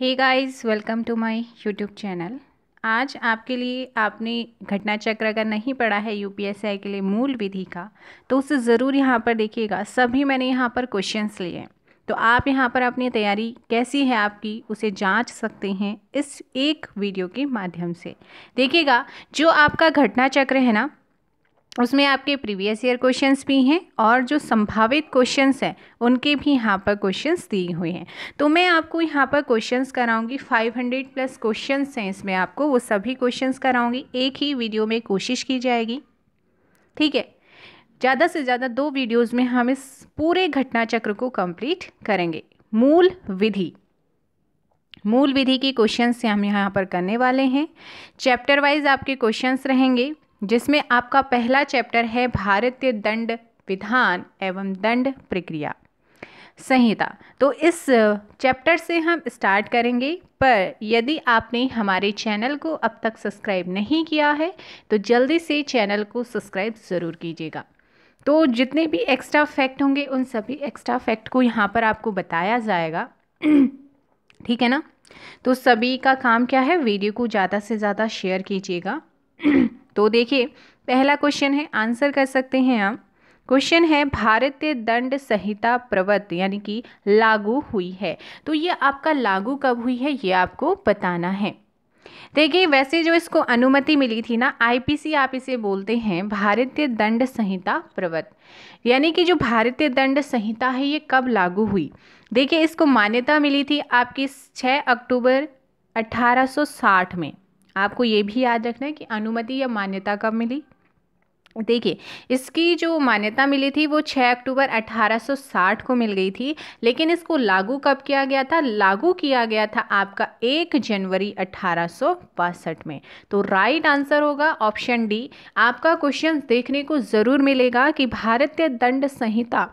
hey guys welcome to my YouTube channel आज आपके लिए आपने घटना चक्र अगर नहीं पढ़ा है यूपीएसआई के लिए मूल विधि का तो उसे ज़रूर यहाँ पर देखिएगा सभी मैंने यहाँ पर क्वेश्चंस लिए हैं तो आप यहाँ पर अपनी तैयारी कैसी है आपकी उसे जांच सकते हैं इस एक वीडियो के माध्यम से देखिएगा जो आपका घटना चक्र है ना उसमें आपके प्रीवियस ईयर क्वेश्चंस भी हैं और जो संभावित क्वेश्चंस हैं उनके भी यहाँ पर क्वेश्चंस दिए हुए हैं तो मैं आपको यहाँ पर क्वेश्चंस कराऊंगी 500 प्लस क्वेश्चंस हैं इसमें आपको वो सभी क्वेश्चंस कराऊंगी एक ही वीडियो में कोशिश की जाएगी ठीक है ज़्यादा से ज़्यादा दो वीडियोज़ में हम इस पूरे घटना चक्र को कम्प्लीट करेंगे मूल विधि मूल विधि के क्वेश्चन से हम यहाँ पर करने वाले हैं चैप्टर वाइज आपके क्वेश्चंस रहेंगे जिसमें आपका पहला चैप्टर है भारतीय दंड विधान एवं दंड प्रक्रिया संहिता तो इस चैप्टर से हम स्टार्ट करेंगे पर यदि आपने हमारे चैनल को अब तक सब्सक्राइब नहीं किया है तो जल्दी से चैनल को सब्सक्राइब ज़रूर कीजिएगा तो जितने भी एक्स्ट्रा फैक्ट होंगे उन सभी एक्स्ट्रा फैक्ट को यहाँ पर आपको बताया जाएगा ठीक है ना तो सभी का काम क्या है वीडियो को ज़्यादा से ज़्यादा शेयर कीजिएगा तो देखिए पहला क्वेश्चन है आंसर कर सकते हैं आप क्वेश्चन है भारतीय दंड संहिता प्रवत यानी कि लागू हुई है तो ये आपका लागू कब हुई है ये आपको बताना है देखिए वैसे जो इसको अनुमति मिली थी ना आईपीसी आप इसे बोलते हैं भारतीय दंड संहिता प्रवत यानी कि जो भारतीय दंड संहिता है ये कब लागू हुई देखिए इसको मान्यता मिली थी आपकी 6 अक्टूबर 1860 में आपको ये भी याद रखना है कि अनुमति या मान्यता कब मिली देखिए इसकी जो मान्यता मिली थी वो 6 अक्टूबर 1860 को मिल गई थी लेकिन इसको लागू कब किया गया था लागू किया गया था आपका 1 जनवरी 1862 में तो राइट आंसर होगा ऑप्शन डी आपका क्वेश्चन देखने को ज़रूर मिलेगा कि भारतीय दंड संहिता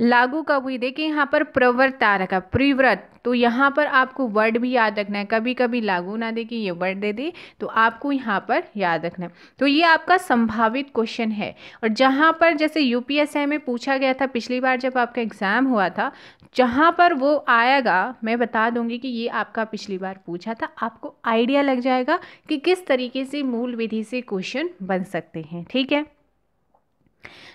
लागू कब हुई देखिए यहाँ पर रखा प्रिव्रत तो यहाँ पर आपको वर्ड भी याद रखना है कभी कभी लागू ना दे कि ये वर्ड दे दे तो आपको यहाँ पर याद रखना है तो ये आपका संभावित क्वेश्चन है और जहाँ पर जैसे यूपीएसआई में पूछा गया था पिछली बार जब आपका एग्ज़ाम हुआ था जहाँ पर वो आएगा मैं बता दूंगी कि ये आपका पिछली बार पूछा था आपको आइडिया लग जाएगा कि किस तरीके से मूल विधि से क्वेश्चन बन सकते हैं ठीक है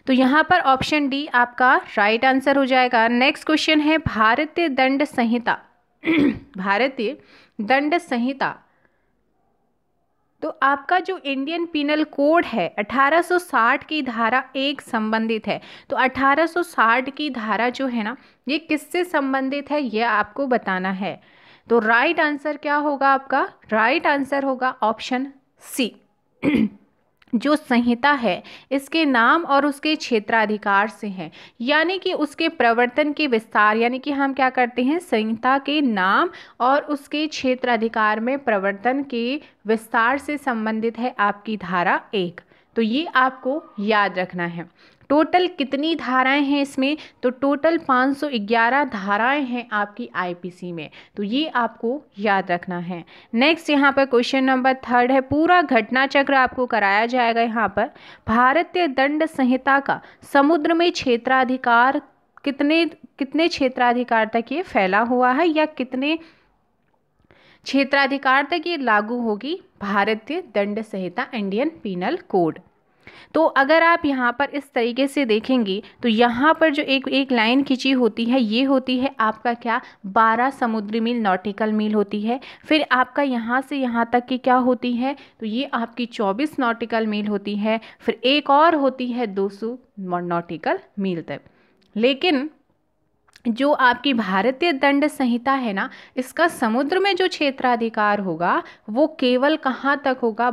तो यहाँ पर ऑप्शन डी आपका राइट आंसर हो जाएगा नेक्स्ट क्वेश्चन है भारतीय दंड संहिता भारतीय दंड संहिता तो आपका जो इंडियन पिनल कोड है 1860 की धारा एक संबंधित है तो 1860 की धारा जो है ना ये किससे संबंधित है ये आपको बताना है तो राइट आंसर क्या होगा आपका राइट आंसर होगा ऑप्शन सी जो संहिता है इसके नाम और उसके क्षेत्राधिकार से है यानी कि उसके प्रवर्तन के विस्तार यानी कि हम क्या करते हैं संहिता के नाम और उसके क्षेत्राधिकार में प्रवर्तन के विस्तार से संबंधित है आपकी धारा एक तो ये आपको याद रखना है टोटल कितनी धाराएं हैं इसमें तो टोटल 511 धाराएं हैं आपकी आईपीसी में तो ये आपको याद रखना है नेक्स्ट यहाँ पर क्वेश्चन नंबर थर्ड है पूरा घटना चक्र आपको कराया जाएगा यहाँ पर भारतीय दंड संहिता का समुद्र में क्षेत्राधिकार कितने कितने क्षेत्राधिकार तक ये फैला हुआ है या कितने क्षेत्राधिकार तक ये लागू होगी भारतीय दंड संहिता इंडियन पीनल कोड तो अगर आप यहाँ पर इस तरीके से देखेंगे तो यहाँ पर जो एक एक लाइन खींची होती है ये होती है आपका क्या बारह समुद्री मील नॉटिकल मील होती है फिर आपका यहाँ से यहाँ तक की क्या होती है तो ये आपकी चौबीस नॉटिकल मील होती है फिर एक और होती है दो सौ नॉटिकल मील तक लेकिन जो आपकी भारतीय दंड संहिता है ना इसका समुद्र में जो क्षेत्राधिकार होगा वो केवल कहाँ तक होगा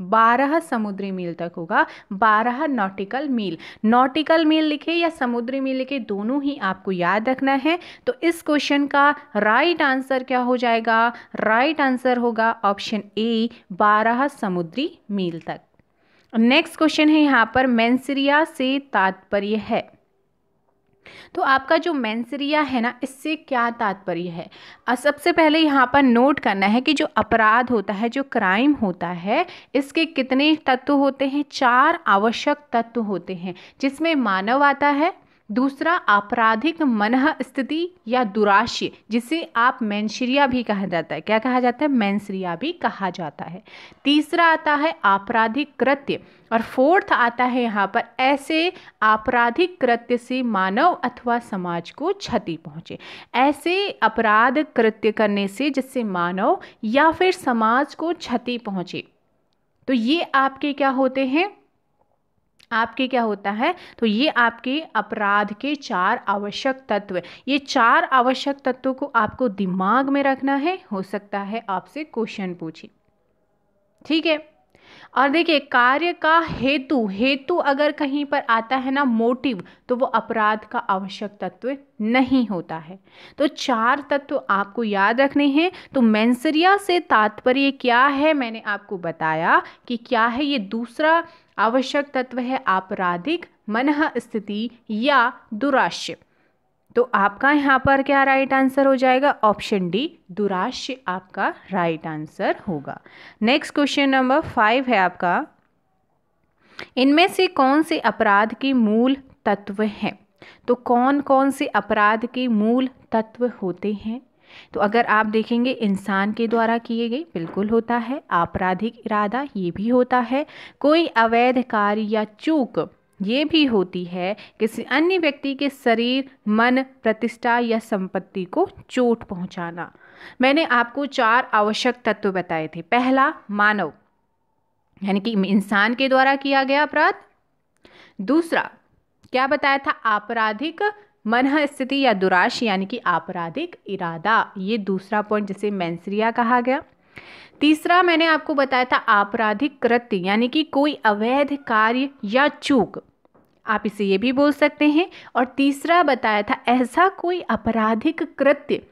बारह समुद्री मील तक होगा बारह नॉटिकल मील नॉटिकल मील लिखे या समुद्री मील लिखे दोनों ही आपको याद रखना है तो इस क्वेश्चन का राइट आंसर क्या हो जाएगा राइट आंसर होगा ऑप्शन ए बारह समुद्री मील तक नेक्स्ट क्वेश्चन है यहाँ पर मैंसरिया से तात्पर्य है तो आपका जो मैंसरिया है ना इससे क्या तात्पर्य है सबसे पहले यहाँ पर नोट करना है कि जो अपराध होता है जो क्राइम होता है इसके कितने तत्व होते हैं चार आवश्यक तत्व होते हैं जिसमें मानव आता है दूसरा आपराधिक मनह स्थिति या दुराशय जिसे आप मैंशरिया भी कहा जाता है क्या कहा जाता है मैंसरिया भी कहा जाता है तीसरा आता है आपराधिक कृत्य और फोर्थ आता है यहाँ पर ऐसे आपराधिक कृत्य से मानव अथवा समाज को क्षति पहुँचे ऐसे अपराध कृत्य करने से जिससे मानव या फिर समाज को क्षति पहुँचे तो ये आपके क्या होते हैं आपके क्या होता है तो ये आपके अपराध के चार आवश्यक तत्व ये चार आवश्यक तत्वों को आपको दिमाग में रखना है हो सकता है आपसे क्वेश्चन पूछे ठीक है और देखिए कार्य का हेतु हेतु अगर कहीं पर आता है ना मोटिव तो वो अपराध का आवश्यक तत्व नहीं होता है तो चार तत्व आपको याद रखने हैं तो मैंसरिया से तात्पर्य क्या है मैंने आपको बताया कि क्या है ये दूसरा आवश्यक तत्व है आपराधिक मनह स्थिति या दुराश्य तो आपका यहाँ पर क्या राइट आंसर हो जाएगा ऑप्शन डी दुराश्य आपका राइट आंसर होगा नेक्स्ट क्वेश्चन नंबर फाइव है आपका इनमें से कौन से अपराध के मूल तत्व हैं तो कौन कौन से अपराध के मूल तत्व होते हैं तो अगर आप देखेंगे इंसान के द्वारा किए गए बिल्कुल होता है आपराधिक इरादा ये भी होता है कोई अवैध कार्य या चूक ये भी होती है किसी अन्य व्यक्ति के शरीर मन प्रतिष्ठा या संपत्ति को चोट पहुंचाना मैंने आपको चार आवश्यक तत्व बताए थे पहला मानव यानी कि इंसान के द्वारा किया गया अपराध दूसरा क्या बताया था आपराधिक मनह स्थिति या दुराश यानी कि आपराधिक इरादा ये दूसरा पॉइंट जिसे मैंसरिया कहा गया तीसरा मैंने आपको बताया था आपराधिक कृत्य यानी कि कोई अवैध कार्य या चूक आप इसे ये भी बोल सकते हैं और तीसरा बताया था ऐसा कोई आपराधिक कृत्य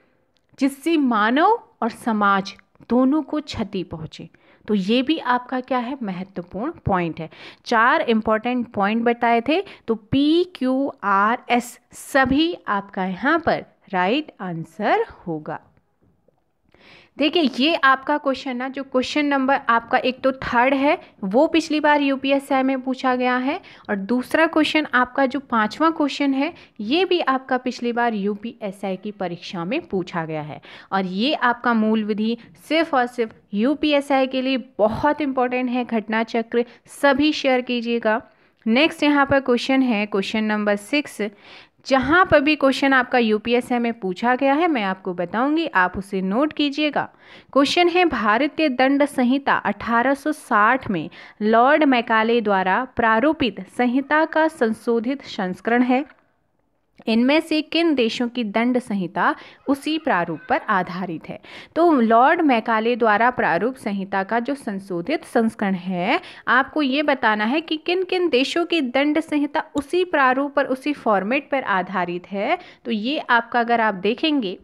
जिससे मानव और समाज दोनों को क्षति पहुँचे तो ये भी आपका क्या है महत्वपूर्ण पॉइंट है चार इंपॉर्टेंट पॉइंट बताए थे तो पी क्यू आर एस सभी आपका यहाँ पर राइट आंसर होगा देखिए ये आपका क्वेश्चन ना जो क्वेश्चन नंबर आपका एक तो थर्ड है वो पिछली बार यूपीएसआई में पूछा गया है और दूसरा क्वेश्चन आपका जो पांचवा क्वेश्चन है ये भी आपका पिछली बार यूपीएसआई की परीक्षा में पूछा गया है और ये आपका मूल विधि सिर्फ और सिर्फ यूपीएसआई के लिए बहुत इंपॉर्टेंट है घटना चक्र सभी शेयर कीजिएगा नेक्स्ट यहाँ पर क्वेश्चन है क्वेश्चन नंबर सिक्स जहाँ पर भी क्वेश्चन आपका यूपीएससी में पूछा गया है मैं आपको बताऊंगी आप उसे नोट कीजिएगा क्वेश्चन है भारतीय दंड संहिता 1860 में लॉर्ड मैकाले द्वारा प्रारूपित संहिता का संशोधित संस्करण है इनमें से किन देशों की दंड संहिता उसी प्रारूप पर आधारित है तो लॉर्ड मैकाले द्वारा प्रारूप संहिता का जो संशोधित संस्करण है आपको ये बताना है कि किन किन देशों की दंड संहिता उसी प्रारूप पर उसी फॉर्मेट पर आधारित है तो ये आपका अगर आप देखेंगे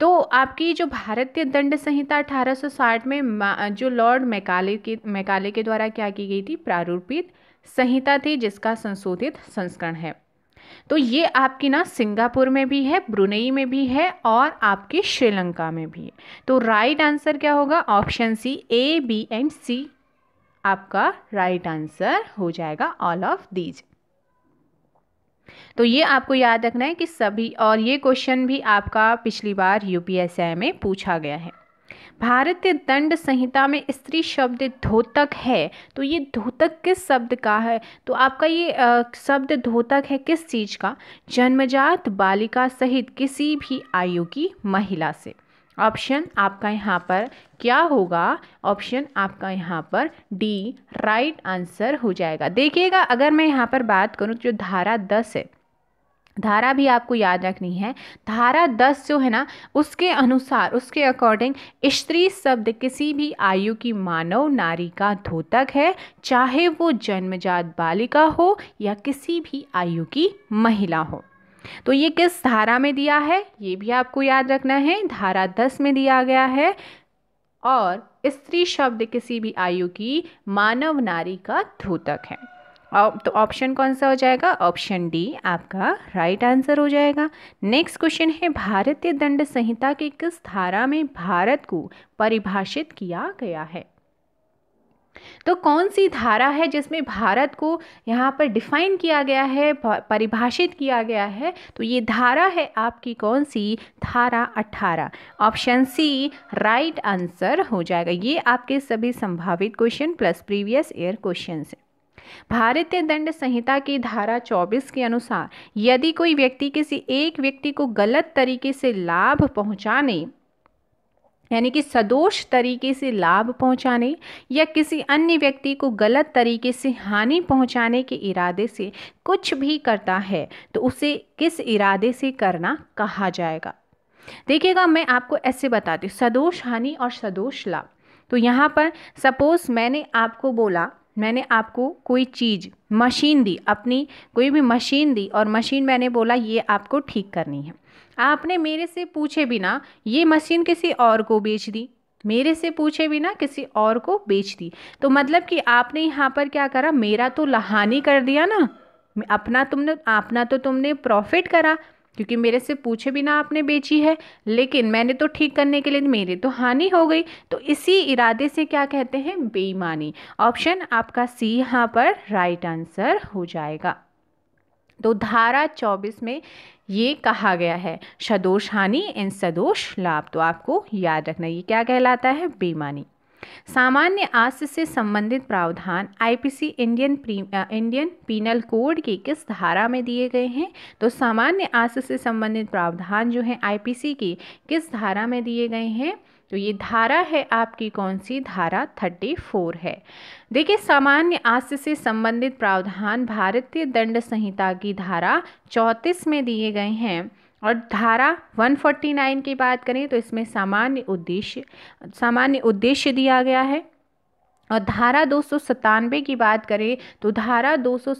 तो आपकी जो भारतीय दंड संहिता 1860 में जो लॉर्ड मैकाले के मैकाले के द्वारा क्या की गई थी प्रारूपित संहिता थी जिसका संशोधित संस्करण है तो ये आपकी ना सिंगापुर में भी है ब्रुनेई में भी है और आपके श्रीलंका में भी है तो राइट आंसर क्या होगा option C A B and C आपका राइट आंसर हो जाएगा ऑल ऑफ दीज तो ये आपको याद रखना है कि सभी और ये क्वेश्चन भी आपका पिछली बार यूपीएसए में पूछा गया है भारतीय दंड संहिता में स्त्री शब्द धोतक है तो ये धोतक किस शब्द का है तो आपका ये शब्द धोतक है किस चीज़ का जन्मजात बालिका सहित किसी भी आयु की महिला से ऑप्शन आपका यहाँ पर क्या होगा ऑप्शन आपका यहाँ पर डी राइट आंसर हो जाएगा देखिएगा अगर मैं यहाँ पर बात करूँ तो जो धारा दस है धारा भी आपको याद रखनी है धारा दस जो है ना उसके अनुसार उसके अकॉर्डिंग स्त्री शब्द किसी भी आयु की मानव नारी का धोतक है चाहे वो जन्मजात बालिका हो या किसी भी आयु की महिला हो तो ये किस धारा में दिया है ये भी आपको याद रखना है धारा दस में दिया गया है और स्त्री शब्द किसी भी आयु की मानव नारी का धोतक है तो ऑप्शन कौन सा हो जाएगा ऑप्शन डी आपका राइट आंसर हो जाएगा नेक्स्ट क्वेश्चन है भारतीय दंड संहिता की किस धारा में भारत को परिभाषित किया गया है तो कौन सी धारा है जिसमें भारत को यहाँ पर डिफाइन किया गया है परिभाषित किया गया है तो ये धारा है आपकी कौन सी धारा अट्ठारह ऑप्शन सी राइट आंसर हो जाएगा ये आपके सभी संभावित question plus previous year question है भारतीय दंड संहिता की धारा 24 के अनुसार यदि कोई व्यक्ति किसी एक व्यक्ति को गलत तरीके से लाभ पहुंचाने यानी कि सदोष तरीके से लाभ पहुंचाने या किसी अन्य व्यक्ति को गलत तरीके से हानि पहुंचाने के इरादे से कुछ भी करता है तो उसे किस इरादे से करना कहा जाएगा देखिएगा मैं आपको ऐसे बताती हूँ सदोष हानि और सदोष लाभ तो यहाँ पर सपोज़ मैंने आपको बोला मैंने आपको कोई चीज़ मशीन दी अपनी कोई भी मशीन दी और मशीन मैंने बोला ये आपको ठीक करनी है आपने मेरे से पूछे बिना ये मशीन किसी और को बेच दी मेरे से पूछे बिना किसी और को बेच दी तो मतलब कि आपने यहाँ पर क्या करा मेरा तो लहानी कर दिया ना अपना तुमने अपना तो तुमने प्रॉफिट करा क्योंकि मेरे से पूछे बिना आपने बेची है लेकिन मैंने तो ठीक करने के लिए मेरे तो हानि हो गई तो इसी इरादे से क्या कहते हैं बेईमानी ऑप्शन आपका सी यहाँ पर राइट आंसर हो जाएगा तो धारा 24 में ये कहा गया है सदोष हानि एंड सदोष लाभ तो आपको याद रखना ये क्या कहलाता है बेईमानी सामान्य आस्त से संबंधित प्रावधान IPC Indian Indian penal code की किस धारा में दिए गए हैं तो सामान्य आस से संबंधित प्रावधान जो है आईपीसी की किस धारा में दिए गए हैं तो ये धारा है आपकी कौन सी धारा थर्टी फोर है देखिए सामान्य आस से संबंधित प्रावधान भारतीय दंड संहिता की धारा चौंतीस में दिए गए हैं और धारा 149 की बात करें तो इसमें सामान्य उद्देश्य सामान्य उद्देश्य दिया गया है और धारा दो सौ की बात करें तो धारा दो सौ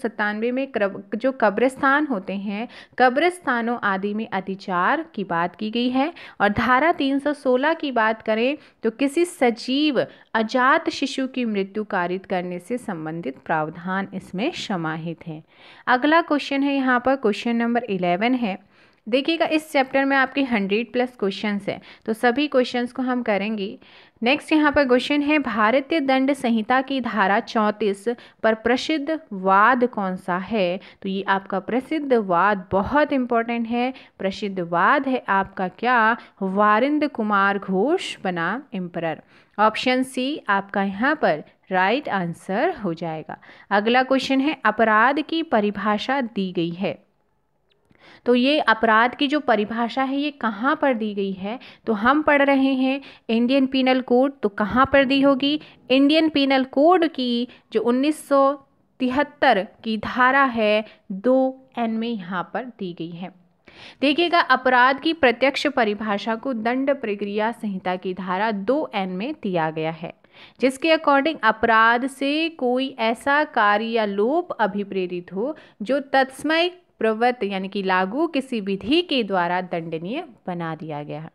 में क्रब, जो कब्रिस्तान होते हैं कब्रिस्तानों आदि में अतिचार की बात की गई है और धारा 316 की बात करें तो किसी सजीव अजात शिशु की मृत्यु कारित करने से संबंधित प्रावधान इसमें समाहित हैं अगला क्वेश्चन है यहाँ पर क्वेश्चन नंबर इलेवन है देखिएगा इस चैप्टर में आपके हंड्रेड प्लस क्वेश्चन हैं तो सभी क्वेश्चन को हम करेंगे नेक्स्ट यहाँ पर क्वेश्चन है भारतीय दंड संहिता की धारा चौंतीस पर प्रसिद्ध वाद कौन सा है तो ये आपका प्रसिद्ध वाद बहुत इंपॉर्टेंट है प्रसिद्ध वाद है आपका क्या वारिंद कुमार घोष बनाम एम्परर ऑप्शन सी आपका यहाँ पर राइट right आंसर हो जाएगा अगला क्वेश्चन है अपराध की परिभाषा दी गई है तो ये अपराध की जो परिभाषा है ये कहाँ पर दी गई है तो हम पढ़ रहे हैं इंडियन पीनल कोड तो कहाँ पर दी होगी इंडियन पीनल कोड की जो उन्नीस तिहत्तर की धारा है दो एन में यहाँ पर दी गई है देखिएगा अपराध की प्रत्यक्ष परिभाषा को दंड प्रक्रिया संहिता की धारा दो एन में दिया गया है जिसके अकॉर्डिंग अपराध से कोई ऐसा कार्य या लोप अभिप्रेरित हो जो तत्समय प्रवृत्त यानी कि लागू किसी विधि के द्वारा दंडनीय बना दिया गया है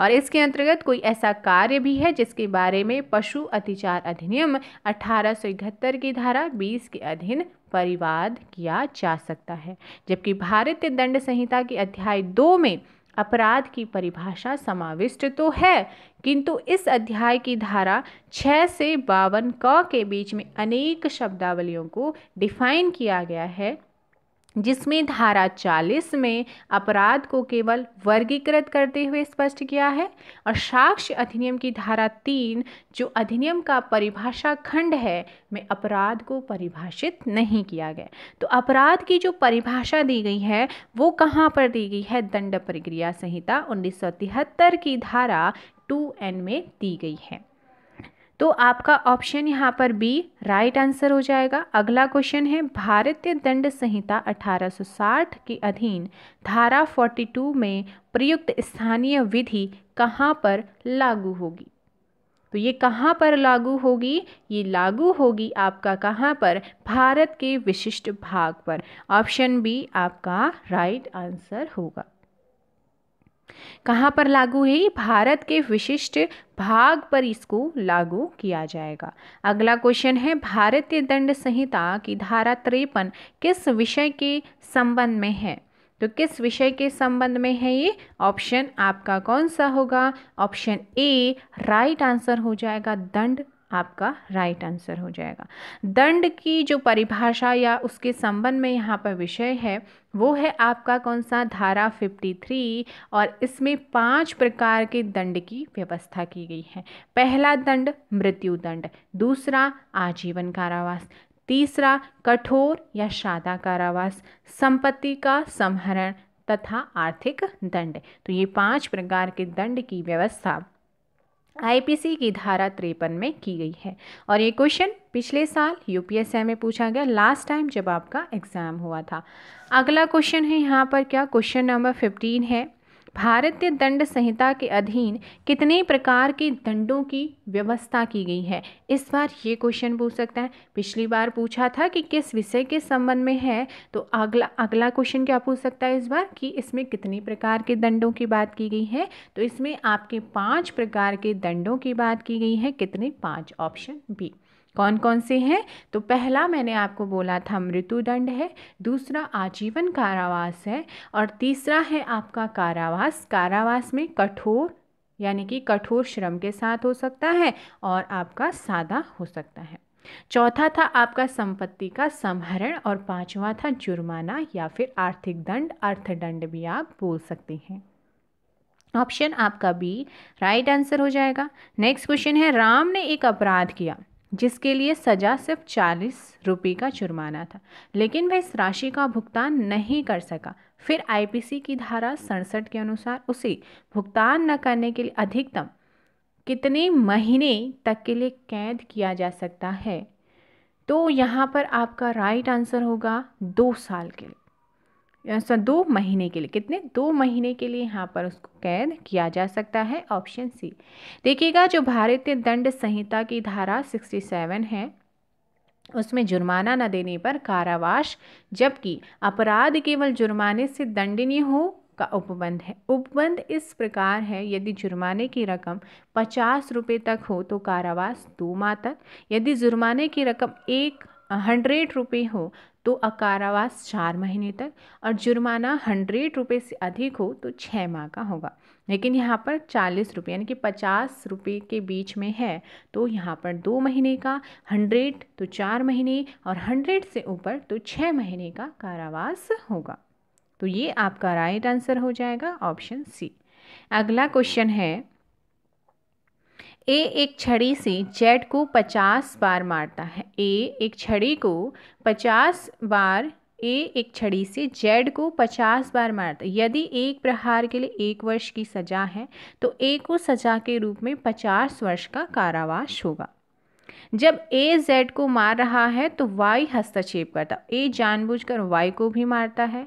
और इसके अंतर्गत कोई ऐसा कार्य भी है जिसके बारे में पशु अतिचार अधिनियम अठारह की धारा 20 के अधीन परिवाद किया जा सकता है जबकि भारतीय दंड संहिता के अध्याय दो में अपराध की परिभाषा समाविष्ट तो है किंतु इस अध्याय की धारा 6 से बावन क के बीच में अनेक शब्दावलियों को डिफाइन किया गया है जिसमें धारा 40 में अपराध को केवल वर्गीकृत करते हुए स्पष्ट किया है और साक्ष्य अधिनियम की धारा तीन जो अधिनियम का परिभाषा खंड है में अपराध को परिभाषित नहीं किया गया तो अपराध की जो परिभाषा दी गई है वो कहाँ पर दी गई है दंड प्रक्रिया संहिता उन्नीस की धारा टू एन में दी गई है तो आपका ऑप्शन यहाँ पर बी राइट आंसर हो जाएगा अगला क्वेश्चन है भारतीय दंड संहिता 1860 के अधीन धारा 42 में प्रयुक्त स्थानीय विधि कहाँ पर लागू होगी तो ये कहाँ पर लागू होगी ये लागू होगी आपका कहाँ पर भारत के विशिष्ट भाग पर ऑप्शन बी आपका राइट आंसर होगा कहाँ पर लागू है भारत के विशिष्ट भाग पर इसको लागू किया जाएगा अगला क्वेश्चन है भारतीय दंड संहिता की धारा त्रेपन किस विषय के संबंध में है तो किस विषय के संबंध में है ये ऑप्शन आपका कौन सा होगा ऑप्शन ए राइट आंसर हो जाएगा दंड आपका राइट आंसर हो जाएगा दंड की जो परिभाषा या उसके संबंध में यहाँ पर विषय है वो है आपका कौन सा धारा 53 और इसमें पांच प्रकार के दंड की व्यवस्था की गई है पहला दंड मृत्यु दंड दूसरा आजीवन कारावास तीसरा कठोर या सादा कारावास संपत्ति का संहरण तथा आर्थिक दंड तो ये पांच प्रकार के दंड की व्यवस्था आईपीसी की धारा तिरपन में की गई है और ये क्वेश्चन पिछले साल यूपीएससी में पूछा गया लास्ट टाइम जब आपका एग्ज़ाम हुआ था अगला क्वेश्चन है यहाँ पर क्या क्वेश्चन नंबर फिफ्टीन है भारतीय दंड संहिता के अधीन कितने प्रकार के दंडों की व्यवस्था की गई है इस बार ये क्वेश्चन पूछ सकता है पिछली बार पूछा था कि किस विषय के संबंध में है तो अगला अगला क्वेश्चन क्या पूछ सकता है इस बार कि इसमें कितने प्रकार के दंडों की बात की गई है तो इसमें आपके पाँच प्रकार के दंडों की बात की गई है कितने पाँच ऑप्शन बी कौन कौन से हैं तो पहला मैंने आपको बोला था मृत्युदंड है दूसरा आजीवन कारावास है और तीसरा है आपका कारावास कारावास में कठोर यानी कि कठोर श्रम के साथ हो सकता है और आपका सादा हो सकता है चौथा था आपका संपत्ति का संहरण और पांचवा था जुर्माना या फिर आर्थिक दंड अर्थदंड भी आप बोल सकते हैं ऑप्शन आपका बी राइट आंसर हो जाएगा नेक्स्ट क्वेश्चन है राम ने एक अपराध किया जिसके लिए सज़ा सिर्फ चालीस रुपये का जुर्माना था लेकिन वह इस राशि का भुगतान नहीं कर सका फिर आईपीसी की धारा सड़सठ के अनुसार उसे भुगतान न करने के लिए अधिकतम कितने महीने तक के लिए कैद किया जा सकता है तो यहाँ पर आपका राइट आंसर होगा दो साल के लिए दो महीने के लिए कितने दो महीने के लिए यहाँ पर उसको कैद किया जा सकता है ऑप्शन सी देखिएगा जो भारतीय दंड संहिता की धारा सिक्सटी सेवन है उसमें जुर्माना न देने पर कारावास जबकि अपराध केवल जुर्माने से दंडनीय हो का उपबंध है उपबंध इस प्रकार है यदि जुर्माने की रकम पचास रुपये तक हो तो कारावास दो माह तक यदि जुर्माने की रकम एक हंड्रेड रुपये हो तो अकारावास चार महीने तक और जुर्माना हंड्रेड रुपये से अधिक हो तो छः माह का होगा लेकिन यहाँ पर चालीस रुपये यानी कि पचास रुपये के बीच में है तो यहाँ पर दो महीने का हंड्रेड तो चार महीने और हंड्रेड से ऊपर तो छः महीने का कारावास होगा तो ये आपका राइट आंसर हो जाएगा ऑप्शन सी अगला क्वेश्चन है ए एक छड़ी से जेड को पचास बार मारता है ए एक छड़ी को पचास बार ए एक छड़ी से जेड को पचास बार मारता है यदि एक प्रहार के लिए एक वर्ष की सजा है तो ए को सजा के रूप में पचास वर्ष का कारावास होगा जब ए जेड को मार रहा है तो वाई हस्तक्षेप करता ए जानबूझकर वाई को भी मारता है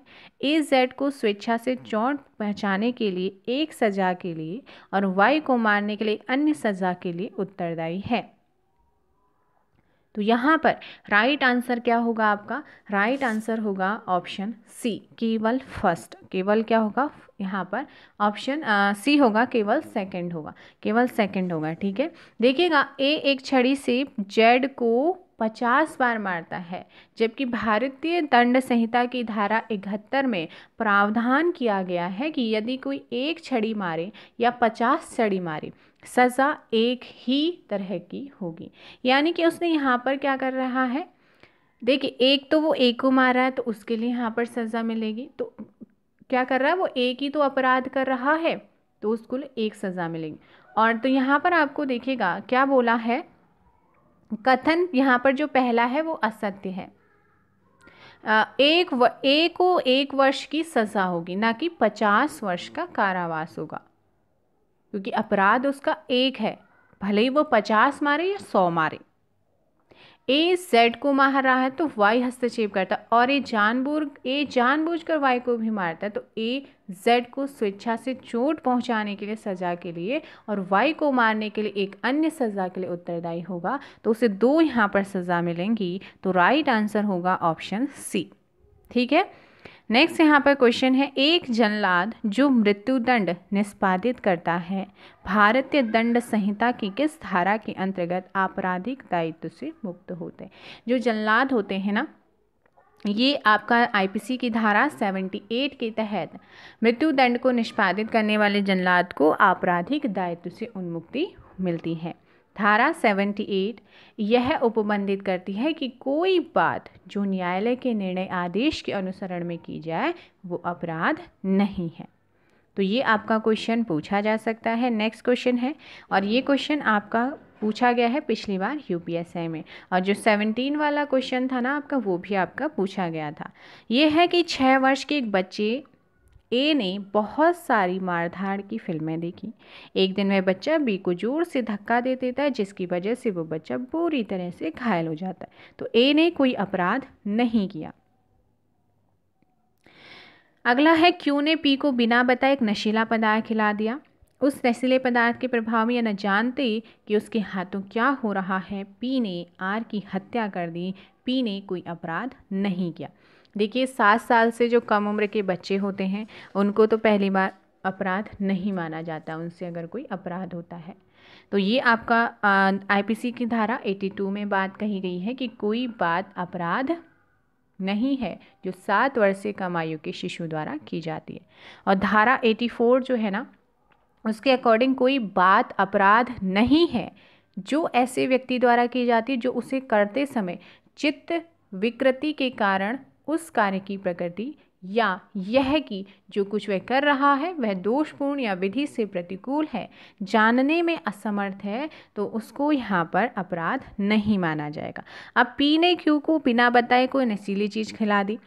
ए जेड को स्वेच्छा से चोट पहचाने के लिए एक सजा के लिए और वाई को मारने के लिए अन्य सजा के लिए उत्तरदायी है तो यहाँ पर राइट आंसर क्या होगा आपका राइट आंसर होगा ऑप्शन सी केवल फर्स्ट केवल क्या होगा यहाँ पर ऑप्शन सी होगा केवल सेकंड होगा केवल सेकंड होगा ठीक है देखिएगा ए एक छड़ी से जेड को पचास बार मारता है जबकि भारतीय दंड संहिता की धारा इकहत्तर में प्रावधान किया गया है कि यदि कोई एक छड़ी मारे या पचास छड़ी मारे सज़ा एक ही तरह की होगी यानी कि उसने यहाँ पर क्या कर रहा है देखिए एक तो वो एक को रहा है तो उसके लिए यहाँ पर सज़ा मिलेगी तो क्या कर रहा है वो एक ही तो अपराध कर रहा है तो उसको एक सज़ा मिलेगी और तो यहाँ पर आपको देखिएगा क्या बोला है कथन यहाँ पर जो पहला है वो असत्य है एक व, एक को एक वर्ष की सज़ा होगी ना कि पचास वर्ष का कारावास होगा क्योंकि अपराध उसका एक है भले ही वो पचास मारे या सौ मारे ए जेड को मार रहा है तो वाई हस्तक्षेप करता है और ए जानबूझ ए कर वाई को भी मारता है तो ए जेड को स्वेच्छा से चोट पहुंचाने के लिए सजा के लिए और वाई को मारने के लिए एक अन्य सजा के लिए उत्तरदायी होगा तो उसे दो यहाँ पर सज़ा मिलेंगी तो राइट आंसर होगा ऑप्शन सी ठीक है नेक्स्ट यहाँ पर क्वेश्चन है एक जनलाद जो मृत्युदंड निष्पादित करता है भारतीय दंड संहिता की किस धारा के अंतर्गत आपराधिक दायित्व से मुक्त होते हैं जो जनलाद होते हैं ना ये आपका आईपीसी की धारा 78 के तहत मृत्युदंड को निष्पादित करने वाले जनलाद को आपराधिक दायित्व से उन्मुक्ति मिलती है धारा 78 यह उपबंधित करती है कि कोई बात जो न्यायालय के निर्णय आदेश के अनुसरण में की जाए वो अपराध नहीं है तो ये आपका क्वेश्चन पूछा जा सकता है नेक्स्ट क्वेश्चन है और ये क्वेश्चन आपका पूछा गया है पिछली बार यू में और जो सेवनटीन वाला क्वेश्चन था ना आपका वो भी आपका पूछा गया था ये है कि छः वर्ष के एक बच्चे ए ने बहुत सारी मारधाड़ की फिल्में देखी एक दिन वह बच्चा बी को जोर से धक्का दे देता है जिसकी वजह से वो बच्चा बुरी तरह से घायल हो जाता है तो ए ने कोई अपराध नहीं किया अगला है क्यू ने पी को बिना बताए एक नशीला पदार्थ खिला दिया उस नशीले पदार्थ के प्रभाव में यह न जानते कि उसके हाथों क्या हो रहा है पी ने आर की हत्या कर दी पी ने कोई अपराध नहीं किया देखिए सात साल से जो कम उम्र के बच्चे होते हैं उनको तो पहली बार अपराध नहीं माना जाता उनसे अगर कोई अपराध होता है तो ये आपका आईपीसी की धारा 82 में बात कही गई है कि कोई बात अपराध नहीं है जो सात वर्ष से कम आयु के शिशु द्वारा की जाती है और धारा 84 जो है ना उसके अकॉर्डिंग कोई बात अपराध नहीं है जो ऐसे व्यक्ति द्वारा की जाती है जो उसे करते समय चित्त विकृति के कारण उस कार्य की प्रकृति या यह कि जो कुछ वह कर रहा है वह दोषपूर्ण या विधि से प्रतिकूल है जानने में असमर्थ है तो उसको यहाँ पर अपराध नहीं माना जाएगा अब पीने क्यों को बिना बताए कोई नशीली चीज़ खिला दी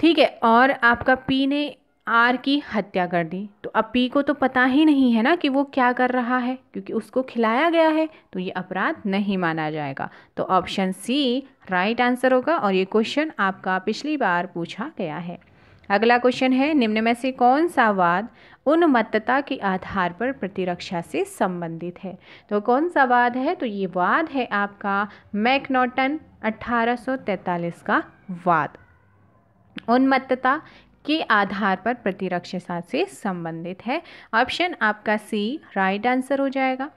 ठीक है और आपका पीने आर की हत्या कर दी तो अब पी को तो पता ही नहीं है ना कि वो क्या कर रहा है क्योंकि उसको खिलाया गया है तो ये अपराध नहीं माना जाएगा तो ऑप्शन सी राइट आंसर होगा और ये क्वेश्चन आपका पिछली बार पूछा गया है अगला क्वेश्चन है निम्न में से कौन सा वाद मतता के आधार पर प्रतिरक्षा से संबंधित है तो कौन सा वाद है तो ये वाद है आपका मैकनोटन 1843 का वाद उन्मत्तता के आधार पर प्रतिरक्षा से संबंधित है ऑप्शन आपका सी राइट आंसर हो जाएगा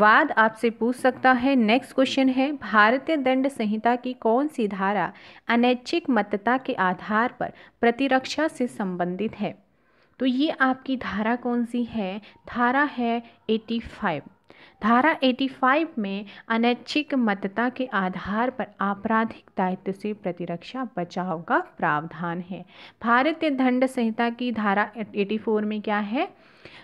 वाद आपसे पूछ सकता है नेक्स्ट क्वेश्चन है भारतीय दंड संहिता की कौन सी धारा अनैच्छिक मतता के आधार पर प्रतिरक्षा से संबंधित है तो ये आपकी धारा कौन सी है धारा है 85 धारा 85 में अनैच्छिक मतता के आधार पर आपराधिक दायित्व से प्रतिरक्षा बचाव का प्रावधान है भारतीय दंड संहिता की धारा 84 में क्या है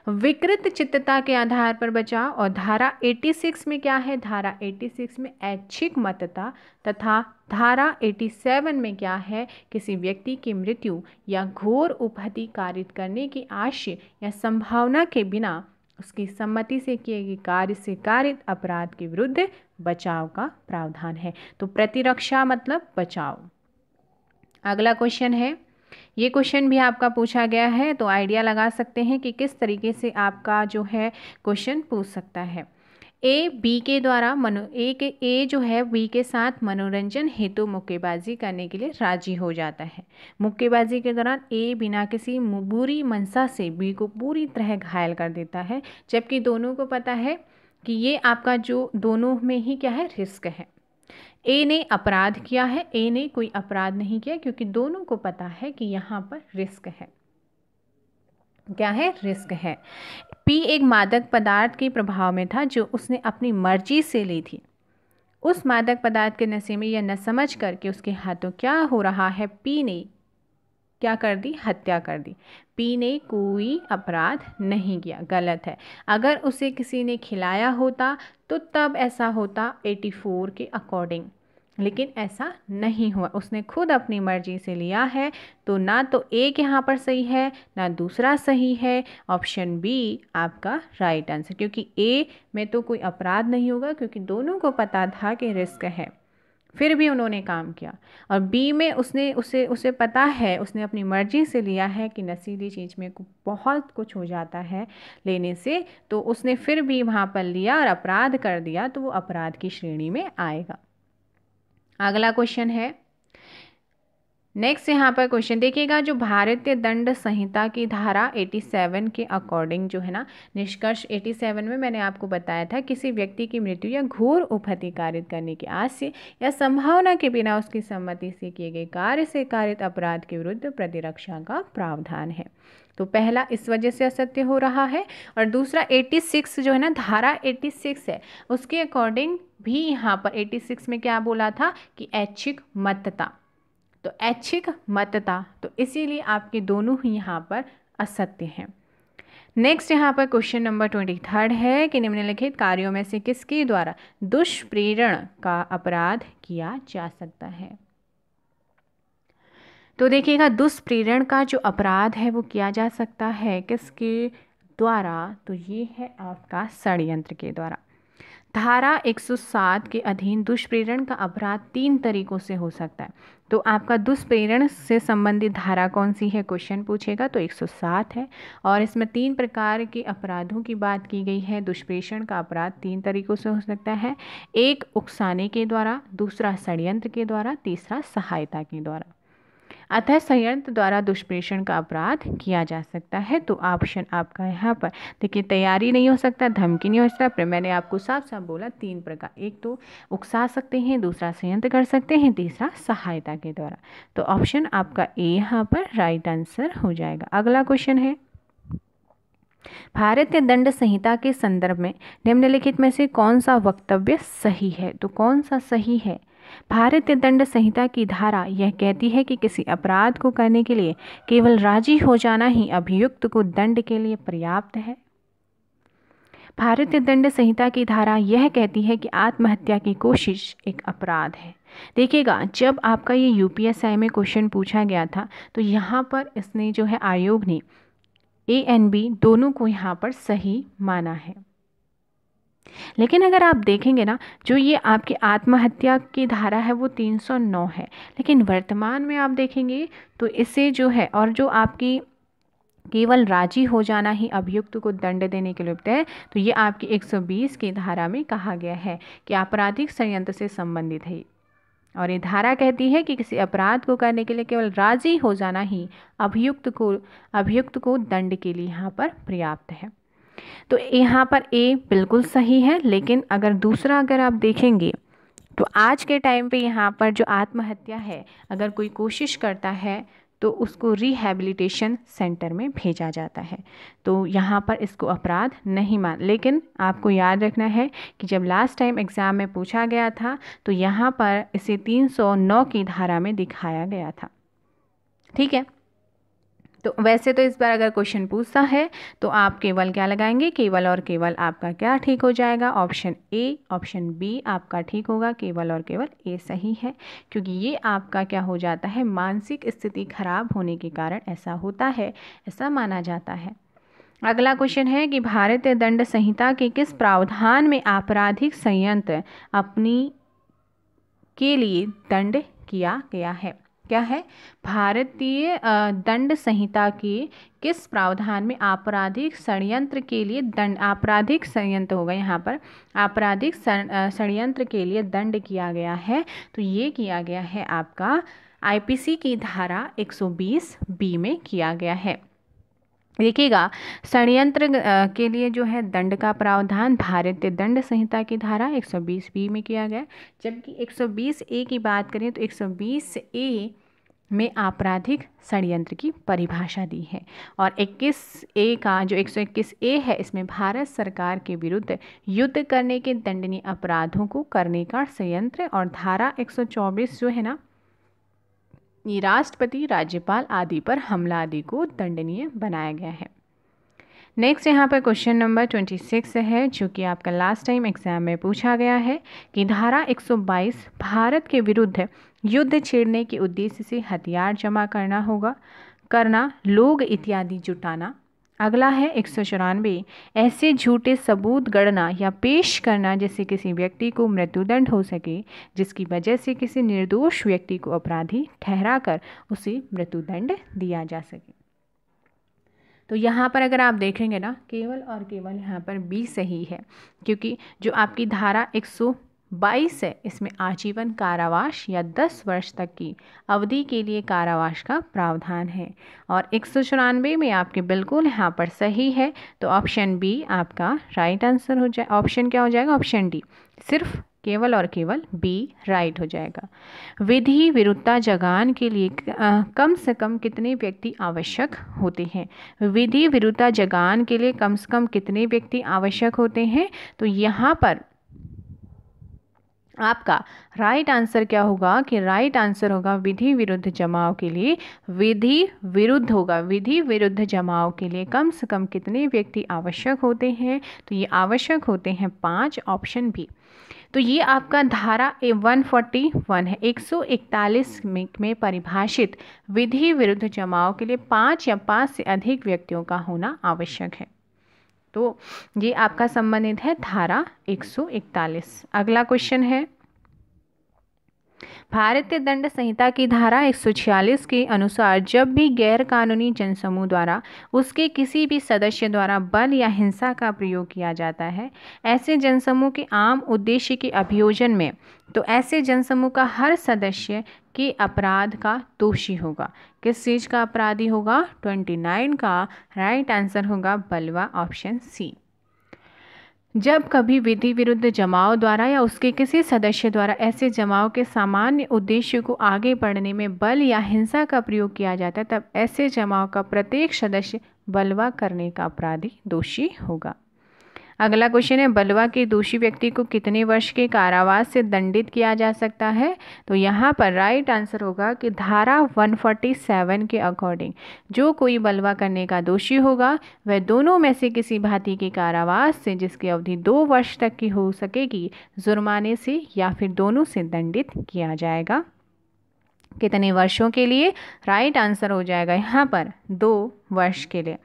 विकृत चित्तता के आधार पर बचाव और धारा 86 में क्या है धारा 86 में ऐच्छिक मतता तथा धारा 87 में क्या है किसी व्यक्ति की मृत्यु या घोर उपहति कारित करने की आशय या संभावना के बिना उसकी सम्मति से किए गए कार्य से कारित अपराध के विरुद्ध बचाव का प्रावधान है तो प्रतिरक्षा मतलब बचाव अगला क्वेश्चन है ये क्वेश्चन भी आपका पूछा गया है तो आइडिया लगा सकते हैं कि किस तरीके से आपका जो है क्वेश्चन पूछ सकता है ए बी के द्वारा मनो ए के ए जो है बी के साथ मनोरंजन हेतु मुक्केबाजी करने के लिए राजी हो जाता है मुक्केबाजी के दौरान ए बिना किसी बुरी मनसा से बी को पूरी तरह घायल कर देता है जबकि दोनों को पता है कि ये आपका जो दोनों में ही क्या है रिस्क है ए ने अपराध किया है ए ने कोई अपराध नहीं किया क्योंकि दोनों को पता है कि यहाँ पर रिस्क है क्या है रिस्क है पी एक मादक पदार्थ के प्रभाव में था जो उसने अपनी मर्जी से ली थी उस मादक पदार्थ के नशे में यह न समझ कर कि उसके हाथों क्या हो रहा है पी ने क्या कर दी हत्या कर दी पी ने कोई अपराध नहीं किया गलत है अगर उसे किसी ने खिलाया होता तो तब ऐसा होता 84 के अकॉर्डिंग लेकिन ऐसा नहीं हुआ उसने खुद अपनी मर्जी से लिया है तो ना तो एक यहाँ पर सही है ना दूसरा सही है ऑप्शन बी आपका राइट आंसर क्योंकि ए में तो कोई अपराध नहीं होगा क्योंकि दोनों को पता था कि रिस्क है फिर भी उन्होंने काम किया और बी में उसने उसे उसे पता है उसने अपनी मर्जी से लिया है कि नसीली चीज़ में बहुत कुछ हो जाता है लेने से तो उसने फिर भी वहाँ पर लिया और अपराध कर दिया तो वो अपराध की श्रेणी में आएगा अगला क्वेश्चन है नेक्स्ट यहाँ पर क्वेश्चन देखिएगा जो भारतीय दंड संहिता की धारा 87 के अकॉर्डिंग जो है ना निष्कर्ष 87 में मैंने आपको बताया था किसी व्यक्ति की मृत्यु या घोर उपति कारित करने के आशय या संभावना के बिना उसकी सम्मति से किए गए कार्य से कारित अपराध के विरुद्ध प्रतिरक्षा का प्रावधान है तो पहला इस वजह से असत्य हो रहा है और दूसरा 86 जो है ना धारा 86 है उसके अकॉर्डिंग भी यहाँ पर 86 में क्या बोला था कि ऐच्छिक मतता तो ऐच्छिक मतता तो इसीलिए आपके दोनों ही यहाँ पर असत्य हैं नेक्स्ट यहाँ पर क्वेश्चन नंबर ट्वेंटी थर्ड है कि निम्नलिखित कार्यों में से किसके द्वारा दुष्प्रेरण का अपराध किया जा सकता है तो देखिएगा दुष्प्रेरण का जो अपराध है वो किया जा सकता है किसके द्वारा तो ये है आपका षडयंत्र के द्वारा धारा 107 के अधीन दुष्प्रेरण का अपराध तीन तरीकों से हो सकता है तो आपका दुष्प्रेरण से संबंधित धारा कौन सी है क्वेश्चन पूछेगा तो 107 है और इसमें तीन प्रकार के अपराधों की बात की गई है दुष्प्रेषण का अपराध तीन तरीकों से हो सकता है एक उकसाने के द्वारा दूसरा षडयंत्र के द्वारा तीसरा सहायता के द्वारा अतः संयंत्र द्वारा दुष्प्रेषण का अपराध किया जा सकता है तो ऑप्शन आपका यहाँ पर देखिए तैयारी नहीं हो सकता धमकी नहीं हो सकता पर मैंने आपको साफ साफ बोला तीन प्रकार एक तो उकसा सकते हैं दूसरा संयंत्र कर सकते हैं तीसरा सहायता के द्वारा तो ऑप्शन आपका ए यहाँ पर राइट आंसर हो जाएगा अगला क्वेश्चन है भारतीय दंड संहिता के संदर्भ में निम्नलिखित में से कौन सा वक्तव्य सही है तो कौन सा सही है भारतीय दंड संहिता की धारा यह कहती है कि किसी अपराध को करने के लिए केवल राजी हो जाना ही अभियुक्त को दंड के लिए पर्याप्त है भारतीय दंड संहिता की धारा यह कहती है कि आत्महत्या की कोशिश एक अपराध है देखिएगा जब आपका ये यूपीएसआई में क्वेश्चन पूछा गया था तो यहाँ पर इसने जो है आयोग ने ए एन बी दोनों को यहाँ पर सही माना है लेकिन अगर आप देखेंगे ना जो ये आपकी आत्महत्या की धारा है वो 309 है लेकिन वर्तमान में आप देखेंगे तो इसे जो है और जो आपकी केवल राजी हो जाना ही अभियुक्त को दंड देने के लिए है तो ये आपकी 120 की धारा में कहा गया है कि आपराधिक संयंत्र से संबंधित है और ये धारा कहती है कि किसी अपराध को करने के लिए केवल राजी हो जाना ही अभियुक्त को अभियुक्त को दंड के लिए यहाँ पर पर्याप्त है तो यहाँ पर ए बिल्कुल सही है लेकिन अगर दूसरा अगर आप देखेंगे तो आज के टाइम पे यहाँ पर जो आत्महत्या है अगर कोई कोशिश करता है तो उसको रिहैबिलिटेशन सेंटर में भेजा जाता है तो यहाँ पर इसको अपराध नहीं मान लेकिन आपको याद रखना है कि जब लास्ट टाइम एग्ज़ाम में पूछा गया था तो यहाँ पर इसे 309 की धारा में दिखाया गया था ठीक है तो वैसे तो इस बार अगर क्वेश्चन पूछता है तो आप केवल क्या लगाएंगे केवल और केवल आपका क्या ठीक हो जाएगा ऑप्शन ए ऑप्शन बी आपका ठीक होगा केवल और केवल ए सही है क्योंकि ये आपका क्या हो जाता है मानसिक स्थिति खराब होने के कारण ऐसा होता है ऐसा माना जाता है अगला क्वेश्चन है कि भारतीय दंड संहिता के किस प्रावधान में आपराधिक संयंत्र अपनी के लिए दंड किया गया है क्या है भारतीय दंड संहिता के किस प्रावधान में आपराधिक षडयंत्र के लिए दंड आपराधिक षडयंत्र होगा यहाँ पर आपराधिक षडयंत्र के लिए दंड किया गया है तो ये किया गया है आपका आईपीसी की धारा 120 बी में किया गया है देखिएगा षडयंत्र के लिए जो है दंड का प्रावधान भारतीय दंड संहिता की धारा 120 बी में किया गया जबकि 120 ए की बात करें तो 120 ए में आपराधिक षडयंत्र की परिभाषा दी है और 21 ए का जो 121 ए है इसमें भारत सरकार के विरुद्ध युद्ध करने के दंडनीय अपराधों को करने का षडयंत्र और धारा 124 जो है ना ये राष्ट्रपति राज्यपाल आदि पर हमला आदि को दंडनीय बनाया गया है नेक्स्ट यहाँ पर क्वेश्चन नंबर 26 है जो कि आपका लास्ट टाइम एग्जाम में पूछा गया है कि धारा 122 भारत के विरुद्ध युद्ध छेड़ने के उद्देश्य से हथियार जमा करना होगा करना लोग इत्यादि जुटाना अगला है एक सौ चौरानवे ऐसे झूठे सबूत गढ़ना या पेश करना जिससे किसी व्यक्ति को मृत्युदंड हो सके जिसकी वजह से किसी निर्दोष व्यक्ति को अपराधी ठहरा कर उसे मृत्युदंड दिया जा सके तो यहाँ पर अगर आप देखेंगे ना केवल और केवल यहाँ पर बी सही है क्योंकि जो आपकी धारा एक सौ बाईस है इसमें आजीवन कारावास या दस वर्ष तक की अवधि के लिए कारावास का प्रावधान है और एक सौ चौरानवे में आपके बिल्कुल यहाँ पर सही है तो ऑप्शन बी आपका राइट आंसर हो जाए ऑप्शन क्या हो जाएगा ऑप्शन डी सिर्फ केवल और केवल बी राइट हो जाएगा विधि विरुद्धता जगान के लिए कम से कम कितने व्यक्ति आवश्यक होते हैं विधि विरुद्धता जगान के लिए कम से कम कितने व्यक्ति आवश्यक होते हैं तो यहाँ पर आपका राइट आंसर क्या होगा कि राइट आंसर होगा विधि विरुद्ध जमाव के लिए विधि विरुद्ध होगा विधि विरुद्ध जमाव के लिए कम से कम कितने व्यक्ति आवश्यक होते हैं तो ये आवश्यक होते हैं पाँच ऑप्शन भी तो ये आपका धारा ए वन है 141 में, में परिभाषित विधि विरुद्ध जमाव के लिए पाँच या पाँच से अधिक व्यक्तियों का होना आवश्यक है तो ये आपका संबंधित है धारा 141 अगला क्वेश्चन है भारतीय दंड संहिता की धारा 146 के अनुसार जब भी गैर कानूनी जनसमूह द्वारा उसके किसी भी सदस्य द्वारा बल या हिंसा का प्रयोग किया जाता है ऐसे जनसमूह के आम उद्देश्य के अभियोजन में तो ऐसे जनसमूह का हर सदस्य के अपराध का दोषी होगा किस चीज़ का अपराधी होगा 29 का राइट आंसर होगा बलवा ऑप्शन सी जब कभी विधि विरुद्ध जमाव द्वारा या उसके किसी सदस्य द्वारा ऐसे जमाव के सामान्य उद्देश्य को आगे बढ़ने में बल या हिंसा का प्रयोग किया जाता है तब ऐसे जमाव का प्रत्येक सदस्य बलवा करने का अपराधी दोषी होगा अगला क्वेश्चन है बलवा के दोषी व्यक्ति को कितने वर्ष के कारावास से दंडित किया जा सकता है तो यहाँ पर राइट आंसर होगा कि धारा 147 के अकॉर्डिंग जो कोई बलवा करने का दोषी होगा वह दोनों में से किसी भांति के कारावास से जिसकी अवधि दो वर्ष तक की हो सकेगी जुर्माने से या फिर दोनों से दंडित किया जाएगा कितने वर्षों के लिए राइट आंसर हो जाएगा यहाँ पर दो वर्ष के लिए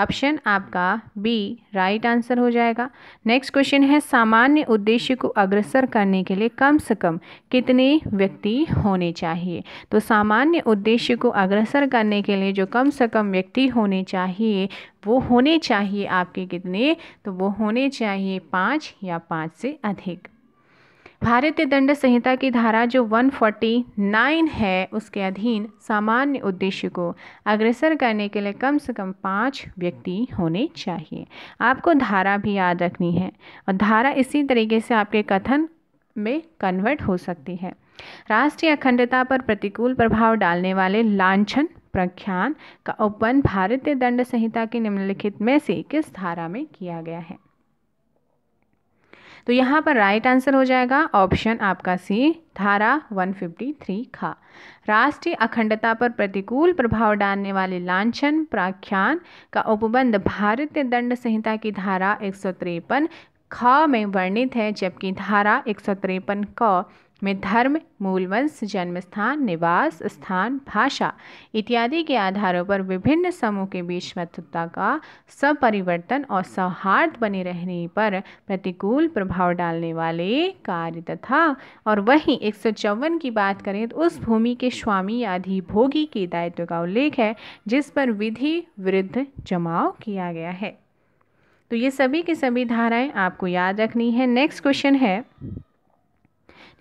ऑप्शन आपका बी राइट आंसर हो जाएगा नेक्स्ट क्वेश्चन है सामान्य उद्देश्य को अग्रसर करने के लिए कम से कम कितने व्यक्ति होने चाहिए तो सामान्य उद्देश्य को अग्रसर करने के लिए जो कम से कम व्यक्ति होने चाहिए वो होने चाहिए आपके कितने तो वो होने चाहिए पाँच या पाँच से अधिक भारतीय दंड संहिता की धारा जो 149 है उसके अधीन सामान्य उद्देश्य को अग्रसर करने के लिए कम से कम पाँच व्यक्ति होने चाहिए आपको धारा भी याद रखनी है और धारा इसी तरीके से आपके कथन में कन्वर्ट हो सकती है राष्ट्रीय अखंडता पर प्रतिकूल प्रभाव डालने वाले लांछन प्रख्यान का उपवन भारतीय दंड संहिता के निम्नलिखित में से किस धारा में किया गया है तो यहाँ पर राइट आंसर हो जाएगा ऑप्शन आपका सी धारा 153 खा राष्ट्रीय अखंडता पर प्रतिकूल प्रभाव डालने वाले लांछन प्राख्यान का उपबंध भारतीय दंड संहिता की धारा एक ख में वर्णित है जबकि धारा एक क में धर्म मूलवंश जन्म स्थान निवास स्थान भाषा इत्यादि के आधारों पर विभिन्न समूह के बीच मतुत्ता का सपरिवर्तन और सौहार्द बने रहने पर प्रतिकूल प्रभाव डालने वाले कार्य तथा और वहीं एक की बात करें तो उस भूमि के स्वामी या अधिभोगी के दायित्व का उल्लेख है जिस पर विधि विरुद्ध जमाव किया गया है तो ये सभी की सभी धाराएं आपको याद रखनी है नेक्स्ट क्वेश्चन है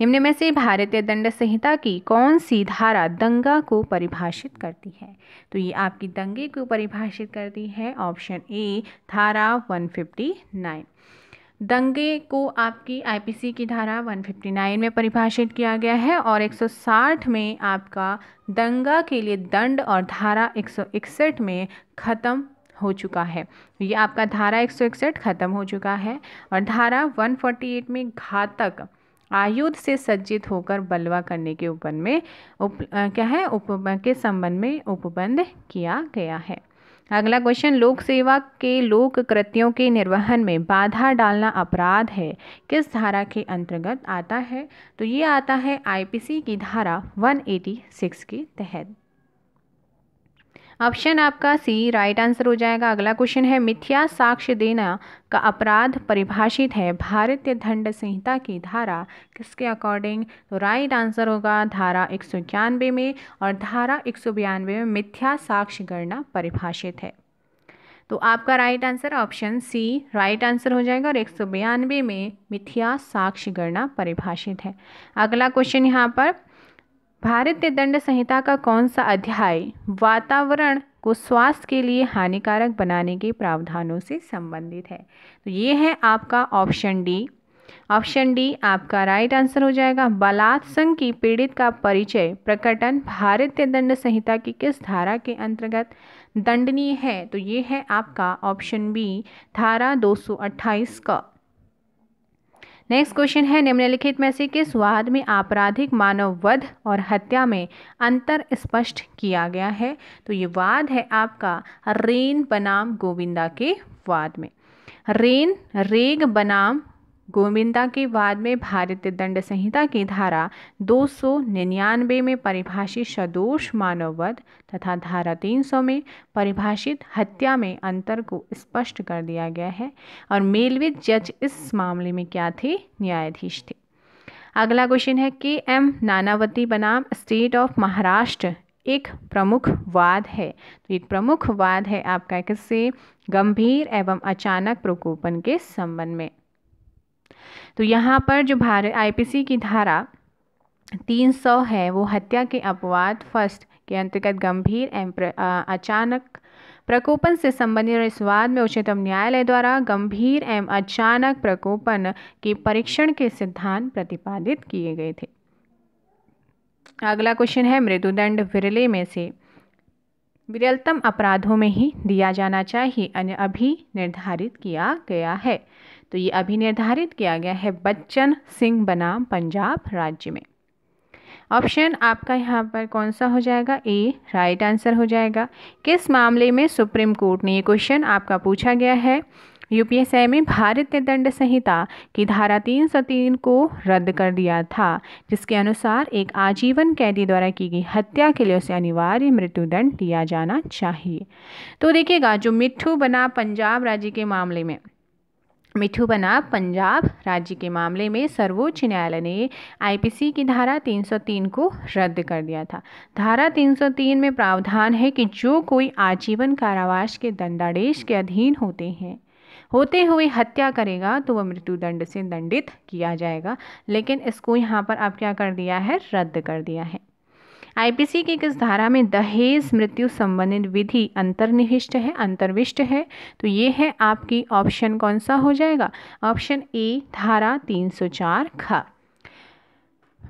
निम्न में से भारतीय दंड संहिता की कौन सी धारा दंगा को परिभाषित करती है तो ये आपकी दंगे को परिभाषित करती है ऑप्शन ए धारा 159 दंगे को आपकी आईपीसी की धारा 159 में परिभाषित किया गया है और 160 में आपका दंगा के लिए दंड और धारा 161 में ख़त्म हो चुका है तो ये आपका धारा 161 ख़त्म हो चुका है और धारा 148 में घातक आयुध से सज्जित होकर बलवा करने के उपन में उप आ, क्या है उप के संबंध में उपबंध किया गया है अगला क्वेश्चन लोक सेवा के लोक कृत्यों के निर्वहन में बाधा डालना अपराध है किस धारा के अंतर्गत आता है तो ये आता है आईपीसी की धारा 186 के तहत ऑप्शन आपका सी राइट आंसर हो जाएगा अगला क्वेश्चन है मिथ्या साक्ष्य देना का अपराध परिभाषित है भारतीय दंड संहिता की धारा किसके अकॉर्डिंग तो राइट आंसर होगा धारा एक में और धारा एक में मिथ्या साक्ष्य गणना परिभाषित है तो आपका right answer option C right answer हो जाएगा और एक सौ बयानवे में मिथ्या साक्ष्य गणना परिभाषित है अगला क्वेश्चन यहाँ पर भारतीय दंड संहिता का कौन सा अध्याय वातावरण को स्वास्थ्य के लिए हानिकारक बनाने के प्रावधानों से संबंधित है तो ये है आपका ऑप्शन डी ऑप्शन डी आपका राइट आंसर हो जाएगा बलात्संग की पीड़ित का परिचय प्रकटन भारतीय दंड संहिता की किस धारा के अंतर्गत दंडनीय है तो ये है आपका ऑप्शन बी धारा 228 का नेक्स्ट क्वेश्चन है निम्नलिखित में से किस वाद में आपराधिक मानव वध और हत्या में अंतर स्पष्ट किया गया है तो ये वाद है आपका रेन बनाम गोविंदा के वाद में रेन रेग बनाम गोविंदा के बाद में भारतीय दंड संहिता की धारा 299 में परिभाषित सदोष मानववध तथा धारा 300 में परिभाषित हत्या में अंतर को स्पष्ट कर दिया गया है और मेलविद जज इस मामले में क्या थे न्यायाधीश थे अगला क्वेश्चन है के एम नानावती बनाम स्टेट ऑफ महाराष्ट्र एक प्रमुख वाद है तो एक प्रमुख वाद है आपका किससे गंभीर एवं अचानक प्रकोपन के संबंध में तो यहाँ पर जो भारत आईपीसी की धारा 300 है वो हत्या के अपवाद फर्स्ट के अंतर्गत गंभीर एवं अचानक प्रकोपन से संबंधित और इस वाद में उच्चतम न्यायालय द्वारा गंभीर एवं अचानक प्रकोपन के परीक्षण के सिद्धांत प्रतिपादित किए गए थे अगला क्वेश्चन है मृदुदंड विरले में से विरलतम अपराधों में ही दिया जाना चाहिए अन्य अभी निर्धारित किया गया है तो ये अभी निर्धारित किया गया है बच्चन सिंह बनाम पंजाब राज्य में ऑप्शन आपका यहाँ पर कौन सा हो जाएगा ए राइट आंसर हो जाएगा किस मामले में सुप्रीम कोर्ट ने ये क्वेश्चन आपका पूछा गया है यूपीएसआई में भारतीय दंड संहिता की धारा तीन सौ तीन को रद्द कर दिया था जिसके अनुसार एक आजीवन कैदी द्वारा की गई हत्या के लिए उसे अनिवार्य मृत्युदंड दिया जाना चाहिए तो देखिएगा जो मिट्ठू बना पंजाब राज्य के मामले में मिठू बना पंजाब राज्य के मामले में सर्वोच्च न्यायालय ने आईपीसी की धारा 303 को रद्द कर दिया था धारा 303 में प्रावधान है कि जो कोई आजीवन कारावास के दंडादेश के अधीन होते हैं होते हुए हत्या करेगा तो वह मृत्युदंड से दंडित किया जाएगा लेकिन इसको यहाँ पर अब क्या कर दिया है रद्द कर दिया है आईपीसी की किस धारा में दहेज मृत्यु संबंधित विधि अंतर्निहिष्ट है अंतर्विष्ट है तो ये है आपकी ऑप्शन कौन सा हो जाएगा ऑप्शन ए धारा 304 सौ खा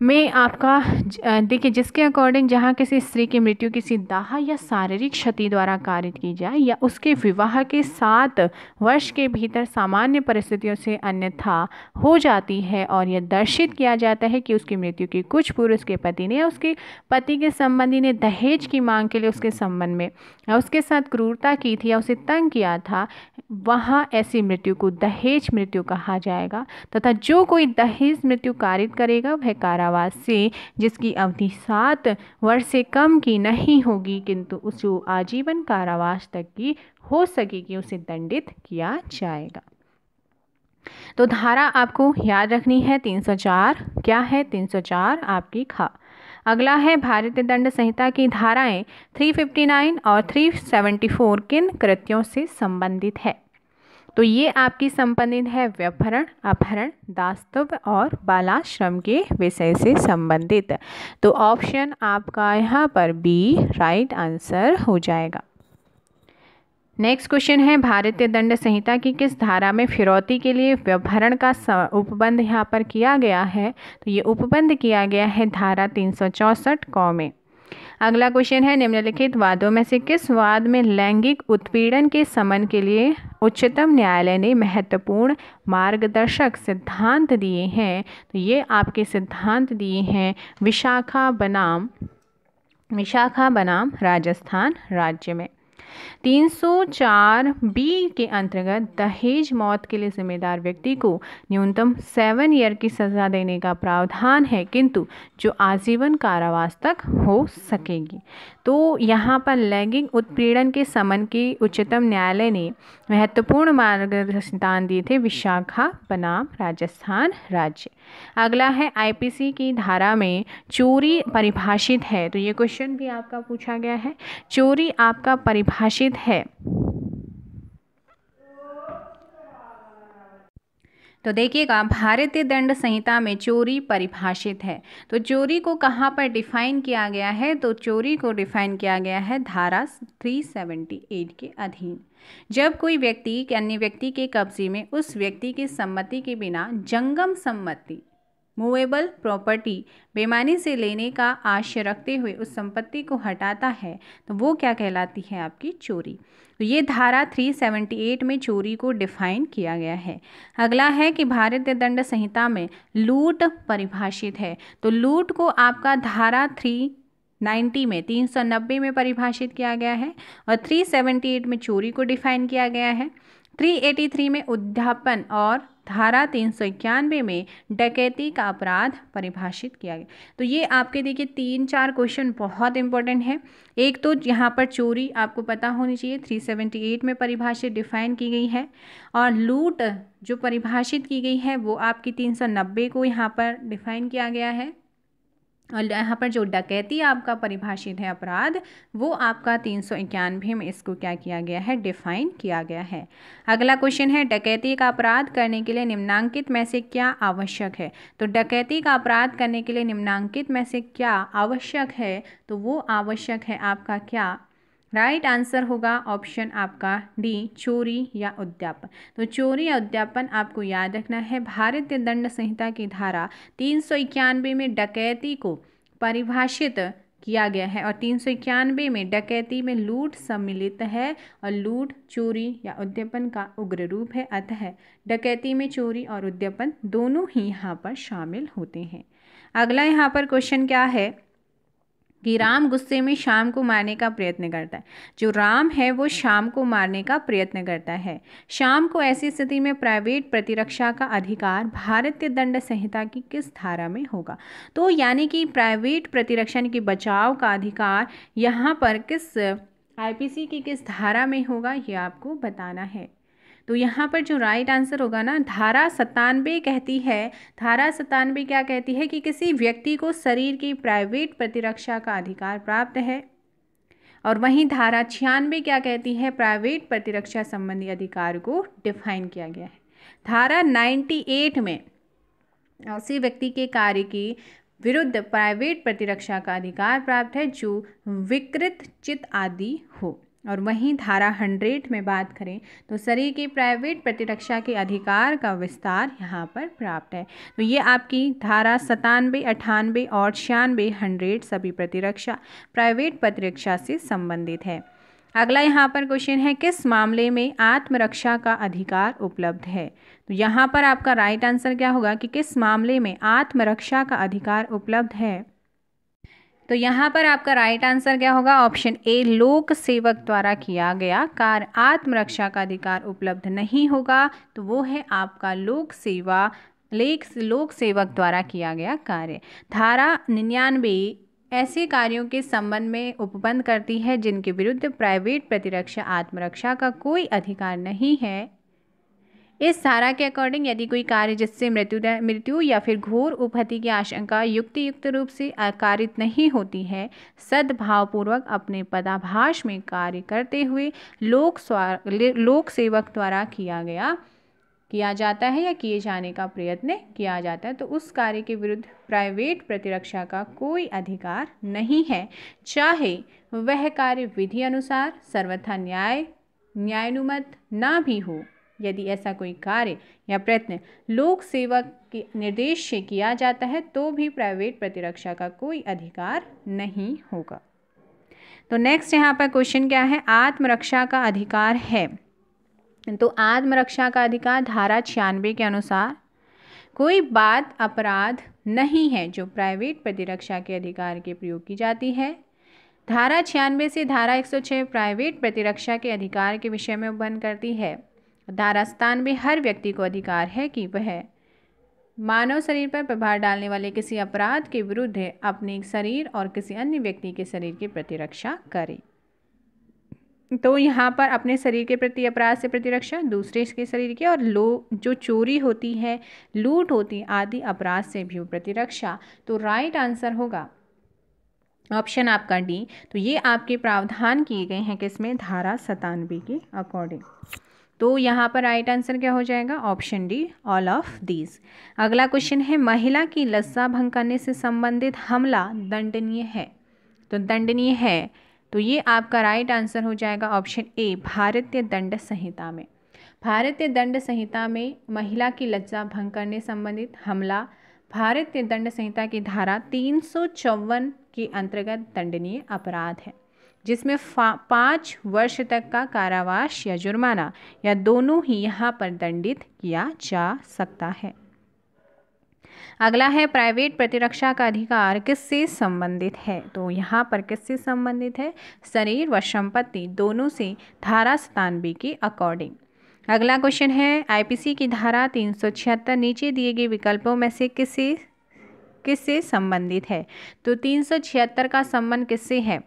में आपका देखिए जिसके अकॉर्डिंग जहाँ किसी स्त्री की मृत्यु किसी दाह या शारीरिक क्षति द्वारा कारित की जाए या उसके विवाह के सात वर्ष के भीतर सामान्य परिस्थितियों से अन्यथा हो जाती है और यह दर्शित किया जाता है कि उसकी मृत्यु के कुछ पूर्व उसके पति ने या उसके पति के संबंधी ने दहेज की मांग के लिए उसके संबंध में या उसके साथ क्रूरता की थी या उसे तंग किया था वहाँ ऐसी मृत्यु को दहेज मृत्यु कहा जाएगा तथा जो कोई दहेज मृत्यु कारित करेगा वह कारा कारावास से जिसकी अवधि सात वर्ष से कम की नहीं होगी किंतु उस जो आजीवन कारावास तक की हो सकेगी उसे दंडित किया जाएगा तो धारा आपको याद रखनी है 304 क्या है 304 आपकी खा अगला है भारतीय दंड संहिता की धाराएं 359 और 374 किन कृत्यों से संबंधित है तो ये आपकी संबंधित है व्यपहरण अपहरण दास्तव्य और बालाश्रम के विषय से संबंधित तो ऑप्शन आपका यहाँ पर बी राइट आंसर हो जाएगा नेक्स्ट क्वेश्चन है भारतीय दंड संहिता की किस धारा में फिरौती के लिए व्यवहारण का उपबंध यहाँ पर किया गया है तो ये उपबंध किया गया है धारा तीन सौ चौंसठ कौ में अगला क्वेश्चन है निम्नलिखित वादों में से किस वाद में लैंगिक उत्पीड़न के समन के लिए उच्चतम न्यायालय ने महत्वपूर्ण मार्गदर्शक सिद्धांत दिए हैं तो ये आपके सिद्धांत दिए हैं विशाखा बनाम विशाखा बनाम राजस्थान राज्य में 304 बी के अंतर्गत दहेज मौत के लिए जिम्मेदार व्यक्ति को न्यूनतम सेवन ईयर की सज़ा देने का प्रावधान है किंतु जो आजीवन कारावास तक हो सकेगी तो यहाँ पर लैंगिक उत्पीड़न के समन की उच्चतम न्यायालय ने महत्वपूर्ण मार्गदर्शन दिए थे विशाखा बनाम राजस्थान राज्य अगला है आईपीसी की धारा में चोरी परिभाषित है तो ये क्वेश्चन भी आपका पूछा गया है चोरी आपका परिभाषित है तो देखिएगा भारतीय दंड संहिता में चोरी परिभाषित है तो चोरी को कहाँ पर डिफाइन किया गया है तो चोरी को डिफाइन किया गया है धारा 378 के अधीन जब कोई व्यक्ति अन्य व्यक्ति के कब्जे में उस व्यक्ति की सम्मति के बिना जंगम सम्मति मूवेबल प्रॉपर्टी बेमानी से लेने का आशय रखते हुए उस संपत्ति को हटाता है तो वो क्या कहलाती है आपकी चोरी तो ये धारा 378 में चोरी को डिफाइन किया गया है अगला है कि भारतीय दंड संहिता में लूट परिभाषित है तो लूट को आपका धारा थ्री में 390 में परिभाषित किया गया है और 378 में चोरी को डिफाइन किया गया है 383 में उद्यापन और धारा तीन सौ इक्यानवे में डकैती का अपराध परिभाषित किया गया तो ये आपके देखिए तीन चार क्वेश्चन बहुत इंपॉर्टेंट हैं एक तो यहाँ पर चोरी आपको पता होनी चाहिए 378 में परिभाषित डिफाइन की गई है और लूट जो परिभाषित की गई है वो आपकी 390 को यहाँ पर डिफाइन किया गया है और यहाँ पर जो डकैती आपका परिभाषित है अपराध वो आपका तीन सौ इक्यानवे में इसको क्या किया गया है डिफाइन किया गया है अगला क्वेश्चन है डकैती का अपराध करने के लिए निम्नांकित में से क्या आवश्यक है तो डकैती का अपराध करने के लिए निम्नांकित में से क्या आवश्यक है तो वो आवश्यक है आपका क्या राइट right आंसर होगा ऑप्शन आपका डी चोरी या उद्यापन तो चोरी या उद्यापन आपको याद रखना है भारतीय दंड संहिता की धारा तीन सौ इक्यानवे में डकैती को परिभाषित किया गया है और तीन सौ इक्यानवे में डकैती में लूट सम्मिलित है और लूट चोरी या उद्यापन का उग्र रूप है अतः डकैती में चोरी और उद्यापन दोनों ही यहाँ पर शामिल होते हैं अगला यहाँ पर क्वेश्चन क्या है कि राम गुस्से में शाम को मारने का प्रयत्न करता है जो राम है वो शाम को मारने का प्रयत्न करता है शाम को ऐसी स्थिति में प्राइवेट प्रतिरक्षा का अधिकार भारतीय दंड संहिता की किस धारा में होगा तो यानी कि प्राइवेट प्रतिरक्षा के बचाव का अधिकार यहाँ पर किस आईपीसी की किस धारा में होगा ये आपको बताना है तो यहाँ पर जो राइट आंसर होगा ना धारा सतानवे कहती है धारा सतानवे क्या कहती है कि किसी व्यक्ति को शरीर की प्राइवेट प्रतिरक्षा का अधिकार प्राप्त है और वहीं धारा छियानवे क्या कहती है प्राइवेट प्रतिरक्षा संबंधी अधिकार को डिफाइन किया गया है धारा 98 में उसी व्यक्ति के कार्य की विरुद्ध प्राइवेट प्रतिरक्षा का अधिकार प्राप्त है जो विकृत चित आदि हो और वहीं धारा हंड्रेड में बात करें तो शरीर की प्राइवेट प्रतिरक्षा के अधिकार का विस्तार यहाँ पर प्राप्त है तो ये आपकी धारा सतानवे अठानवे और छियानवे हंड्रेड सभी प्रतिरक्षा प्राइवेट प्रतिरक्षा से संबंधित है अगला यहाँ पर क्वेश्चन है किस मामले में आत्मरक्षा का अधिकार उपलब्ध है तो यहाँ पर आपका राइट आंसर क्या होगा कि किस मामले में आत्मरक्षा का अधिकार उपलब्ध है तो यहाँ पर आपका राइट आंसर क्या होगा ऑप्शन ए लोक सेवक द्वारा किया गया कार्य आत्मरक्षा का अधिकार उपलब्ध नहीं होगा तो वो है आपका लोक सेवा लेख लोक सेवक द्वारा किया गया कार्य धारा निन्यानवे ऐसे कार्यों के संबंध में उपबंध करती है जिनके विरुद्ध प्राइवेट प्रतिरक्षा आत्मरक्षा का कोई अधिकार नहीं है इस धारा के अकॉर्डिंग यदि कोई कार्य जिससे मृत्यु मृत्यु या फिर घोर उपहति की आशंका युक्ति युक्त रूप से आकारित नहीं होती है सद्भावपूर्वक अपने पदाभाष में कार्य करते हुए लोक लोक सेवक द्वारा किया गया किया जाता है या किए जाने का प्रयत्न किया जाता है तो उस कार्य के विरुद्ध प्राइवेट प्रतिरक्षा का कोई अधिकार नहीं है चाहे वह कार्य विधि अनुसार सर्वथा न्याय न्यायनुमत ना भी हो यदि ऐसा कोई कार्य या प्रयत्न लोक सेवा के निर्देश से किया जाता है तो भी प्राइवेट प्रतिरक्षा का कोई अधिकार नहीं होगा तो नेक्स्ट यहाँ पर क्वेश्चन क्या है आत्मरक्षा का अधिकार है तो आत्मरक्षा का अधिकार धारा छियानवे के अनुसार कोई बात अपराध नहीं है जो प्राइवेट प्रतिरक्षा के अधिकार के प्रयोग की जाती है धारा छियानवे से धारा 106 प्राइवेट प्रतिरक्षा के अधिकार के विषय में उपबंध करती है दारास्तान में हर व्यक्ति को अधिकार है कि वह मानव शरीर पर प्रभाव डालने वाले किसी अपराध के विरुद्ध अपने शरीर और किसी अन्य व्यक्ति के शरीर की प्रतिरक्षा करे तो यहाँ पर अपने शरीर के प्रति अपराध से प्रतिरक्षा दूसरे के शरीर की और लो जो चोरी होती है लूट होती आदि अपराध से भी प्रतिरक्षा तो राइट आंसर होगा ऑप्शन आपका डी तो ये आपके प्रावधान किए गए हैं किसमें धारा सतानवे के अकॉर्डिंग तो यहाँ पर राइट आंसर क्या हो जाएगा option D all of these अगला क्वेश्चन है महिला की लस्सा भंग करने से संबंधित हमला दंडनीय है तो दंडनीय है तो ये आपका राइट आंसर हो जाएगा ऑप्शन ए भारतीय दंड संहिता में भारतीय दंड संहिता में महिला की लज्जा भंग करने संबंधित हमला भारतीय दंड संहिता की धारा तीन के अंतर्गत दंडनीय अपराध है जिसमें पाँच वर्ष तक का कारावास या जुर्माना या दोनों ही यहाँ पर दंडित किया जा सकता है अगला है प्राइवेट प्रतिरक्षा का अधिकार किससे संबंधित है तो यहाँ पर किससे संबंधित है शरीर व संपत्ति दोनों से धारा स्तानवी के अकॉर्डिंग अगला क्वेश्चन है आईपीसी की धारा तीन सौ छिहत्तर नीचे दिए गए विकल्पों में से किसे किससे संबंधित है तो तीन सौ छिहत्तर का संबंध किससे है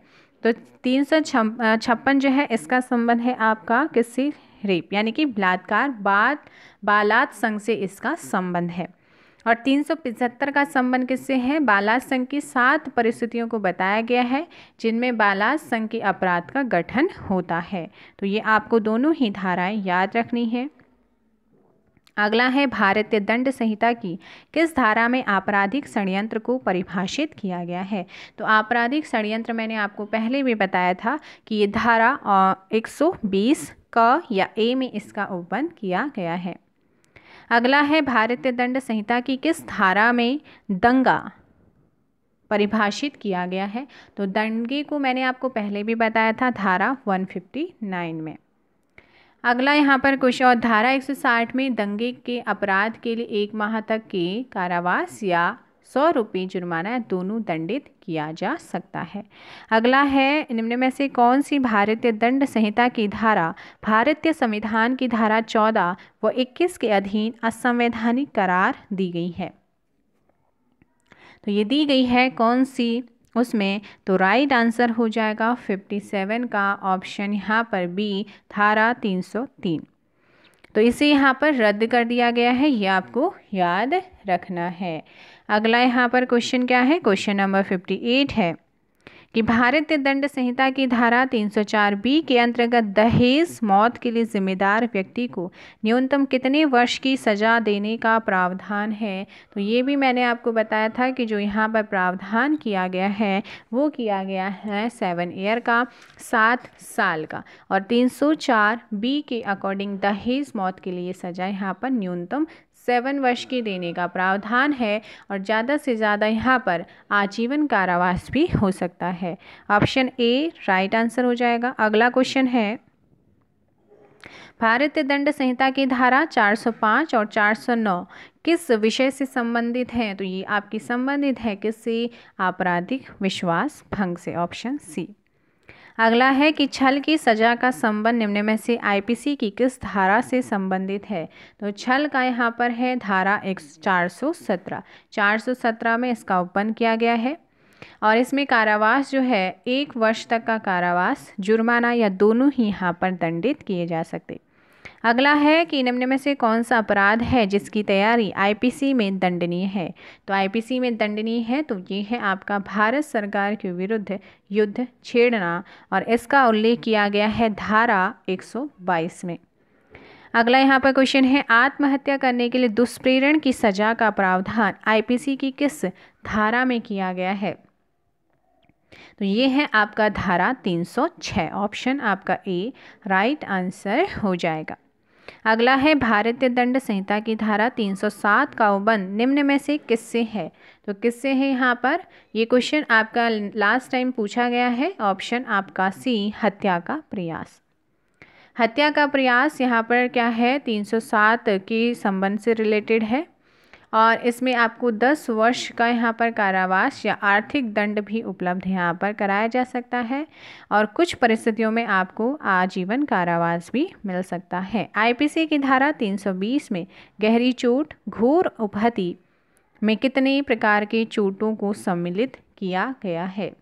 तो तीन सौ छप्पन जो है इसका संबंध है आपका किसी रेप यानी कि बलात्कार बात बालात संघ से इसका संबंध है और तीन सौ पिचहत्तर का संबंध किससे है बालात संघ की सात परिस्थितियों को बताया गया है जिनमें बालात संघ के अपराध का गठन होता है तो ये आपको दोनों ही धाराएं याद रखनी है अगला है भारतीय दंड संहिता की किस धारा में आपराधिक षडयंत्र को परिभाषित किया गया है तो आपराधिक षडयंत्र मैंने आपको पहले भी बताया था कि ये धारा 120 क या ए में इसका उपबंध किया गया है अगला है भारतीय दंड संहिता की किस धारा में दंगा परिभाषित किया गया है तो दंगे को मैंने आपको पहले भी बताया था धारा 159 में अगला यहाँ पर क्वेश्चन और धारा 160 में दंगे के अपराध के लिए एक माह तक के कारावास या सौ रुपये जुर्माना दोनों दंडित किया जा सकता है अगला है निम्न में से कौन सी भारतीय दंड संहिता की धारा भारतीय संविधान की धारा चौदह व इक्कीस के अधीन असंवैधानिक करार दी गई है तो ये दी गई है कौन सी उसमें तो राइट आंसर हो जाएगा 57 का ऑप्शन यहाँ पर बी धारा 303 तो इसे यहाँ पर रद्द कर दिया गया है ये आपको याद रखना है अगला यहाँ पर क्वेश्चन क्या है क्वेश्चन नंबर 58 है कि भारतीय दंड संहिता की धारा 304 बी के अंतर्गत दहेज मौत के लिए जिम्मेदार व्यक्ति को न्यूनतम कितने वर्ष की सज़ा देने का प्रावधान है तो ये भी मैंने आपको बताया था कि जो यहाँ पर प्रावधान किया गया है वो किया गया है सेवन ईयर का सात साल का और 304 बी के अकॉर्डिंग दहेज मौत के लिए सज़ा यहाँ पर न्यूनतम सेवन वर्ष की देने का प्रावधान है और ज़्यादा से ज़्यादा यहाँ पर आजीवन कारावास भी हो सकता है ऑप्शन ए राइट आंसर हो जाएगा अगला क्वेश्चन है भारतीय दंड संहिता की धारा 405 और 409 किस विषय से संबंधित है तो ये आपकी संबंधित है किसी आपराधिक विश्वास भंग से ऑप्शन सी अगला है कि छल की सज़ा का संबंध निम्न में से आईपीसी की किस धारा से संबंधित है तो छल का यहाँ पर है धारा एक चार सौ सत्रह चार सौ सत्रह में इसका ओपन किया गया है और इसमें कारावास जो है एक वर्ष तक का कारावास जुर्माना या दोनों ही यहाँ पर दंडित किए जा सकते अगला है कि निम्न में से कौन सा अपराध है जिसकी तैयारी आईपीसी में दंडनीय है तो आईपीसी में दंडनीय है तो ये है आपका भारत सरकार के विरुद्ध युद्ध छेड़ना और इसका उल्लेख किया गया है धारा 122 में अगला यहाँ पर क्वेश्चन है आत्महत्या करने के लिए दुष्प्रेरण की सजा का प्रावधान आईपीसी की किस धारा में किया गया है तो ये है आपका धारा 306 ऑप्शन आपका ए राइट आंसर हो जाएगा अगला है भारतीय दंड संहिता की धारा 307 का उबंध निम्न में से किससे है तो किससे है यहाँ पर ये क्वेश्चन आपका लास्ट टाइम पूछा गया है ऑप्शन आपका सी हत्या का प्रयास हत्या का प्रयास यहाँ पर क्या है 307 के संबंध से रिलेटेड है और इसमें आपको दस वर्ष का यहाँ पर कारावास या आर्थिक दंड भी उपलब्ध यहाँ पर कराया जा सकता है और कुछ परिस्थितियों में आपको आजीवन कारावास भी मिल सकता है आईपीसी की धारा 320 में गहरी चोट घोर उपहति में कितने प्रकार के चोटों को सम्मिलित किया गया है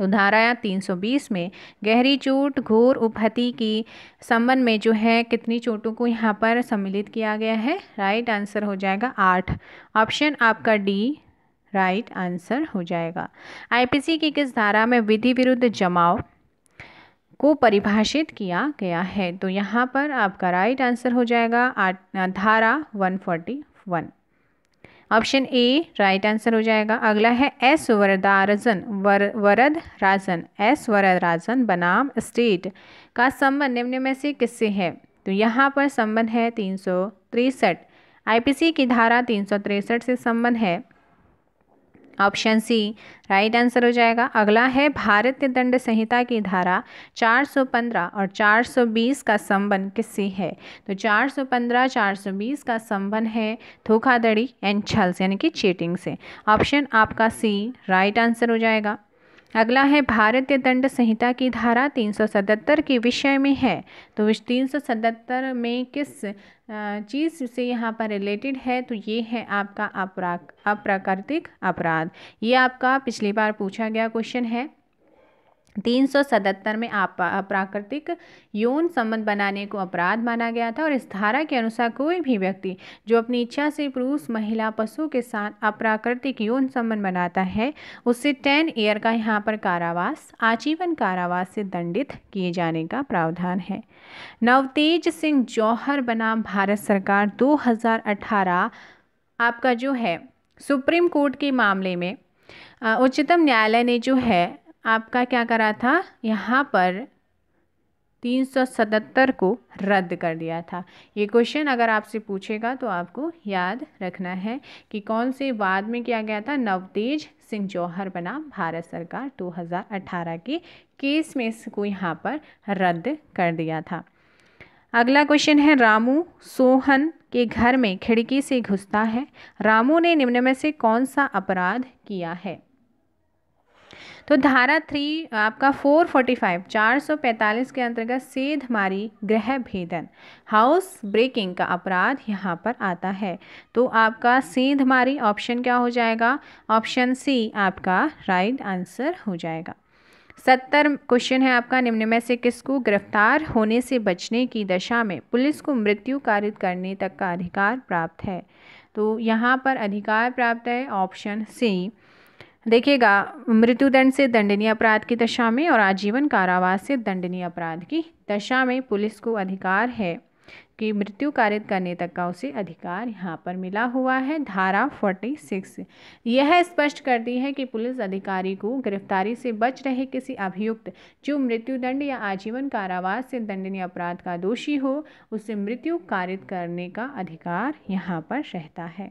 धारा 320 में गहरी चोट घोर उपहति की संबंध में जो है कितनी चोटों को यहाँ पर सम्मिलित किया गया है राइट आंसर हो जाएगा आठ ऑप्शन आपका डी राइट आंसर हो जाएगा आईपीसी की किस धारा में विधि विरुद्ध जमाव को परिभाषित किया गया है तो यहाँ पर आपका राइट आंसर हो जाएगा धारा 141 ऑप्शन ए राइट आंसर हो जाएगा अगला है एस वरदारजन वर वरद राजन एस वरद राजन बनाम स्टेट का संबंध निम्न में से किससे है तो यहाँ पर संबंध है तीन सौ तिरसठ आई की धारा तीन सौ तिरसठ से संबंध है ऑप्शन सी राइट आंसर हो जाएगा अगला है भारतीय दंड संहिता की धारा 415 और 420 का संबंध किससे है तो 415 420 का संबंध है धोखाधड़ी एंड छल्स यानी कि चीटिंग से ऑप्शन आपका सी राइट आंसर हो जाएगा अगला है भारतीय दंड संहिता की धारा 377 के विषय में है तो इस 377 में किस चीज़ से यहाँ पर रिलेटेड है तो ये है आपका अपरा अप्राकृतिक अपराध ये आपका पिछली बार पूछा गया क्वेश्चन है तीन सौ सतहत्तर में आप प्राकृतिक यौन संबंध बनाने को अपराध माना गया था और इस धारा के अनुसार कोई भी व्यक्ति जो अपनी इच्छा से पुरुष महिला पशु के साथ अप्राकृतिक यौन संबंध बनाता है उससे टेन ईयर का यहाँ पर कारावास आजीवन कारावास से दंडित किए जाने का प्रावधान है नवतेज सिंह जौहर बनाम भारत सरकार 2018 आपका जो है सुप्रीम कोर्ट के मामले में उच्चतम न्यायालय ने जो है आपका क्या करा था यहाँ पर 377 को रद्द कर दिया था ये क्वेश्चन अगर आपसे पूछेगा तो आपको याद रखना है कि कौन से बाद में किया गया था नवतेज सिंह जौहर बना भारत सरकार 2018 के केस में इसको यहाँ पर रद्द कर दिया था अगला क्वेश्चन है रामू सोहन के घर में खिड़की से घुसता है रामू ने निम्न में से कौन सा अपराध किया है तो धारा थ्री आपका फोर फोर्टी फाइव चार सौ पैंतालीस के अंतर्गत सेध मारी गृह भेदन हाउस ब्रेकिंग का अपराध यहाँ पर आता है तो आपका सेध मारी ऑप्शन क्या हो जाएगा ऑप्शन सी आपका राइट आंसर हो जाएगा सत्तर क्वेश्चन है आपका निम्न में से किसको गिरफ्तार होने से बचने की दशा में पुलिस को मृत्यु कारित करने तक का अधिकार प्राप्त है तो यहाँ पर अधिकार प्राप्त है ऑप्शन सी देखिएगा मृत्युदंड से दंडनीय अपराध की दशा में और आजीवन कारावास से दंडनीय अपराध की दशा में पुलिस को अधिकार है कि मृत्यु कारित करने तक का उसे अधिकार यहाँ पर मिला हुआ है धारा 46 यह स्पष्ट करती है कि पुलिस अधिकारी को गिरफ्तारी से बच रहे किसी अभियुक्त जो मृत्युदंड या आजीवन कारावास से दंडनीय अपराध का दोषी हो उसे मृत्यु कारित करने का अधिकार यहाँ पर रहता है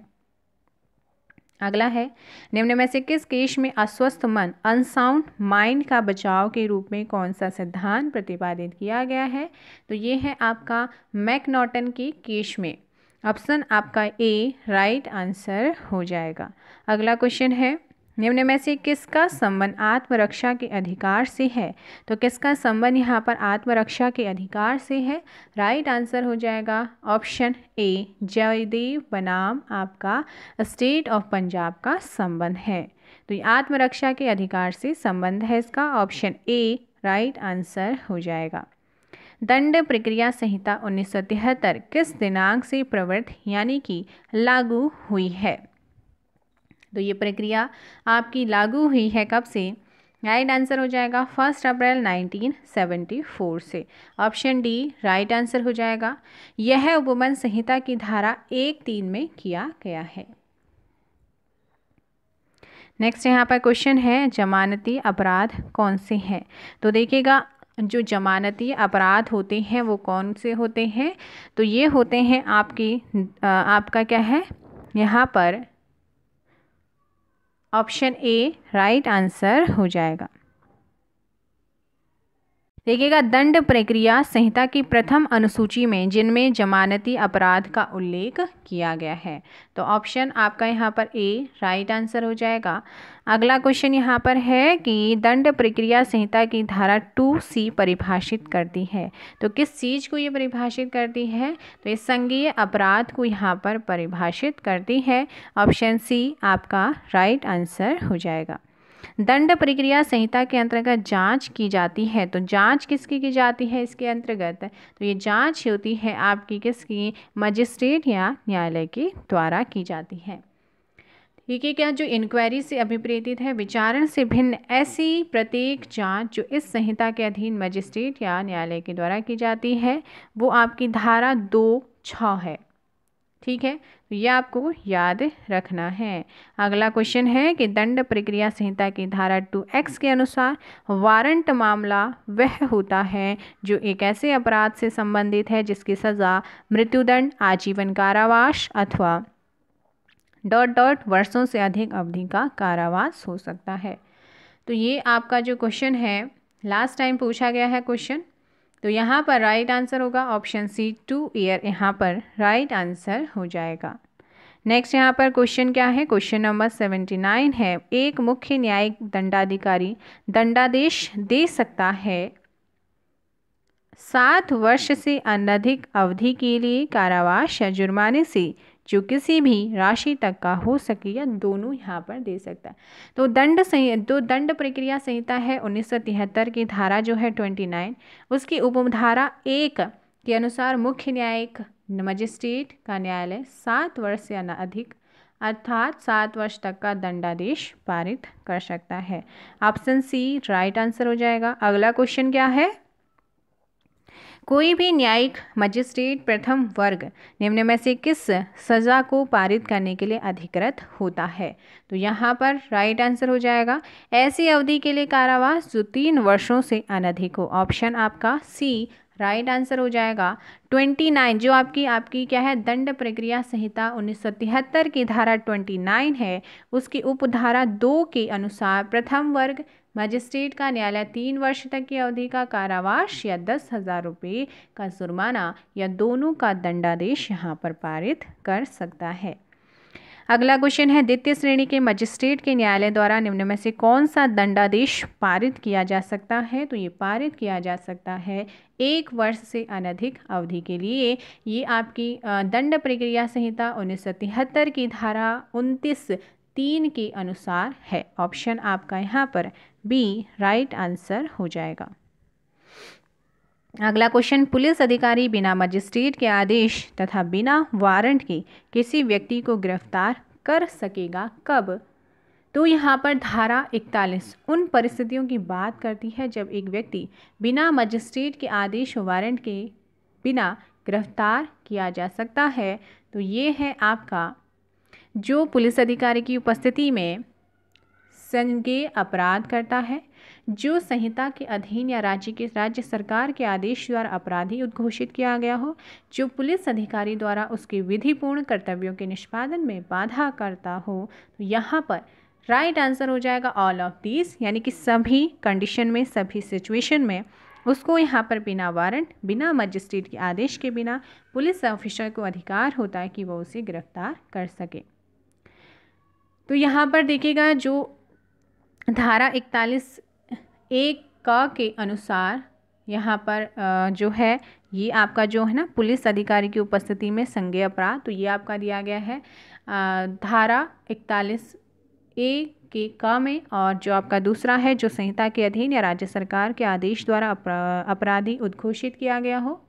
अगला है निम्न में से किस केश में अस्वस्थ मन अनसाउंड माइंड का बचाव के रूप में कौन सा सिद्धांत प्रतिपादित किया गया है तो ये है आपका मैकनॉटन के केश में ऑप्शन आपका ए राइट आंसर हो जाएगा अगला क्वेश्चन है निम्न में से किसका संबंध आत्मरक्षा के अधिकार से है तो किसका संबंध यहाँ पर आत्मरक्षा के अधिकार से है राइट आंसर हो जाएगा ऑप्शन ए जयदेव बनाम आपका स्टेट ऑफ पंजाब का संबंध है तो ये आत्मरक्षा के अधिकार से संबंध है इसका ऑप्शन ए राइट आंसर हो जाएगा दंड प्रक्रिया संहिता उन्नीस किस दिनांक से प्रवृत्त यानी कि लागू हुई है तो ये प्रक्रिया आपकी लागू हुई है कब से राइट आंसर हो जाएगा फर्स्ट अप्रैल 1974 से ऑप्शन डी राइट आंसर हो जाएगा यह उपमन संहिता की धारा एक तीन में किया गया है नेक्स्ट यहाँ पर क्वेश्चन है जमानती अपराध कौन से हैं तो देखिएगा जो जमानती अपराध होते हैं वो कौन से होते हैं तो ये होते हैं आपकी आपका क्या है यहाँ पर ऑप्शन ए राइट आंसर हो जाएगा देखिएगा दंड प्रक्रिया संहिता की प्रथम अनुसूची में जिनमें जमानती अपराध का उल्लेख किया गया है तो ऑप्शन आपका यहाँ पर ए राइट आंसर हो जाएगा अगला क्वेश्चन यहाँ पर है कि दंड प्रक्रिया संहिता की धारा टू सी परिभाषित करती है तो किस चीज़ को ये परिभाषित करती है तो ये संघीय अपराध को यहाँ पर परिभाषित करती है ऑप्शन सी आपका राइट आंसर हो जाएगा दंड प्रक्रिया संहिता के अंतर्गत जांच की जाती है तो जांच किसकी की जाती है इसके अंतर्गत तो ये जांच होती है आपकी किसकी मजिस्ट्रेट या न्यायालय के द्वारा की जाती है ये है क्या जो इंक्वायरी से अभिप्रेतित है विचारण से भिन्न ऐसी प्रत्येक जांच जो इस संहिता के अधीन मजिस्ट्रेट या न्यायालय के द्वारा की जाती है वो आपकी धारा दो छ है ठीक है यह तो ये आपको याद रखना है अगला क्वेश्चन है कि दंड प्रक्रिया संहिता की धारा टू एक्स के अनुसार वारंट मामला वह होता है जो एक ऐसे अपराध से संबंधित है जिसकी सज़ा मृत्युदंड आजीवन कारावास अथवा डॉट डॉट वर्षों से अधिक अवधि का कारावास हो सकता है तो ये आपका जो क्वेश्चन है लास्ट टाइम पूछा गया है क्वेश्चन तो यहाँ पर राइट आंसर होगा ऑप्शन सी टू ईयर यहाँ पर राइट आंसर हो जाएगा नेक्स्ट यहाँ पर क्वेश्चन क्या है क्वेश्चन नंबर सेवेंटी नाइन है एक मुख्य न्यायिक दंडाधिकारी दंडादेश दे सकता है सात वर्ष से अनधिक अवधि के लिए कारावास या जुर्माने से जो किसी भी राशि तक का हो सके या दोनों यहाँ पर दे सकता है तो दंड संहि तो दंड प्रक्रिया संहिता है उन्नीस की धारा जो है ट्वेंटी नाइन उसकी उपधारा एक के अनुसार मुख्य न्यायिक मजिस्ट्रेट का न्यायालय सात वर्ष या न अधिक अर्थात सात वर्ष तक का दंडादेश पारित कर सकता है ऑप्शन सी राइट आंसर हो जाएगा अगला क्वेश्चन क्या है कोई भी न्यायिक मजिस्ट्रेट प्रथम वर्ग निम्न में से किस सज़ा को पारित करने के लिए अधिकृत होता है तो यहाँ पर राइट आंसर हो जाएगा ऐसी अवधि के लिए कारावास जो तीन वर्षों से अनधिक हो ऑप्शन आपका सी राइट right आंसर हो जाएगा ट्वेंटी नाइन जो आपकी आपकी क्या है दंड प्रक्रिया संहिता उन्नीस की धारा ट्वेंटी नाइन है उसकी उपधारा दो के अनुसार प्रथम वर्ग मजिस्ट्रेट का न्यायालय तीन वर्ष तक की अवधि का कारावास या दस हज़ार रुपये का जुर्माना या दोनों का दंडादेश यहाँ पर पारित कर सकता है अगला क्वेश्चन है द्वितीय श्रेणी के मजिस्ट्रेट के न्यायालय द्वारा निम्न में से कौन सा दंडादेश पारित किया जा सकता है तो ये पारित किया जा सकता है एक वर्ष से अनधिक अवधि के लिए ये आपकी दंड प्रक्रिया संहिता उन्नीस की धारा उनतीस तीन के अनुसार है ऑप्शन आपका यहाँ पर बी राइट आंसर हो जाएगा अगला क्वेश्चन पुलिस अधिकारी बिना मजिस्ट्रेट के आदेश तथा बिना वारंट के किसी व्यक्ति को गिरफ्तार कर सकेगा कब तो यहाँ पर धारा इकतालीस उन परिस्थितियों की बात करती है जब एक व्यक्ति बिना मजिस्ट्रेट के आदेश वारंट के बिना गिरफ्तार किया जा सकता है तो ये है आपका जो पुलिस अधिकारी की उपस्थिति में संज्ञेय अपराध करता है जो संहिता के अधीन या राज्य के राज्य सरकार के आदेश द्वारा अपराधी उद्घोषित किया गया हो जो पुलिस अधिकारी द्वारा उसके विधिपूर्ण कर्तव्यों के निष्पादन में बाधा करता हो तो यहाँ पर राइट आंसर हो जाएगा ऑल ऑफ दीज यानी कि सभी कंडीशन में सभी सिचुएशन में उसको यहाँ पर बिना वारंट बिना मजिस्ट्रेट के आदेश के बिना पुलिस ऑफिसर को अधिकार होता है कि वो उसे गिरफ्तार कर सके तो यहाँ पर देखिएगा जो धारा इकतालीस एक का के अनुसार यहाँ पर जो है ये आपका जो है ना पुलिस अधिकारी की उपस्थिति में संज्ञ अपराध तो ये आपका दिया गया है धारा इकतालीस ए के का में और जो आपका दूसरा है जो संहिता के अधीन या राज्य सरकार के आदेश द्वारा अपराधी उद्घोषित किया गया हो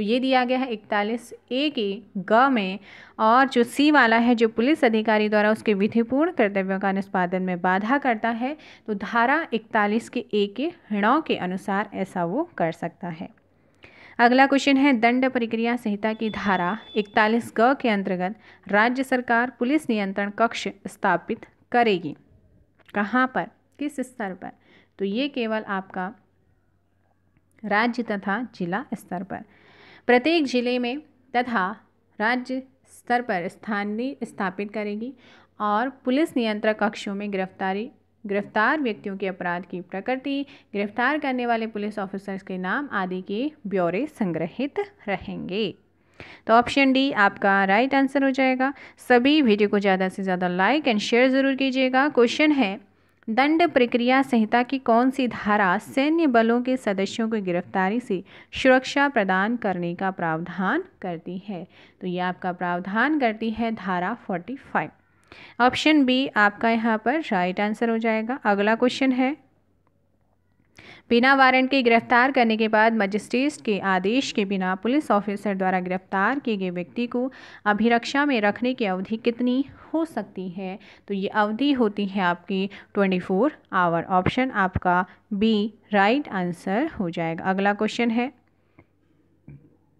तो ये दिया गया है इकतालीस ए के ग में और जो सी वाला है जो पुलिस अधिकारी द्वारा उसके विधिपूर्ण कर्तव्यों का निष्पादन में बाधा करता है तो धारा इकतालीस के ए के ऋणों के अनुसार ऐसा वो कर सकता है अगला क्वेश्चन है दंड प्रक्रिया संहिता की धारा इकतालीस ग के अंतर्गत राज्य सरकार पुलिस नियंत्रण कक्ष स्थापित करेगी कहाँ पर किस स्तर पर तो ये केवल आपका राज्य तथा जिला स्तर पर प्रत्येक ज़िले में तथा राज्य स्तर पर स्थानीय स्थापित करेगी और पुलिस नियंत्रण कक्षों में गिरफ्तारी गिरफ्तार व्यक्तियों के अपराध की प्रकृति गिरफ्तार करने वाले पुलिस ऑफिसर्स के नाम आदि के ब्यौरे संग्रहित रहेंगे तो ऑप्शन डी आपका राइट आंसर हो जाएगा सभी वीडियो को ज़्यादा से ज़्यादा लाइक एंड शेयर ज़रूर कीजिएगा क्वेश्चन है दंड प्रक्रिया संहिता की कौन सी धारा सैन्य बलों के सदस्यों को गिरफ्तारी से सुरक्षा प्रदान करने का प्रावधान करती है तो ये आपका प्रावधान करती है धारा 45 ऑप्शन बी आपका यहाँ पर राइट आंसर हो जाएगा अगला क्वेश्चन है बिना वारंट के गिरफ्तार करने के बाद मजिस्ट्रेट के आदेश के बिना पुलिस ऑफिसर द्वारा गिरफ्तार किए गए व्यक्ति को अभिरक्षा में रखने की अवधि कितनी हो सकती है तो ये अवधि होती है आपकी ट्वेंटी फोर आवर ऑप्शन आपका बी राइट आंसर हो जाएगा अगला क्वेश्चन है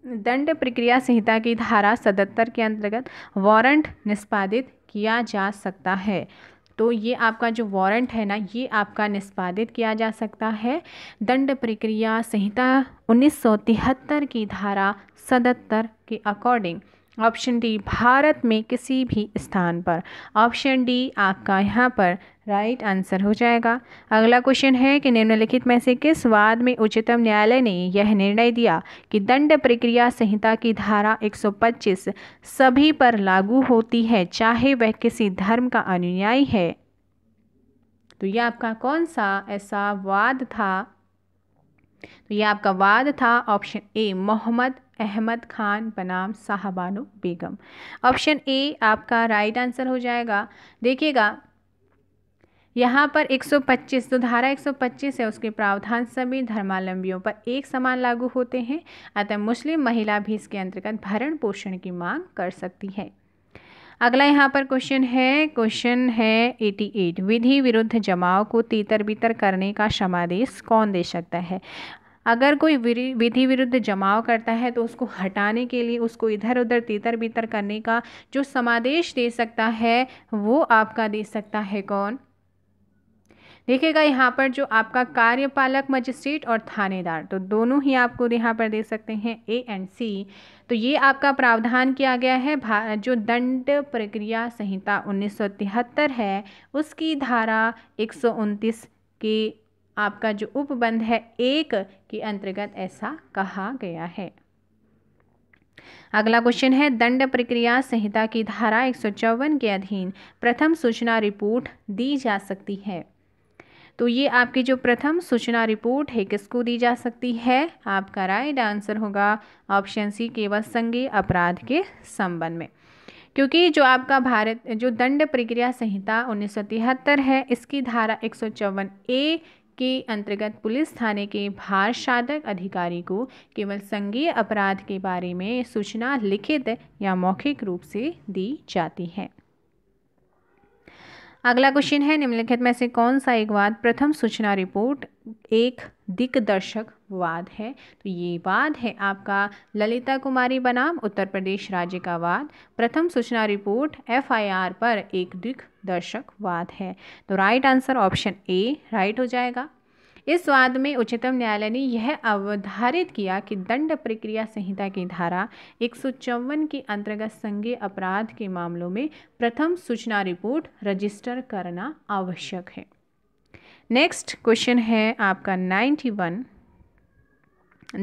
दंड प्रक्रिया संहिता की धारा सतहत्तर के अंतर्गत वारंट निष्पादित किया जा सकता है तो ये आपका जो वारंट है ना ये आपका निष्पादित किया जा सकता है दंड प्रक्रिया संहिता उन्नीस की धारा सतहत्तर के अकॉर्डिंग ऑप्शन डी भारत में किसी भी स्थान पर ऑप्शन डी आपका यहाँ पर राइट right आंसर हो जाएगा अगला क्वेश्चन है कि निम्नलिखित में से किस वाद में उच्चतम न्यायालय ने यह निर्णय दिया कि दंड प्रक्रिया संहिता की धारा 125 सभी पर लागू होती है चाहे वह किसी धर्म का अनुयायी है तो यह आपका कौन सा ऐसा वाद था तो यह आपका वाद था ऑप्शन ए मोहम्मद अहमद खान बनाम साहबानो बेगम ऑप्शन ए आपका राइट आंसर हो जाएगा देखिएगा यहाँ पर 125 तो धारा 125 है उसके प्रावधान सभी धर्मावलंबियों पर एक समान लागू होते हैं अतः मुस्लिम महिला भी इसके अंतर्गत भरण पोषण की मांग कर सकती है अगला यहाँ पर क्वेश्चन है क्वेश्चन है 88 विधि विरुद्ध जमाव को तीतर बीतर करने का क्षमादेश कौन दे सकता है अगर कोई विधि विरुद्ध जमाव करता है तो उसको हटाने के लिए उसको इधर उधर तीतर बीतर करने का जो समादेश दे सकता है वो आपका दे सकता है कौन देखिएगा यहाँ पर जो आपका कार्यपालक मजिस्ट्रेट और थानेदार तो दोनों ही आपको यहाँ पर दे सकते हैं ए एंड सी तो ये आपका प्रावधान किया गया है जो दंड प्रक्रिया संहिता उन्नीस है उसकी धारा एक के आपका जो उपबंध है एक के अंतर्गत ऐसा कहा गया है अगला क्वेश्चन है दंड प्रक्रिया संहिता की धारा एक के अधीन प्रथम सूचना रिपोर्ट दी जा सकती है तो ये आपकी जो प्रथम सूचना रिपोर्ट है किसको दी जा सकती है आपका राइट आंसर होगा ऑप्शन सी केवल संघीय अपराध के संबंध में क्योंकि जो आपका भारत जो दंड प्रक्रिया संहिता उन्नीस है इसकी धारा एक ए के अंतर्गत पुलिस थाने के भार साधक अधिकारी को केवल संघीय अपराध के बारे में सूचना लिखित या मौखिक रूप से दी जाती है अगला क्वेश्चन है निम्नलिखित में से कौन सा एक वाद प्रथम सूचना रिपोर्ट एक दिग्दर्शक वाद है तो ये वाद है आपका ललिता कुमारी बनाम उत्तर प्रदेश राज्य का वाद प्रथम सूचना रिपोर्ट एफआईआर पर एक दिग्दर्शक वाद है तो right answer option A right हो जाएगा इस वाद में उच्चतम न्यायालय ने यह अवधारित किया कि दंड प्रक्रिया संहिता की धारा एक के अंतर्गत संज्ञेय अपराध के मामलों में प्रथम सूचना रिपोर्ट रजिस्टर करना आवश्यक है नेक्स्ट क्वेश्चन है आपका 91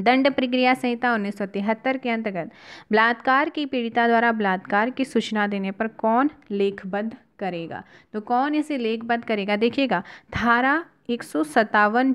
दंड प्रक्रिया संहिता उन्नीस के अंतर्गत बलात्कार की पीड़िता द्वारा बलात्कार की सूचना देने पर कौन लेखबद्ध करेगा तो कौन इसे लेखबद्ध करेगा देखिएगा धारा एक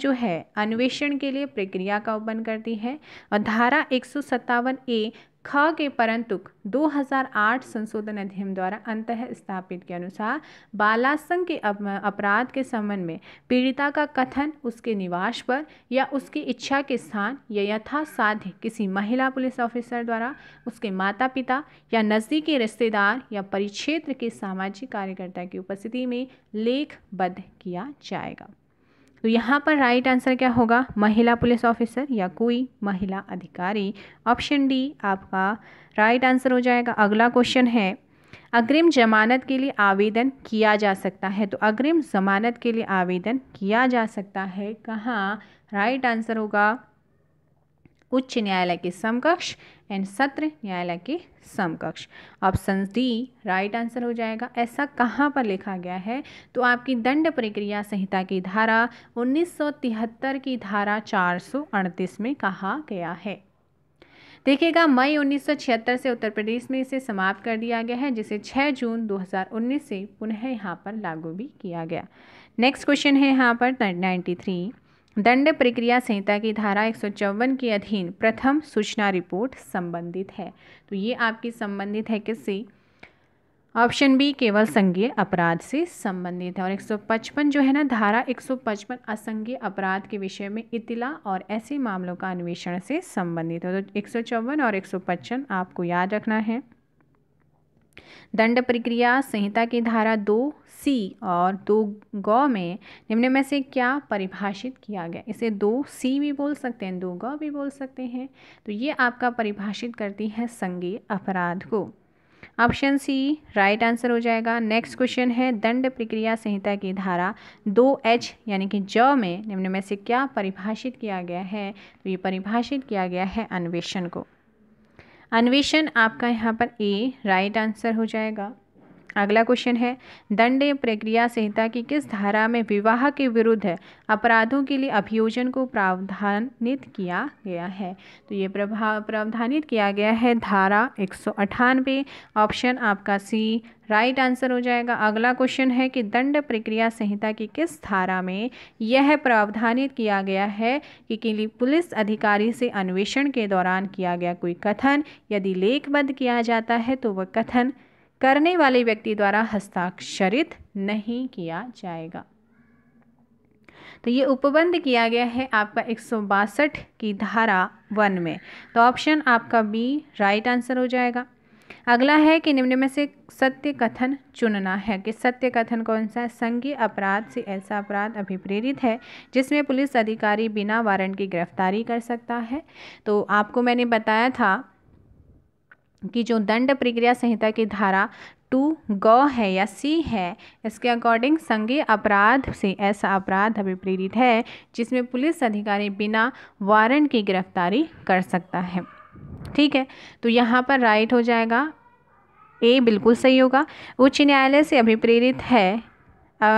जो है अन्वेषण के लिए प्रक्रिया का ओपन करती है और धारा एक ए ख के परंतु 2008 संशोधन अधिनियम द्वारा अंतः स्थापित के अनुसार बालासंघ के अपराध के संबंध में पीड़िता का कथन उसके निवास पर या उसकी इच्छा के स्थान या यथासाध्य किसी महिला पुलिस ऑफिसर द्वारा उसके माता पिता या नज़दीकी रिश्तेदार या परिक्षेत्र के सामाजिक कार्यकर्ता की उपस्थिति में लेखबद्ध किया जाएगा तो यहाँ पर राइट आंसर क्या होगा महिला पुलिस ऑफिसर या कोई महिला अधिकारी ऑप्शन डी आपका राइट आंसर हो जाएगा अगला क्वेश्चन है अग्रिम जमानत के लिए आवेदन किया जा सकता है तो अग्रिम जमानत के लिए आवेदन किया जा सकता है कहाँ राइट आंसर होगा उच्च न्यायालय के समकक्ष एंड सत्र न्यायालय के समकक्ष ऑप्शन डी राइट आंसर हो जाएगा ऐसा कहाँ पर लिखा गया है तो आपकी दंड प्रक्रिया संहिता की धारा 1973 की धारा 438 में कहा गया है देखिएगा मई 1976 से उत्तर प्रदेश में इसे समाप्त कर दिया गया है जिसे 6 जून 2019 से पुनः यहाँ पर लागू भी किया गया नेक्स्ट क्वेश्चन है यहाँ पर नाइन्टी दंड प्रक्रिया संहिता की धारा एक के अधीन प्रथम सूचना रिपोर्ट संबंधित है तो ये आपकी संबंधित है किससे ऑप्शन बी केवल संज्ञेय अपराध से संबंधित है और 155 जो है ना धारा 155 असंज्ञेय अपराध के विषय में इतला और ऐसे मामलों का अन्वेषण से संबंधित है तो एक और एक आपको याद रखना है दंड प्रक्रिया संहिता की धारा दो सी और दो गौ में निम्न में से क्या परिभाषित किया गया इसे दो सी भी बोल सकते हैं दो गौ भी बोल सकते हैं तो ये आपका परिभाषित करती है संगी अपराध को ऑप्शन सी राइट आंसर हो जाएगा नेक्स्ट क्वेश्चन है दंड प्रक्रिया संहिता की धारा दो एच यानी कि ज में निम्न में से क्या परिभाषित किया गया है तो ये परिभाषित किया गया है अन्वेषण को अन्वेषण आपका यहाँ पर ए राइट आंसर हो जाएगा अगला क्वेश्चन है दंड प्रक्रिया संहिता की किस धारा में विवाह के विरुद्ध अपराधों के लिए अभियोजन को प्रावधानित किया गया है तो ये प्रभाव प्रावधानित किया गया है धारा एक ऑप्शन आपका सी राइट आंसर हो जाएगा अगला क्वेश्चन है कि दंड प्रक्रिया संहिता की किस धारा में यह प्रावधानित किया गया है कि किली पुलिस अधिकारी से अन्वेषण के दौरान किया गया कोई कथन यदि लेखबद्ध किया जाता है तो वह कथन करने वाले व्यक्ति द्वारा हस्ताक्षरित नहीं किया जाएगा तो ये उपबंध किया गया है आपका एक की धारा वन में तो ऑप्शन आपका बी राइट आंसर हो जाएगा अगला है कि निम्न में से सत्य कथन चुनना है कि सत्य कथन कौन सा है संघीय अपराध से ऐसा अपराध अभिप्रेरित है जिसमें पुलिस अधिकारी बिना वारंट की गिरफ्तारी कर सकता है तो आपको मैंने बताया था कि जो दंड प्रक्रिया संहिता की धारा टू ग है या सी है इसके अकॉर्डिंग संज्ञ अपराध से ऐसा अपराध अभी प्रेरित है जिसमें पुलिस अधिकारी बिना वारंट की गिरफ्तारी कर सकता है ठीक है तो यहाँ पर राइट हो जाएगा ए बिल्कुल सही होगा उच्च न्यायालय से अभिप्रेरित है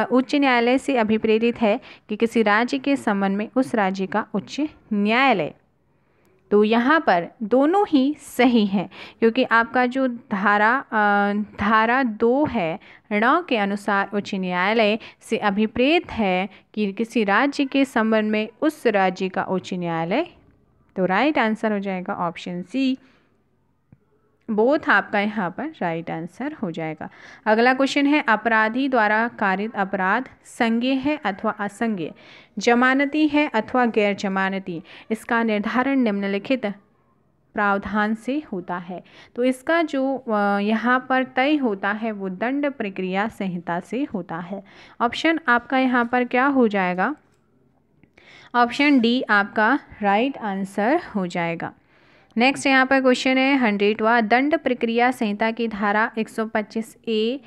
उच्च न्यायालय से अभिप्रेरित है कि किसी राज्य के संबंध में उस राज्य का उच्च न्यायालय तो यहाँ पर दोनों ही सही हैं क्योंकि आपका जो धारा धारा दो है ण के अनुसार उच्च न्यायालय से अभिप्रेत है कि किसी राज्य के संबंध में उस राज्य का उच्च न्यायालय तो राइट आंसर हो जाएगा ऑप्शन सी बोथ आपका यहाँ पर राइट आंसर हो जाएगा अगला क्वेश्चन है अपराधी द्वारा कारित अपराध संज्ञ है अथवा असंज्ञ जमानती है अथवा गैर जमानती इसका निर्धारण निम्नलिखित प्रावधान से होता है तो इसका जो यहाँ पर तय होता है वो दंड प्रक्रिया संहिता से होता है ऑप्शन आपका यहाँ पर क्या हो जाएगा ऑप्शन डी आपका राइट आंसर हो जाएगा नेक्स्ट यहाँ पर क्वेश्चन है हंड्रेडवा दंड प्रक्रिया संहिता की धारा 125 ए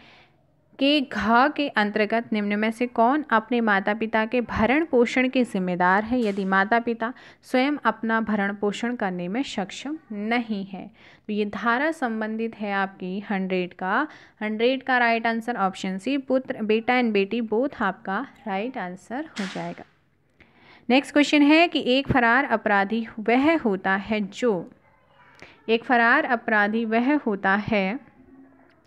के घ के अंतर्गत निम्न में से कौन अपने माता पिता के भरण पोषण के जिम्मेदार है यदि माता पिता स्वयं अपना भरण पोषण करने में सक्षम नहीं है तो ये धारा संबंधित है आपकी हंड्रेड का हंड्रेड का राइट आंसर ऑप्शन सी पुत्र बेटा एंड बेटी बोथ आपका राइट आंसर हो जाएगा नेक्स्ट क्वेश्चन है कि एक फरार अपराधी वह होता है जो एक फरार अपराधी वह होता है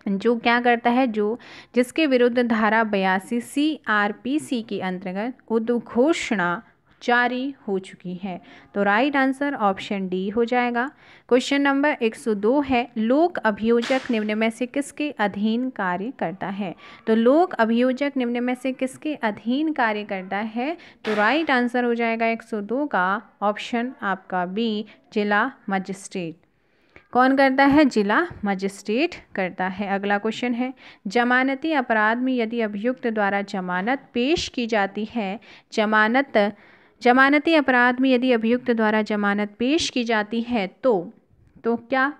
जो क्या करता है जो जिसके विरुद्ध धारा बयासी सी आर पी सी के अंतर्गत उद्घोषणा जारी हो चुकी है तो राइट आंसर ऑप्शन डी हो जाएगा क्वेश्चन नंबर 102 है लोक अभियोजक निम्न में से किसके अधीन कार्य करता है तो लोक अभियोजक निम्न में से किसके अधीन कार्य करता है तो राइट आंसर हो जाएगा 102 का ऑप्शन आपका बी जिला मजिस्ट्रेट कौन करता है जिला मजिस्ट्रेट करता है अगला क्वेश्चन है जमानती अपराध में यदि अभियुक्त द्वारा जमानत पेश की जाती है जमानत जमानती अपराध में यदि अभियुक्त द्वारा जमानत पेश की जाती है तो तो क्या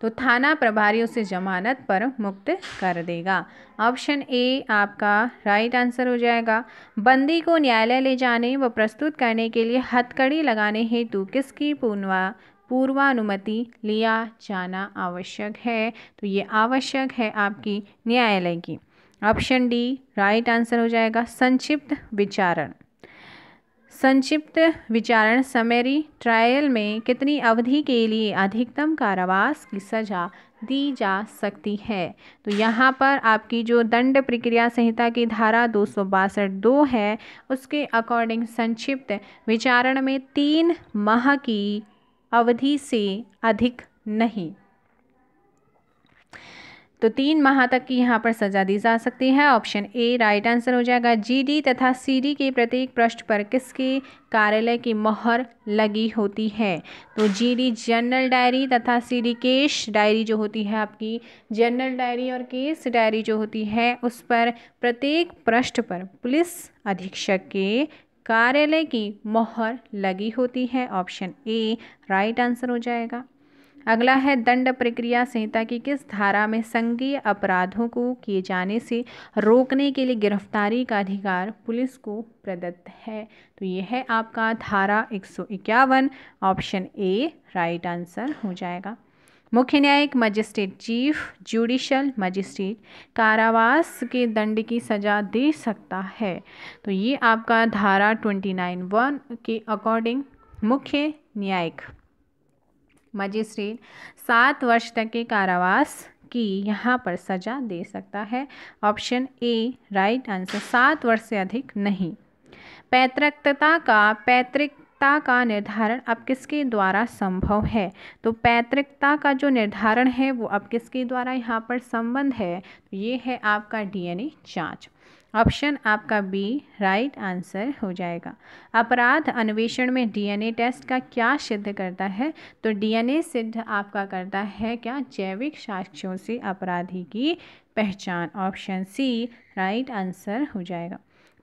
तो थाना प्रभारी उसे जमानत पर मुक्त कर देगा ऑप्शन ए आपका राइट आंसर हो जाएगा बंदी को न्यायालय ले जाने व प्रस्तुत करने के लिए हथकड़ी लगाने हेतु किसकी पूर्वा पूर्वानुमति लिया जाना आवश्यक है तो ये आवश्यक है आपकी न्यायालय की ऑप्शन डी राइट आंसर हो जाएगा संक्षिप्त विचारण संक्षिप्त विचारण समरी ट्रायल में कितनी अवधि के लिए अधिकतम कारावास की सज़ा दी जा सकती है तो यहाँ पर आपकी जो दंड प्रक्रिया संहिता की धारा दो सौ बासठ दो है उसके अकॉर्डिंग संक्षिप्त विचारण में तीन माह की अवधि से अधिक नहीं तो तीन माह तक की यहाँ पर सजा दी जा सकती है ऑप्शन ए राइट आंसर हो जाएगा जीडी तथा सीडी के प्रत्येक पृष्ठ पर किसके कार्यालय की मोहर लगी होती है तो जीडी जनरल डायरी तथा सीडी केस डायरी जो होती है आपकी जनरल डायरी और केस डायरी जो होती है उस पर प्रत्येक पृष्ठ पर पुलिस अधीक्षक के कार्यालय की मोहर लगी होती है ऑप्शन ए राइट आंसर हो जाएगा अगला है दंड प्रक्रिया संहिता की किस धारा में संघीय अपराधों को किए जाने से रोकने के लिए गिरफ्तारी का अधिकार पुलिस को प्रदत्त है तो यह है आपका धारा एक ऑप्शन ए राइट आंसर हो जाएगा मुख्य न्यायिक मजिस्ट्रेट चीफ जुडिशल मजिस्ट्रेट कारावास के दंड की सज़ा दे सकता है तो ये आपका धारा ट्वेंटी नाइन वन के अकॉर्डिंग मुख्य न्यायिक मजिस्ट्रेट सात वर्ष तक के कारावास की यहाँ पर सजा दे सकता है ऑप्शन ए राइट आंसर सात वर्ष से अधिक नहीं पैतृकता का पैतृक पैतृकता का निर्धारण अब किसके द्वारा संभव है तो पैतृकता का जो निर्धारण है वो अब किसके द्वारा यहाँ पर संबंध है तो ये है आपका डीएनए जांच ऑप्शन आपका बी राइट आंसर हो जाएगा अपराध अन्वेषण में डीएनए टेस्ट का क्या सिद्ध करता है तो डीएनए सिद्ध आपका करता है क्या जैविक साक्ष्यों से अपराधी की पहचान ऑप्शन सी राइट आंसर हो जाएगा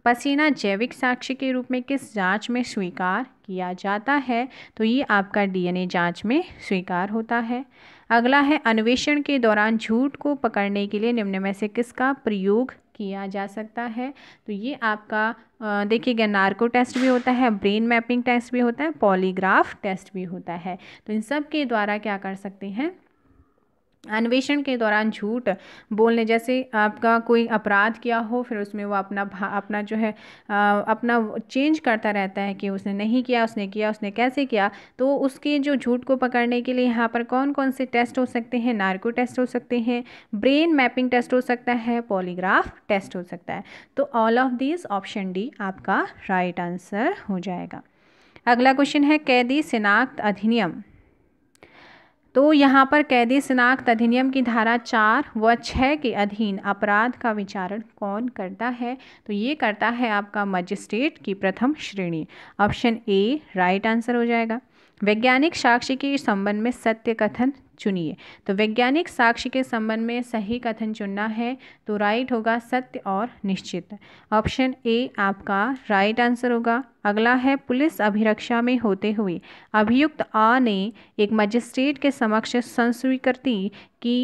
पसीना जैविक साक्ष्य के रूप में किस जांच में स्वीकार किया जाता है तो ये आपका डीएनए जांच में स्वीकार होता है अगला है अन्वेषण के दौरान झूठ को पकड़ने के लिए निम्न में से किसका प्रयोग किया जा सकता है तो ये आपका देखिएगा नार्को टेस्ट भी होता है ब्रेन मैपिंग टेस्ट भी होता है पॉलीग्राफ टेस्ट भी होता है तो इन सब के द्वारा क्या कर सकते हैं अन्वेषण के दौरान झूठ बोलने जैसे आपका कोई अपराध किया हो फिर उसमें वो अपना अपना जो है आ, अपना चेंज करता रहता है कि उसने नहीं किया उसने किया उसने कैसे किया तो उसके जो झूठ को पकड़ने के लिए यहाँ पर कौन कौन से टेस्ट हो सकते हैं नार्को टेस्ट हो सकते हैं ब्रेन मैपिंग टेस्ट हो सकता है पॉलीग्राफ टेस्ट हो सकता है तो all of this option D आपका राइट आंसर हो जाएगा अगला क्वेश्चन है कैदी शिनाख्त अधिनियम तो यहाँ पर कैदी शिनाख्त अधिनियम की धारा चार व छः के अधीन अपराध का विचारण कौन करता है तो ये करता है आपका मजिस्ट्रेट की प्रथम श्रेणी ऑप्शन ए राइट आंसर हो जाएगा वैज्ञानिक साक्ष्य के संबंध में सत्य कथन चुनिए तो वैज्ञानिक साक्ष्य के संबंध में सही कथन चुनना है तो राइट होगा सत्य और निश्चित ऑप्शन ए आपका राइट आंसर होगा अगला है पुलिस अभिरक्षा में होते हुए अभियुक्त आ ने एक मजिस्ट्रेट के समक्ष संस्वीकृति की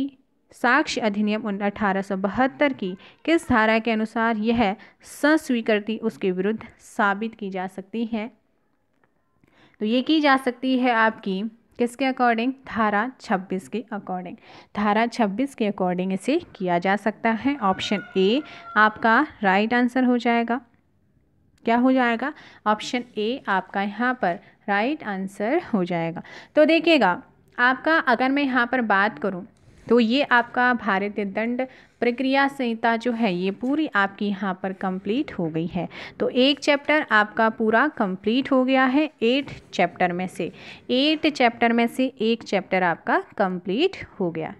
साक्ष्य अधिनियम अठारह की किस धारा के अनुसार यह संस्वीकृति उसके विरुद्ध साबित की जा सकती है तो ये की जा सकती है आपकी किसके अकॉर्डिंग धारा 26 के अकॉर्डिंग धारा 26 के अकॉर्डिंग इसे किया जा सकता है ऑप्शन ए आपका राइट आंसर हो जाएगा क्या हो जाएगा ऑप्शन ए आपका यहाँ पर राइट आंसर हो जाएगा तो देखिएगा आपका अगर मैं यहाँ पर बात करूँ तो ये आपका भारतीय दंड प्रक्रिया संहिता जो है ये पूरी आपकी यहाँ पर कंप्लीट हो गई है तो एक चैप्टर आपका पूरा कंप्लीट हो गया है एट चैप्टर में से एट चैप्टर में से एक चैप्टर आपका कंप्लीट हो गया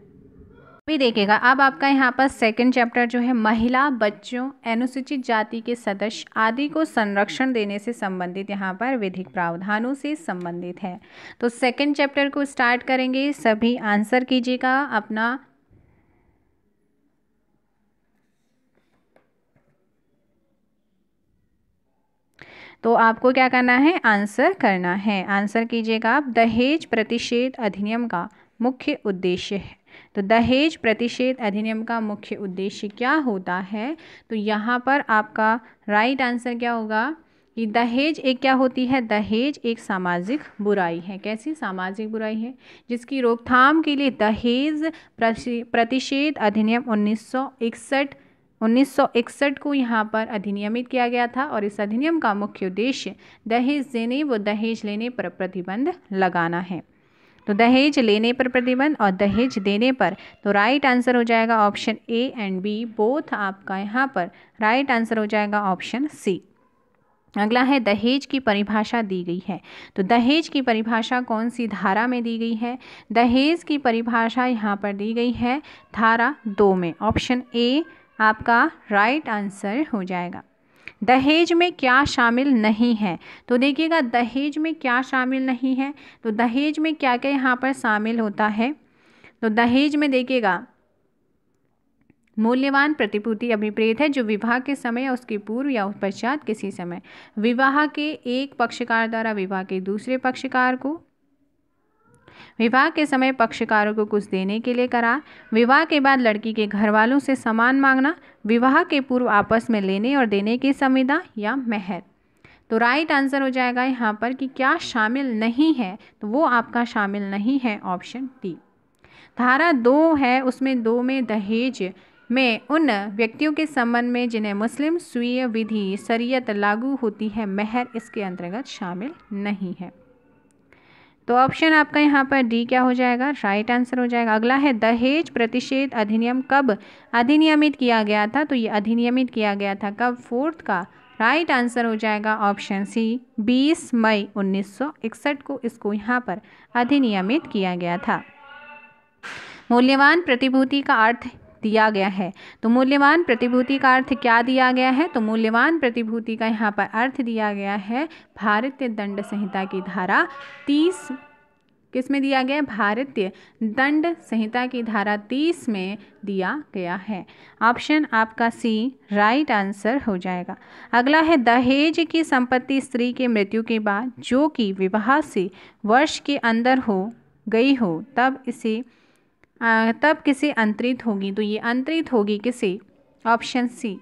भी देखेगा अब आपका यहाँ पर सेकंड चैप्टर जो है महिला बच्चों अनुसूचित जाति के सदस्य आदि को संरक्षण देने से संबंधित यहाँ पर विधिक प्रावधानों से संबंधित है तो सेकंड चैप्टर को स्टार्ट करेंगे सभी आंसर कीजिएगा अपना तो आपको क्या करना है आंसर करना है आंसर कीजिएगा आप दहेज प्रतिषेध अधिनियम का मुख्य उद्देश्य है तो दहेज प्रतिषेध अधिनियम का मुख्य उद्देश्य क्या होता है तो यहाँ पर आपका राइट आंसर क्या होगा कि दहेज एक क्या होती है दहेज एक सामाजिक बुराई है कैसी सामाजिक बुराई है जिसकी रोकथाम के लिए दहेज प्रतिषेध अधिनियम उन्नीस 1961 को यहाँ पर अधिनियमित किया गया था और इस अधिनियम का मुख्य उद्देश्य दहेज देने व दहेज लेने पर प्रतिबंध लगाना है तो दहेज लेने पर प्रतिबंध और दहेज देने पर तो राइट आंसर हो जाएगा option A and B both आपका यहाँ पर राइट आंसर हो जाएगा ऑप्शन सी अगला है दहेज की परिभाषा दी गई है तो दहेज की परिभाषा कौन सी धारा में दी गई है दहेज की परिभाषा यहाँ पर दी गई है धारा दो में ऑप्शन ए आपका राइट आंसर हो जाएगा दहेज में क्या शामिल नहीं है तो देखिएगा दहेज में क्या शामिल नहीं है तो दहेज में क्या क्या यहाँ पर शामिल होता है तो दहेज में देखिएगा मूल्यवान प्रतिपूर्ति अभिप्रेत है जो विवाह के समय या उसके पूर्व या पश्चात किसी समय विवाह के एक पक्षकार द्वारा विवाह के दूसरे पक्षकार को विवाह के समय पक्षकारों को कुछ देने के लिए करार विवाह के बाद लड़की के घर वालों से सामान मांगना विवाह के पूर्व आपस में लेने और देने की संविदा या मेहर तो राइट आंसर हो जाएगा यहाँ पर कि क्या शामिल नहीं है तो वो आपका शामिल नहीं है ऑप्शन डी धारा दो है उसमें दो में दहेज में उन व्यक्तियों के संबंध में जिन्हें मुस्लिम स्वीय विधि शरीयत लागू होती है मेहर इसके अंतर्गत शामिल नहीं है तो ऑप्शन आपका यहाँ पर डी क्या हो जाएगा राइट आंसर हो जाएगा अगला है दहेज प्रतिषेध अधिनियम कब अधिनियमित किया गया था तो ये अधिनियमित किया गया था कब फोर्थ का राइट आंसर हो जाएगा ऑप्शन सी 20 मई 1961 को इसको यहाँ पर अधिनियमित किया गया था मूल्यवान प्रतिभूति का अर्थ दिया गया है तो मूल्यवान प्रतिभूति का अर्थ क्या दिया गया है तो मूल्यवान प्रतिभूति का यहाँ पर अर्थ दिया गया है भारतीय दंड संहिता की धारा तीस किस में दिया गया है भारतीय दंड संहिता की धारा तीस में दिया गया है ऑप्शन आपका सी राइट आंसर हो जाएगा अगला है दहेज की संपत्ति स्त्री के मृत्यु के बाद जो कि विवाह से वर्ष के अंदर हो गई हो तब इसे तब किसे अंतरित होगी तो ये अंतरित होगी किसे ऑप्शन सी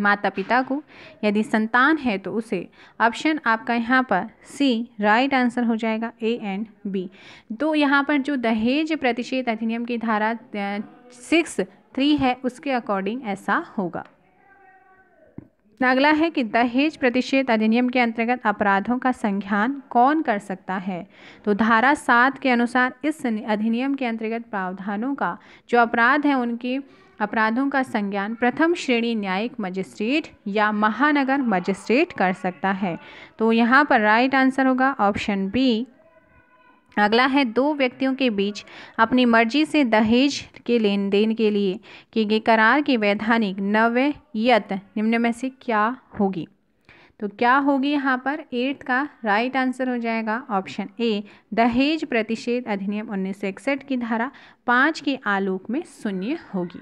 माता पिता को यदि संतान है तो उसे ऑप्शन आपका यहाँ पर सी राइट आंसर हो जाएगा ए एंड बी तो यहाँ पर जो दहेज प्रतिषेध अधिनियम की धारा सिक्स थ्री है उसके अकॉर्डिंग ऐसा होगा अगला है कि दहेज प्रतिषेध अधिनियम के अंतर्गत अपराधों का संज्ञान कौन कर सकता है तो धारा सात के अनुसार इस अधिनियम के अंतर्गत प्रावधानों का जो अपराध है उनकी अपराधों का संज्ञान प्रथम श्रेणी न्यायिक मजिस्ट्रेट या महानगर मजिस्ट्रेट कर सकता है तो यहाँ पर राइट आंसर होगा ऑप्शन बी अगला है दो व्यक्तियों के बीच अपनी मर्जी से दहेज के लेन देन के लिए कि गए करार की वैधानिक नवयत निम्न में से क्या होगी तो क्या होगी यहाँ पर एट्थ का राइट आंसर हो जाएगा ऑप्शन ए दहेज प्रतिषेध अधिनियम उन्नीस सौ इकसठ की धारा पाँच के आलोक में शून्य होगी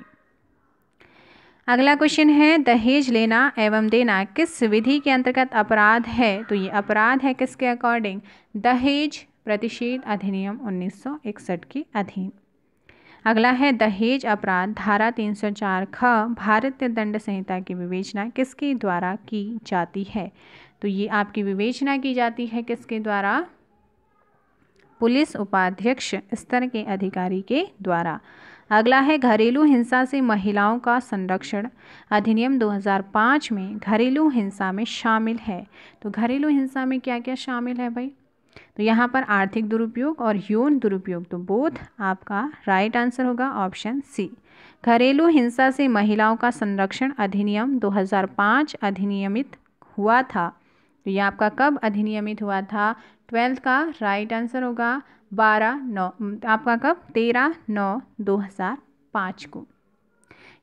अगला क्वेश्चन है दहेज लेना एवं देना किस विधि के अंतर्गत अपराध है तो ये अपराध है किसके अकॉर्डिंग दहेज प्रतिषेध अधिनियम 1961 के अधीन अगला है दहेज अपराध धारा 304 ख भारतीय दंड संहिता की विवेचना किसके द्वारा की जाती है तो ये आपकी विवेचना की जाती है किसके द्वारा पुलिस उपाध्यक्ष स्तर के अधिकारी के द्वारा अगला है घरेलू हिंसा से महिलाओं का संरक्षण अधिनियम 2005 में घरेलू हिंसा में शामिल है तो घरेलू हिंसा में क्या क्या शामिल है भाई तो यहाँ पर आर्थिक दुरुपयोग और यौन दुरुपयोग तो बोध आपका राइट आंसर होगा ऑप्शन सी घरेलू हिंसा से महिलाओं का संरक्षण अधिनियम 2005 अधिनियमित हुआ था तो यह आपका कब अधिनियमित हुआ था ट्वेल्थ का राइट आंसर होगा बारह नौ आपका कब तेरह नौ दो हज़ार पाँच को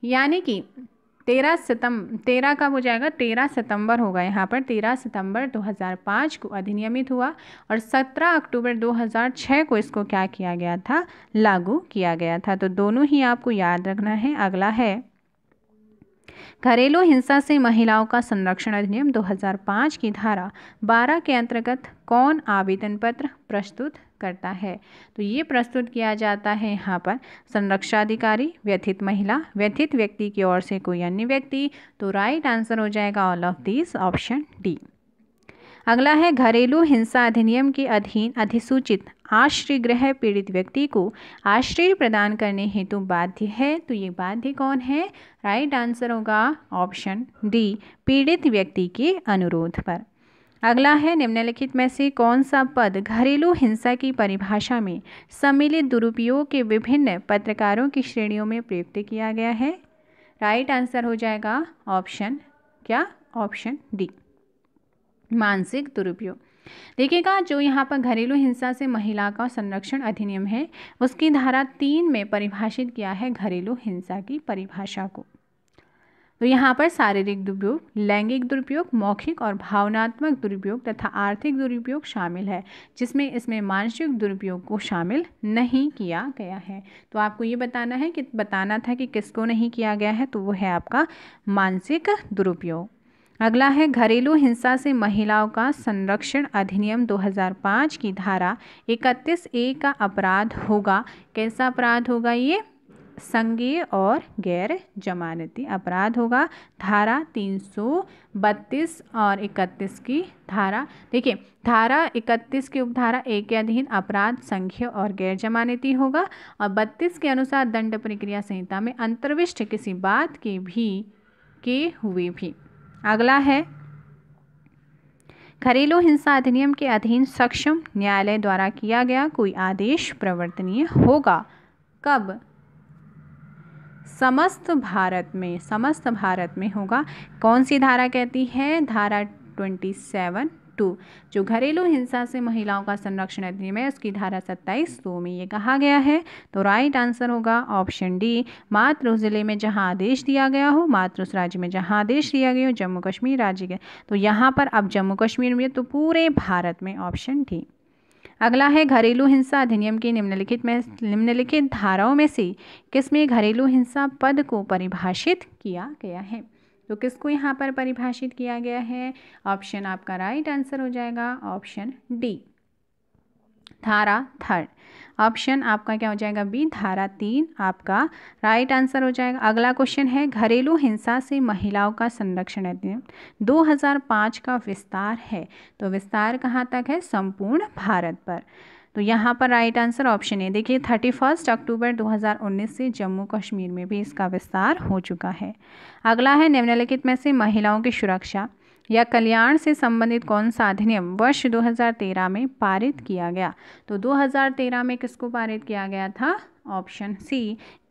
यानी कि तेरह सितम तेरह का हो जाएगा तेरह सितंबर होगा यहाँ पर तेरह सितंबर 2005 को अधिनियमित हुआ और सत्रह अक्टूबर 2006 को इसको क्या किया गया था लागू किया गया था तो दोनों ही आपको याद रखना है अगला है घरेलू हिंसा से महिलाओं का संरक्षण अधिनियम 2005 की धारा 12 के अंतर्गत कौन आवेदन पत्र प्रस्तुत करता है तो ये प्रस्तुत किया जाता है यहाँ पर संरक्षाधिकारी व्यथित महिला व्यथित व्यक्ति की ओर से कोई अन्य व्यक्ति तो राइट आंसर हो जाएगा all of this option D अगला है घरेलू हिंसा अधिनियम के अधीन अधिसूचित आश्रय ग्रह पीड़ित व्यक्ति को आश्रय प्रदान करने हेतु तो बाध्य है तो ये बाध्य कौन है राइट आंसर होगा ऑप्शन डी पीड़ित व्यक्ति के अनुरोध पर अगला है निम्नलिखित में से कौन सा पद घरेलू हिंसा की परिभाषा में सम्मिलित दुरुपयोग के विभिन्न पत्रकारों की श्रेणियों में प्रयुक्त किया गया है राइट आंसर हो जाएगा ऑप्शन क्या ऑप्शन डी मानसिक दुरुपयोग देखिएगा जो यहाँ पर घरेलू हिंसा से महिला का संरक्षण अधिनियम है उसकी धारा तीन में परिभाषित किया है घरेलू हिंसा की परिभाषा को तो यहाँ पर शारीरिक दुरुपयोग लैंगिक दुरुपयोग मौखिक और भावनात्मक दुरुपयोग तथा आर्थिक दुरुपयोग शामिल है जिसमें इसमें मानसिक दुरुपयोग को शामिल नहीं किया गया है तो आपको ये बताना है कि बताना था कि किसको नहीं किया गया है तो वो है आपका मानसिक दुरुपयोग अगला है घरेलू हिंसा से महिलाओं का संरक्षण अधिनियम 2005 की धारा 31 ए का अपराध होगा कैसा अपराध होगा ये संज्ञेय और गैर जमानती अपराध होगा धारा 332 और 31 की धारा देखिए धारा 31 की उपधारा ए के अधीन अपराध संघीय और गैर जमानती होगा और 32 के अनुसार दंड प्रक्रिया संहिता में अंतर्विष्ट किसी बात के भी के हुए भी अगला है घरेलू हिंसा अधिनियम के अधीन सक्षम न्यायालय द्वारा किया गया कोई आदेश प्रवर्तनीय होगा कब समस्त भारत में समस्त भारत में होगा कौन सी धारा कहती है धारा ट्वेंटी सेवन टू जो घरेलू हिंसा से महिलाओं का संरक्षण अधिनियम है उसकी धारा सत्ताईस दो में ये कहा गया है तो राइट आंसर होगा ऑप्शन डी मात्र उस जिले में जहाँ आदेश दिया गया हो मात्र उस राज्य में जहाँ आदेश दिया गया हो जम्मू कश्मीर राज्य के तो यहाँ पर अब जम्मू कश्मीर में तो पूरे भारत में ऑप्शन डी अगला है घरेलू हिंसा अधिनियम की निम्नलिखित में निम्नलिखित धाराओं में से किसमें घरेलू हिंसा पद को परिभाषित किया गया है तो किसको यहाँ पर परिभाषित किया गया है ऑप्शन आपका राइट आंसर हो जाएगा ऑप्शन डी धारा थर्ड ऑप्शन आपका क्या हो जाएगा बी धारा तीन आपका राइट आंसर हो जाएगा अगला क्वेश्चन है घरेलू हिंसा से महिलाओं का संरक्षण अधिनियम 2005 का विस्तार है तो विस्तार कहाँ तक है संपूर्ण भारत पर तो यहाँ पर राइट आंसर ऑप्शन है देखिए थर्टी फर्स्ट अक्टूबर 2019 से जम्मू कश्मीर में भी इसका विस्तार हो चुका है अगला है निम्नलिखित में से महिलाओं की सुरक्षा या कल्याण से संबंधित कौन सा अधिनियम वर्ष 2013 में पारित किया गया तो 2013 में किसको पारित किया गया था ऑप्शन सी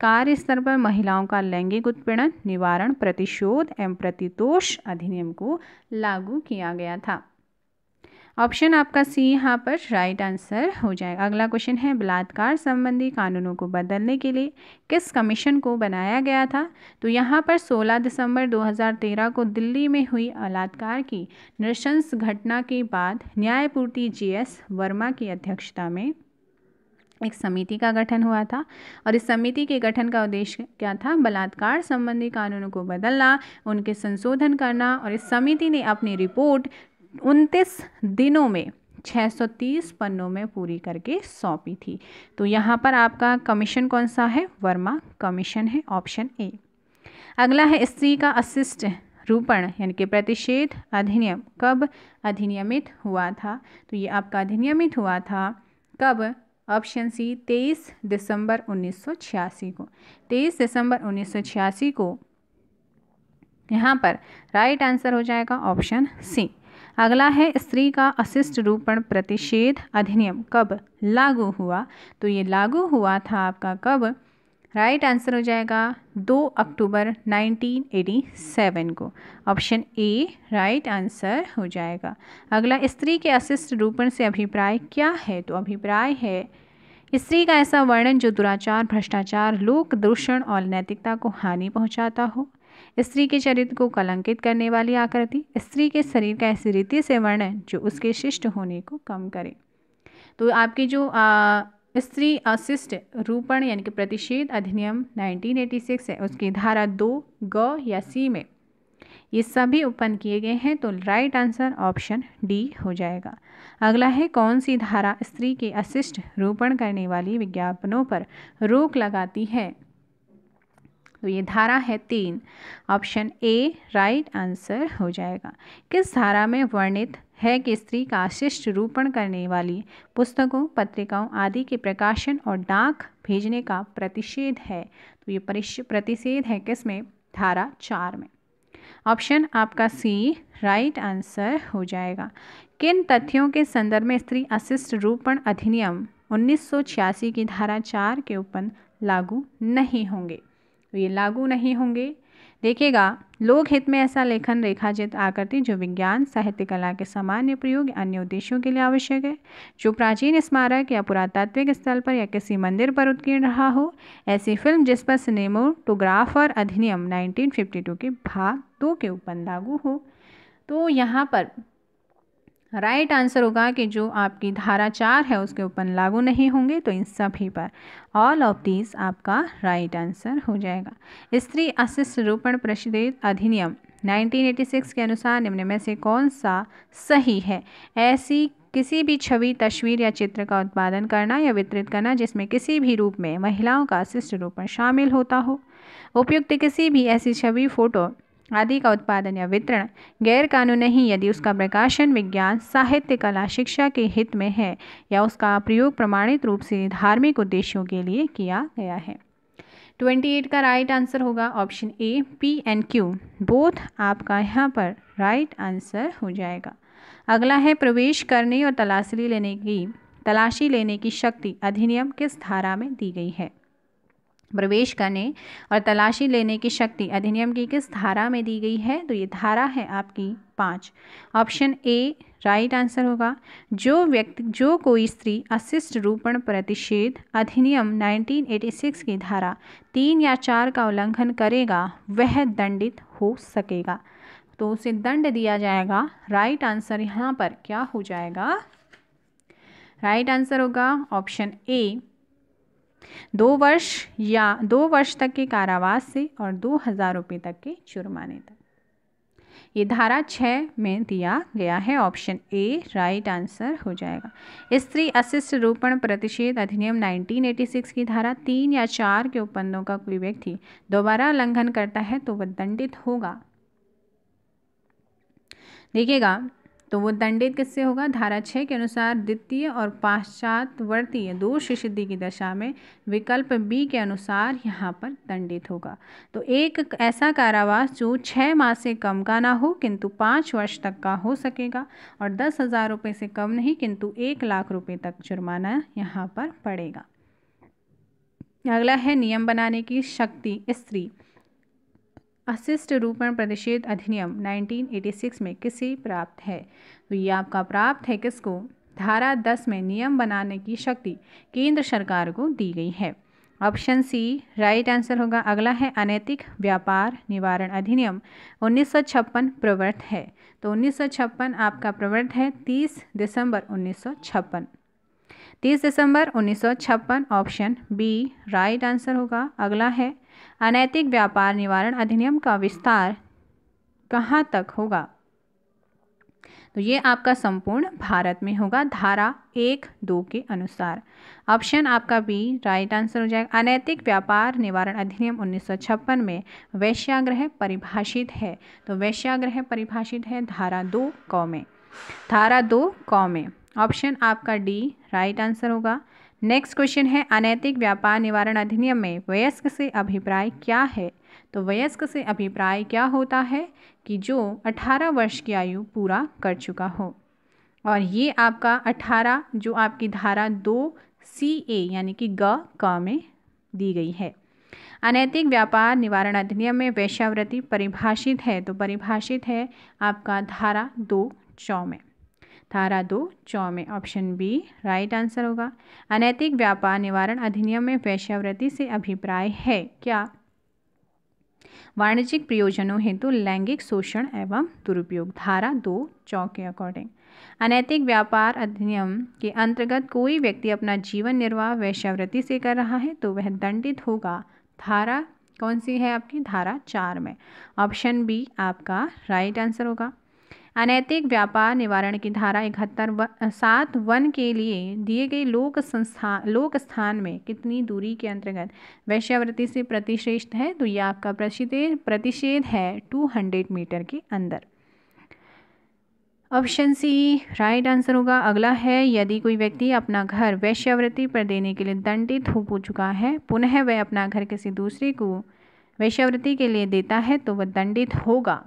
कार्य स्तर पर महिलाओं का लैंगिक उत्पीड़न निवारण प्रतिशोध एवं प्रतितोष अधिनियम को लागू किया गया था ऑप्शन आपका सी यहाँ पर राइट आंसर हो जाएगा अगला क्वेश्चन है बलात्कार संबंधी कानूनों को बदलने के लिए किस कमीशन को बनाया गया था तो यहाँ पर 16 दिसंबर 2013 को दिल्ली में हुई बलात्कार की नृशंस घटना के बाद न्यायपूर्ति जीएस वर्मा की अध्यक्षता में एक समिति का गठन हुआ था और इस समिति के गठन का उद्देश्य क्या था बलात्कार संबंधी कानूनों को बदलना उनके संशोधन करना और इस समिति ने अपनी रिपोर्ट उनतीस दिनों में 630 पन्नों में पूरी करके सौंपी थी तो यहाँ पर आपका कमीशन कौन सा है वर्मा कमीशन है ऑप्शन ए अगला है स्त्री का असिस्ट रूपण यानी कि प्रतिषेध अधिनियम कब अधिनियमित हुआ था तो ये आपका अधिनियमित हुआ था कब ऑप्शन सी 23 दिसंबर 1986 को 23 दिसंबर 1986 को यहाँ पर राइट आंसर हो जाएगा ऑप्शन सी अगला है स्त्री का अशिष्ट रूपण प्रतिषेध अधिनियम कब लागू हुआ तो ये लागू हुआ था आपका कब राइट right आंसर हो जाएगा 2 अक्टूबर 1987 को ऑप्शन ए राइट आंसर हो जाएगा अगला स्त्री के अशिष्ट रूपण से अभिप्राय क्या है तो अभिप्राय है स्त्री का ऐसा वर्णन जो दुराचार भ्रष्टाचार लोक दूषण और नैतिकता को हानि पहुंचाता हो स्त्री के चरित्र को कलंकित करने वाली आकृति स्त्री के शरीर का ऐसी रीति से वर्णन जो उसके शिष्ट होने को कम करे तो आपकी जो स्त्री अशिष्ट रूपण यानी कि प्रतिषेध अधिनियम 1986 है उसकी धारा दो ग या सी में ये सभी उत्पन्न किए गए हैं तो राइट आंसर ऑप्शन डी हो जाएगा अगला है कौन सी धारा स्त्री के अशिष्ट रूपण करने वाली विज्ञापनों पर रोक लगाती है तो ये धारा है तीन ऑप्शन ए राइट आंसर हो जाएगा किस धारा में वर्णित है कि स्त्री का अशिष्ट रूपण करने वाली पुस्तकों पत्रिकाओं आदि के प्रकाशन और डाक भेजने का प्रतिषेध है तो ये परिश प्रतिषेध है किस में धारा चार में ऑप्शन आपका सी राइट आंसर हो जाएगा किन तथ्यों के संदर्भ में स्त्री अशिष्ट रूपण अधिनियम उन्नीस की धारा चार के ऊपर लागू नहीं होंगे तो ये लागू नहीं होंगे देखिएगा लोकहित में ऐसा लेखन रेखाचित आकृति जो विज्ञान साहित्य कला के सामान्य प्रयोग अन्य उद्देश्यों के लिए आवश्यक है जो प्राचीन स्मारक या पुरातात्विक स्थल पर या किसी मंदिर पर उत्कीर्ण रहा हो ऐसी फिल्म जिस पर सिनेमोटोग्राफर अधिनियम 1952 के भाग दो के ऊपर लागू हो तो यहाँ पर राइट right आंसर होगा कि जो आपकी धारा चार है उसके ऊपर लागू नहीं होंगे तो इन सभी पर ऑल ऑफ दीज आपका राइट right आंसर हो जाएगा स्त्री अशिष्ट रूपण प्रसिद्ध अधिनियम 1986 के अनुसार निम्न में से कौन सा सही है ऐसी किसी भी छवि तस्वीर या चित्र का उत्पादन करना या वितरित करना जिसमें किसी भी रूप में महिलाओं का अशिष्ट रूपण शामिल होता हो उपयुक्त किसी भी ऐसी छवि फोटो आदि का उत्पादन या वितरण गैरकानून नहीं यदि उसका प्रकाशन विज्ञान साहित्य कला शिक्षा के हित में है या उसका प्रयोग प्रमाणित रूप से धार्मिक उद्देश्यों के लिए किया गया है 28 का राइट आंसर होगा option A P and Q both आपका यहाँ पर राइट आंसर हो जाएगा अगला है प्रवेश करने और तलाशी लेने की तलाशी लेने की शक्ति अधिनियम किस धारा में दी गई है प्रवेश करने और तलाशी लेने की शक्ति अधिनियम की किस धारा में दी गई है तो ये धारा है आपकी पाँच ऑप्शन ए राइट आंसर होगा जो व्यक्ति जो कोई स्त्री अशिष्ट रूपण प्रतिषेध अधिनियम 1986 की धारा तीन या चार का उल्लंघन करेगा वह दंडित हो सकेगा तो उसे दंड दिया जाएगा राइट आंसर यहाँ पर क्या हो जाएगा राइट आंसर होगा ऑप्शन ए दो वर्ष या दो वर्ष तक के कारावास से और दो हज़ार रुपये तक के जुर्माने तक ये धारा छः में दिया गया है ऑप्शन ए राइट आंसर हो जाएगा स्त्री अशिष्ट रूपण प्रतिषेध अधिनियम 1986 की धारा तीन या चार के उपबंधों का कोई व्यक्ति दोबारा उल्लंघन करता है तो वह दंडित होगा देखिएगा तो वो दंडित किससे होगा धारा छः के अनुसार द्वितीय और पाश्चात्यवर्तीय दो सिद्धि की दशा में विकल्प बी के अनुसार यहाँ पर दंडित होगा तो एक ऐसा कारावास जो छः माह से कम का ना हो किंतु पाँच वर्ष तक का हो सकेगा और दस हज़ार रुपये से कम नहीं किंतु एक लाख रुपये तक जुर्माना यहाँ पर पड़ेगा अगला है नियम बनाने की शक्ति स्त्री अशिष्ट रूपण प्रतिषेध अधिनियम 1986 में किसी प्राप्त है तो ये आपका प्राप्त है किसको धारा 10 में नियम बनाने की शक्ति केंद्र सरकार को दी गई है ऑप्शन सी राइट आंसर होगा अगला है अनैतिक व्यापार निवारण अधिनियम उन्नीस प्रवृत्त है तो उन्नीस आपका प्रवृत्त है 30 दिसंबर उन्नीस 30 दिसंबर उन्नीस ऑप्शन बी राइट आंसर होगा अगला है अनैतिक व्यापार निवारण अधिनियम का विस्तार कहाँ तक होगा तो ये आपका संपूर्ण भारत में होगा धारा एक दो के अनुसार ऑप्शन आपका बी राइट आंसर हो जाएगा अनैतिक व्यापार निवारण अधिनियम 1956 में वैश्याग्रह परिभाषित है तो वैश्याग्रह परिभाषित है धारा दो कौ में धारा दो कौ में ऑप्शन आपका डी राइट आंसर होगा नेक्स्ट क्वेश्चन है अनैतिक व्यापार निवारण अधिनियम में वयस्क से अभिप्राय क्या है तो वयस्क से अभिप्राय क्या होता है कि जो 18 वर्ष की आयु पूरा कर चुका हो और ये आपका 18 जो आपकी धारा दो सी ए यानी कि ग क में दी गई है अनैतिक व्यापार निवारण अधिनियम में वैश्यावृत्ति परिभाषित है तो परिभाषित है आपका धारा दो चौ में धारा दो चौ में ऑप्शन बी राइट आंसर होगा अनैतिक व्यापार निवारण अधिनियम में वैश्यावृत्ति से अभिप्राय है क्या वाणिज्यिक प्रयोजनों हेतु तो लैंगिक शोषण एवं दुरुपयोग धारा दो चौ के अकॉर्डिंग अनैतिक व्यापार अधिनियम के अंतर्गत कोई व्यक्ति अपना जीवन निर्वाह वैश्यावृत्ति से कर रहा है तो वह दंडित होगा धारा कौन सी है आपकी धारा चार में ऑप्शन बी आपका राइट आंसर होगा अनैतिक व्यापार निवारण की धारा इकहत्तर व सात वन के लिए दिए गए लोक संस्था लोक स्थान में कितनी दूरी के अंतर्गत वैश्यावृत्ति से प्रतिश्रेष्ठ है तो यह आपका प्रतिषेध प्रतिषेध है टू हंड्रेड मीटर के अंदर ऑप्शन सी राइट आंसर होगा अगला है यदि कोई व्यक्ति अपना घर वैश्यावृत्ति पर देने के लिए दंडित हो चुका है पुनः वह अपना घर किसी दूसरे को वैश्यावृत्ति के लिए देता है तो वह दंडित होगा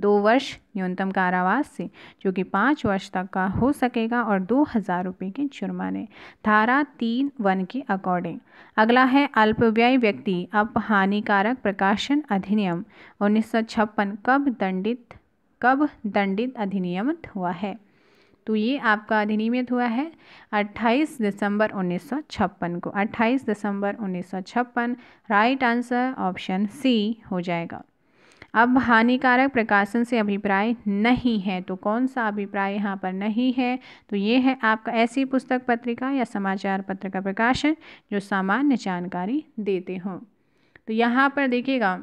दो वर्ष न्यूनतम कारावास से जो कि पाँच वर्ष तक का हो सकेगा और दो हज़ार रुपये के जुर्माने धारा तीन वन के अकॉर्डिंग अगला है अल्पव्यय व्यक्ति अब हानिकारक प्रकाशन अधिनियम उन्नीस कब दंडित कब दंडित अधिनियमित हुआ है तो ये आपका अधिनियमित हुआ है 28 दिसंबर 1956 को 28 दिसंबर 1956 राइट आंसर ऑप्शन सी हो जाएगा अब हानिकारक प्रकाशन से अभिप्राय नहीं है तो कौन सा अभिप्राय यहाँ पर नहीं है तो ये है आपका ऐसी पुस्तक पत्रिका या समाचार पत्र का प्रकाशन जो सामान्य जानकारी देते हों तो यहाँ पर देखिएगा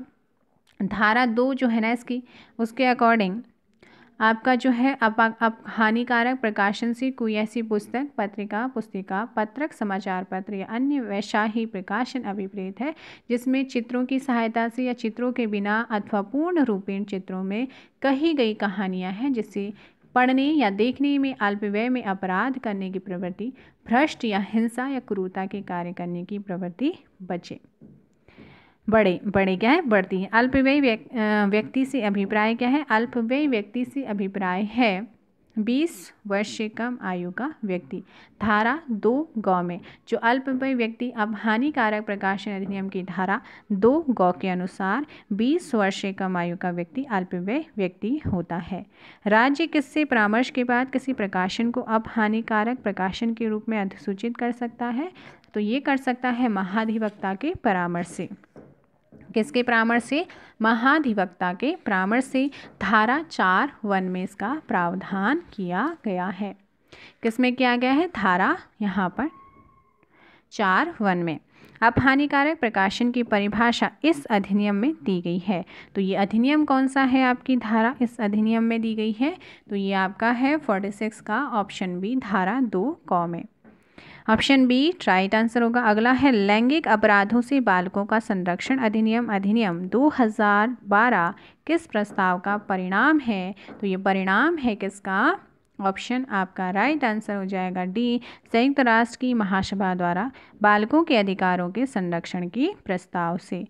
धारा दो जो है ना इसकी उसके अकॉर्डिंग आपका जो है अप, अप हानिकारक प्रकाशन से कोई ऐसी पुस्तक पत्रिका पुस्तिका पत्रक समाचार पत्र या अन्य वैशाही प्रकाशन अभिप्रेत है जिसमें चित्रों की सहायता से या चित्रों के बिना अथवा पूर्ण रूपेण चित्रों में कही गई कहानियाँ हैं जिससे पढ़ने या देखने में अल्पव्यय में अपराध करने की प्रवृत्ति भ्रष्ट या हिंसा या क्रूरता के कार्य करने की प्रवृत्ति बचे बड़े बढ़े क्या है बढ़ती है अल्पव्यय व्यक्ति से अभिप्राय क्या है अल्पव्यय व्यक्ति से अभिप्राय है बीस वर्ष से कम आयु का व्यक्ति धारा दो गौ में जो अल्पव्यय व्यक्ति अब हानिकारक प्रकाशन अधिनियम की धारा दो गौ के अनुसार बीस वर्ष से कम आयु का व्यक्ति अल्पव्यय व्यक्ति होता है राज्य किससे परामर्श के बाद किसी प्रकाशन को अब हानिकारक प्रकाशन के रूप में अधिसूचित कर सकता है तो ये कर सकता है महाधिवक्ता के परामर्श से किसके परामर्श से महाधिवक्ता के परामर्श से धारा चार वन में इसका प्रावधान किया गया है किसमें किया गया है धारा यहाँ पर चार वन में अब हानिकारक प्रकाशन की परिभाषा इस अधिनियम में दी गई है तो ये अधिनियम कौन सा है आपकी धारा इस अधिनियम में दी गई है तो ये आपका है 46 का ऑप्शन बी धारा दो कौ में ऑप्शन बी राइट आंसर होगा अगला है लैंगिक अपराधों से बालकों का संरक्षण अधिनियम अधिनियम 2012 किस प्रस्ताव का परिणाम है तो ये परिणाम है किसका ऑप्शन आपका राइट आंसर हो जाएगा डी संयुक्त राष्ट्र की महासभा द्वारा बालकों के अधिकारों के संरक्षण की प्रस्ताव से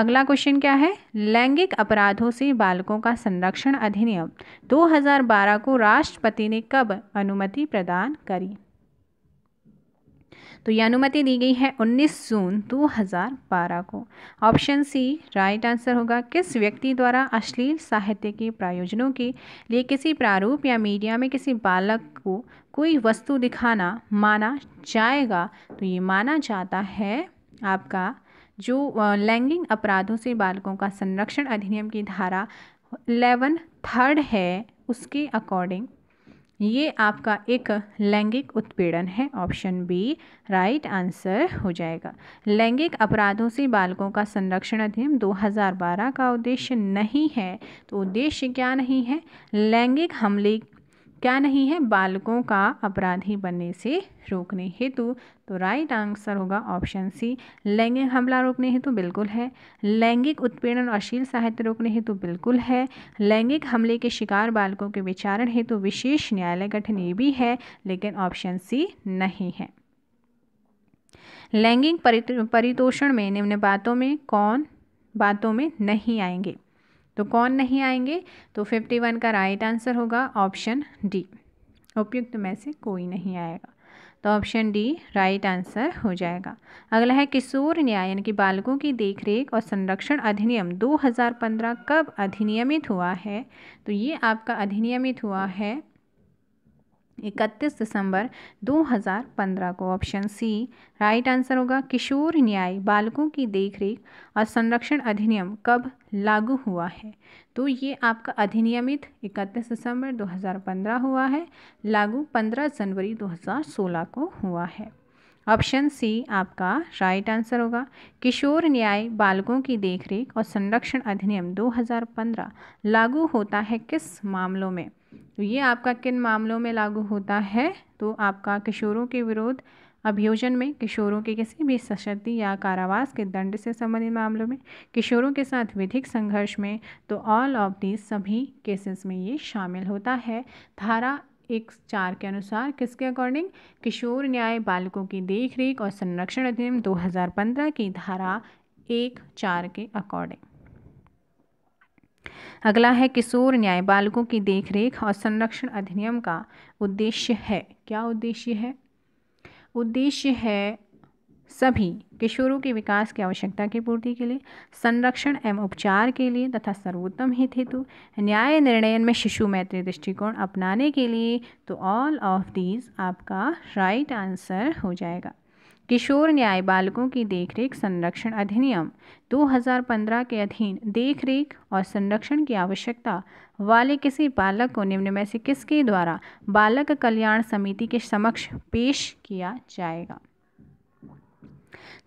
अगला क्वेश्चन क्या है लैंगिक अपराधों से बालकों का संरक्षण अधिनियम 2012 को राष्ट्रपति ने कब अनुमति प्रदान करी तो ये अनुमति दी गई है 19 जून 2012 को ऑप्शन सी राइट आंसर होगा किस व्यक्ति द्वारा अश्लील साहित्य के प्रायोजनों के लिए किसी प्रारूप या मीडिया में किसी बालक को कोई वस्तु दिखाना माना जाएगा तो ये माना जाता है आपका जो लैंगिंग अपराधों से बालकों का संरक्षण अधिनियम की धारा इलेवन थर्ड है उसके अकॉर्डिंग ये आपका एक लैंगिक उत्पीड़न है ऑप्शन बी राइट आंसर हो जाएगा लैंगिक अपराधों से बालकों का संरक्षण अधिनियम 2012 का उद्देश्य नहीं है तो उद्देश्य क्या नहीं है लैंगिक हमले क्या नहीं है बालकों का अपराधी बनने से रोकने हेतु तो राइट आंसर होगा ऑप्शन सी लैंगिक हमला रोकने हेतु बिल्कुल है लैंगिक उत्पीड़न और अश्लील साहित्य रोकने हेतु बिल्कुल है लैंगिक हमले के शिकार बालकों के विचारण हेतु विशेष न्यायालय गठन ये भी है लेकिन ऑप्शन सी नहीं है लैंगिक परितोषण में निम्न बातों में कौन बातों में नहीं आएंगे तो कौन नहीं आएंगे तो फिफ्टी वन का राइट आंसर होगा ऑप्शन डी उपयुक्त में से कोई नहीं आएगा तो ऑप्शन डी राइट आंसर हो जाएगा अगला है किशोर न्याय यानी कि बालकों की देखरेख और संरक्षण अधिनियम 2015 कब अधिनियमित हुआ है तो ये आपका अधिनियमित हुआ है इकतीस दिसंबर 2015 को ऑप्शन सी राइट आंसर होगा किशोर न्याय बालकों की देखरेख और संरक्षण अधिनियम कब लागू हुआ है तो ये आपका अधिनियमित 31 दिसंबर 2015 हुआ है लागू 15 जनवरी 2016 को हुआ है ऑप्शन सी आपका राइट आंसर होगा किशोर न्याय बालकों की देखरेख और संरक्षण अधिनियम 2015 लागू होता है किस मामलों में तो ये आपका किन मामलों में लागू होता है तो आपका किशोरों के विरोध अभियोजन में किशोरों के किसी भी सशक्ति या कारावास के दंड से संबंधित मामलों में किशोरों के साथ विधिक संघर्ष में तो ऑल ऑफ दी सभी केसेस में ये शामिल होता है धारा एक चार के अनुसार किसके अकॉर्डिंग किशोर न्याय बालकों की देखरेख और संरक्षण अधिनियम 2015 की धारा एक चार के अकॉर्डिंग अगला है किशोर न्याय बालकों की देखरेख और संरक्षण अधिनियम का उद्देश्य है क्या उद्देश्य है उद्देश्य है सभी किशोरों के विकास की आवश्यकता की पूर्ति के लिए संरक्षण एवं उपचार के लिए तथा सर्वोत्तम हित हेतु न्याय निर्णयन में शिशु मैत्री दृष्टिकोण अपनाने के लिए तो ऑल ऑफ दीज आपका राइट आंसर हो जाएगा किशोर न्याय बालकों की देखरेख संरक्षण अधिनियम 2015 के अधीन देखरेख और संरक्षण की आवश्यकता वाले किसी बालक को निम्न में से किसके द्वारा बालक कल्याण समिति के समक्ष पेश किया जाएगा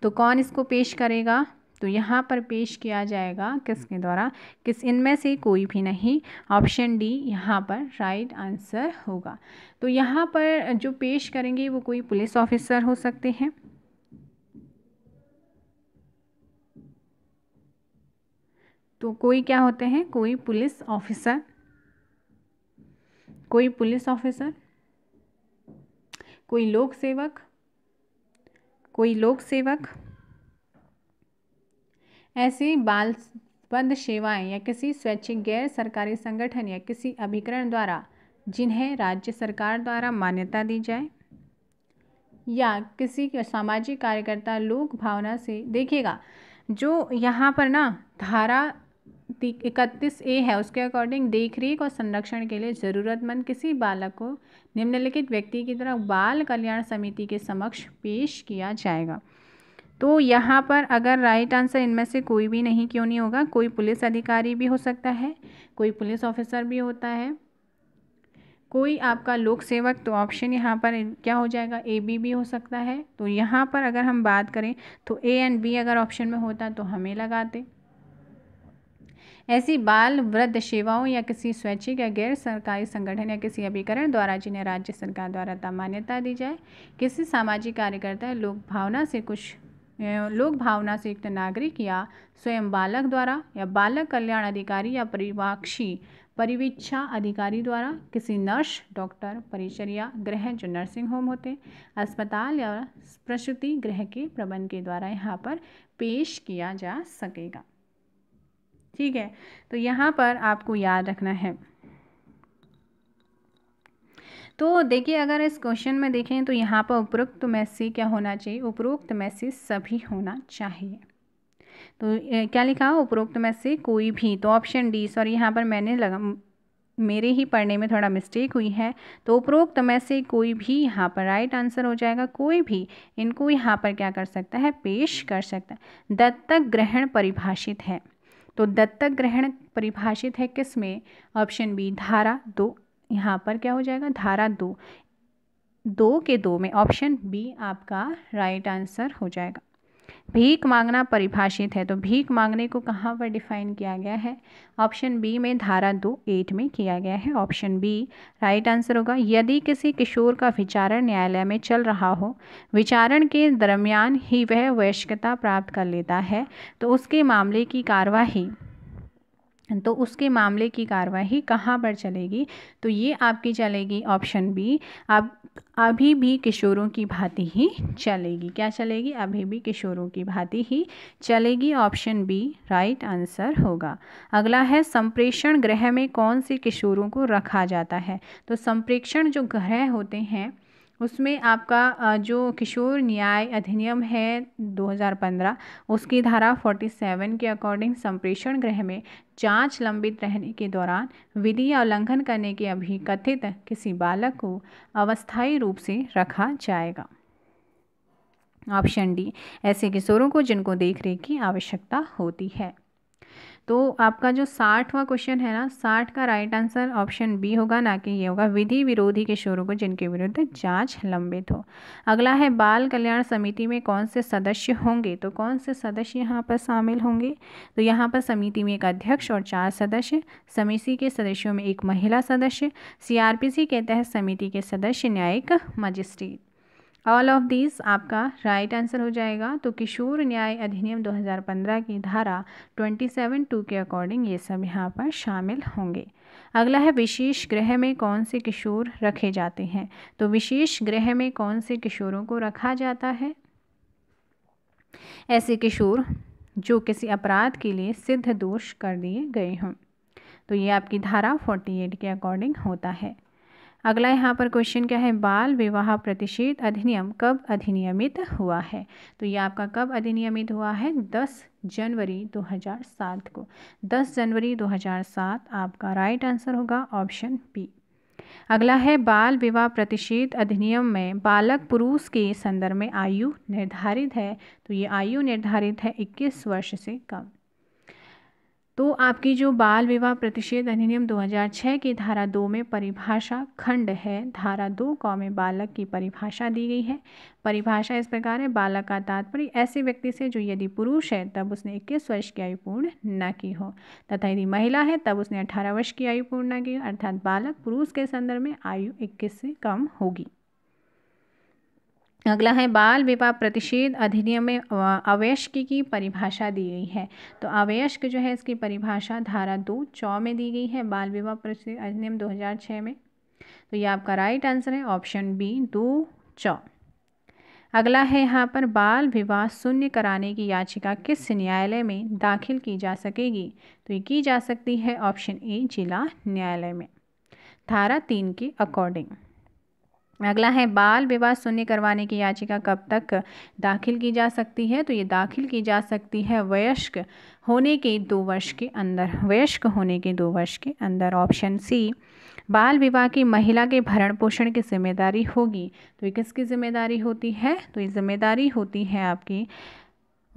तो कौन इसको पेश करेगा तो यहाँ पर पेश किया जाएगा किसके द्वारा किस इनमें से कोई भी नहीं ऑप्शन डी यहाँ पर राइट आंसर होगा तो यहाँ पर जो पेश करेंगे वो कोई पुलिस ऑफिसर हो सकते हैं तो कोई क्या होते हैं कोई पुलिस ऑफिसर कोई पुलिस ऑफिसर कोई लोक सेवक कोई लोक सेवक ऐसी बाल बंद सेवाएं या किसी स्वैच्छिक गैर सरकारी संगठन या किसी अभिकरण द्वारा जिन्हें राज्य सरकार द्वारा मान्यता दी जाए या किसी सामाजिक कार्यकर्ता लोक भावना से देखेगा जो यहाँ पर ना धारा इकतीस ए है उसके अकॉर्डिंग देखरेख और संरक्षण के लिए ज़रूरतमंद किसी बालक को निम्नलिखित व्यक्ति की तरह बाल कल्याण समिति के समक्ष पेश किया जाएगा तो यहाँ पर अगर राइट आंसर इनमें से कोई भी नहीं क्यों नहीं होगा कोई पुलिस अधिकारी भी हो सकता है कोई पुलिस ऑफिसर भी होता है कोई आपका लोक सेवक तो ऑप्शन यहाँ पर क्या हो जाएगा ए बी भी हो सकता है तो यहाँ पर अगर हम बात करें तो ए एंड बी अगर ऑप्शन में होता तो हमें लगाते ऐसी बाल वृद्ध सेवाओं या किसी स्वैच्छिक या गैर सरकारी संगठन या किसी अभिकरण द्वारा जिन्हें राज्य सरकार द्वारा मान्यता दी जाए किसी सामाजिक कार्यकर्ता लोक भावना से कुछ लोक भावना से युक्त नागरिक या स्वयं बालक द्वारा या बालक कल्याण अधिकारी या परिवाक्षी परिवीक्षा अधिकारी द्वारा किसी नर्स डॉक्टर परिचर्या गृह जो नर्सिंग होम होते अस्पताल या प्रसूति गृह के प्रबंध के द्वारा यहाँ पर पेश किया जा सकेगा ठीक है तो यहाँ पर आपको याद रखना है तो देखिए अगर इस क्वेश्चन में देखें तो यहाँ पर उपरोक्त में से क्या होना चाहिए उपरोक्त में से सभी होना चाहिए तो ए, क्या लिखा उपरोक्त में से कोई भी तो ऑप्शन डी सॉरी यहाँ पर मैंने लगा मेरे ही पढ़ने में थोड़ा मिस्टेक हुई है तो उपरोक्त में से कोई भी यहाँ पर राइट आंसर हो जाएगा कोई भी इनको यहाँ पर क्या कर सकता है पेश कर सकता है दत्तक ग्रहण परिभाषित है तो दत्तक ग्रहण परिभाषित है किस में ऑप्शन बी धारा दो यहाँ पर क्या हो जाएगा धारा दो दो के दो में ऑप्शन बी आपका राइट आंसर हो जाएगा भीख मांगना परिभाषित है तो भीख मांगने को कहाँ पर डिफाइन किया गया है ऑप्शन बी में धारा दो एट में किया गया है ऑप्शन बी राइट आंसर होगा यदि किसी किशोर का विचारण न्यायालय में चल रहा हो विचारण के दरमियान ही वह वैश्यता प्राप्त कर लेता है तो उसके मामले की कार्यवाही तो उसके मामले की कार्यवाही कहाँ पर चलेगी तो ये आपकी चलेगी ऑप्शन बी आप अभी भी किशोरों की भांति ही चलेगी क्या चलेगी अभी भी किशोरों की भांति ही चलेगी ऑप्शन बी राइट आंसर होगा अगला है संप्रेषण ग्रह में कौन से किशोरों को रखा जाता है तो संप्रेक्षण जो ग्रह होते हैं उसमें आपका जो किशोर न्याय अधिनियम है 2015 उसकी धारा 47 के अकॉर्डिंग संप्रेषण ग्रह में जांच लंबित रहने के दौरान विधि या उल्लंघन करने के अभी कथित किसी बालक को अवस्थायी रूप से रखा जाएगा ऑप्शन डी ऐसे किशोरों को जिनको देखरेख की आवश्यकता होती है तो आपका जो साठवा क्वेश्चन है ना साठ का राइट आंसर ऑप्शन बी होगा ना कि ये होगा विधि विरोधी किशोरों को जिनके विरुद्ध जांच लंबित हो अगला है बाल कल्याण समिति में कौन से सदस्य होंगे तो कौन से सदस्य यहाँ पर शामिल होंगे तो यहाँ पर समिति में एक अध्यक्ष और चार सदस्य समिति के सदस्यों में एक महिला सदस्य सी के तहत समिति के सदस्य न्यायिक मजिस्ट्रेट ऑल ऑफ दिस आपका राइट right आंसर हो जाएगा तो किशोर न्याय अधिनियम 2015 की धारा 27.2 के अकॉर्डिंग ये सब यहाँ पर शामिल होंगे अगला है विशेष गृह में कौन से किशोर रखे जाते हैं तो विशेष गृह में कौन से किशोरों को रखा जाता है ऐसे किशोर जो किसी अपराध के लिए सिद्ध दोष कर दिए गए हों तो ये आपकी धारा 48 के अकॉर्डिंग होता है अगला यहाँ पर क्वेश्चन क्या है बाल विवाह प्रतिषेध अधिनियम कब अधिनियमित हुआ है तो ये आपका कब अधिनियमित हुआ है दस जनवरी 2007 को 10 जनवरी 2007 आपका राइट आंसर होगा ऑप्शन बी अगला है बाल विवाह प्रतिषेध अधिनियम में बालक पुरुष के संदर्भ में आयु निर्धारित है तो ये आयु निर्धारित है 21 वर्ष से कम तो आपकी जो बाल विवाह प्रतिषेध अधिनियम 2006 की धारा दो में परिभाषा खंड है धारा दो कौ में बालक की परिभाषा दी गई है परिभाषा इस प्रकार है बालक का तात्पर्य ऐसे व्यक्ति से जो यदि पुरुष है तब उसने 21 वर्ष की आयु पूर्ण न की हो तथा यदि महिला है तब उसने 18 वर्ष की आयु पूर्ण न की अर्थात बालक पुरुष के संदर्भ में आयु इक्कीस से कम होगी अगला है बाल विवाह प्रतिषेध अधिनियम में अवयश्क की परिभाषा दी गई है तो अवयश्क जो है इसकी परिभाषा धारा दो चौ में दी गई है बाल विवाह प्रतिषेध अधिनियम 2006 में तो ये आपका राइट आंसर है ऑप्शन बी दो चौ अगला है यहाँ पर बाल विवाह शून्य कराने की याचिका किस न्यायालय में दाखिल की जा सकेगी तो ये की जा सकती है ऑप्शन ए जिला न्यायालय में धारा तीन के अकॉर्डिंग अगला है बाल विवाह शून्य करवाने की याचिका कब तक दाखिल की जा सकती है तो ये दाखिल की जा सकती है वयस्क होने के दो वर्ष के अंदर वयस्क होने के दो वर्ष के अंदर ऑप्शन सी बाल विवाह की महिला के भरण पोषण की जिम्मेदारी होगी तो ये किसकी जिम्मेदारी होती है तो ये जिम्मेदारी होती है आपकी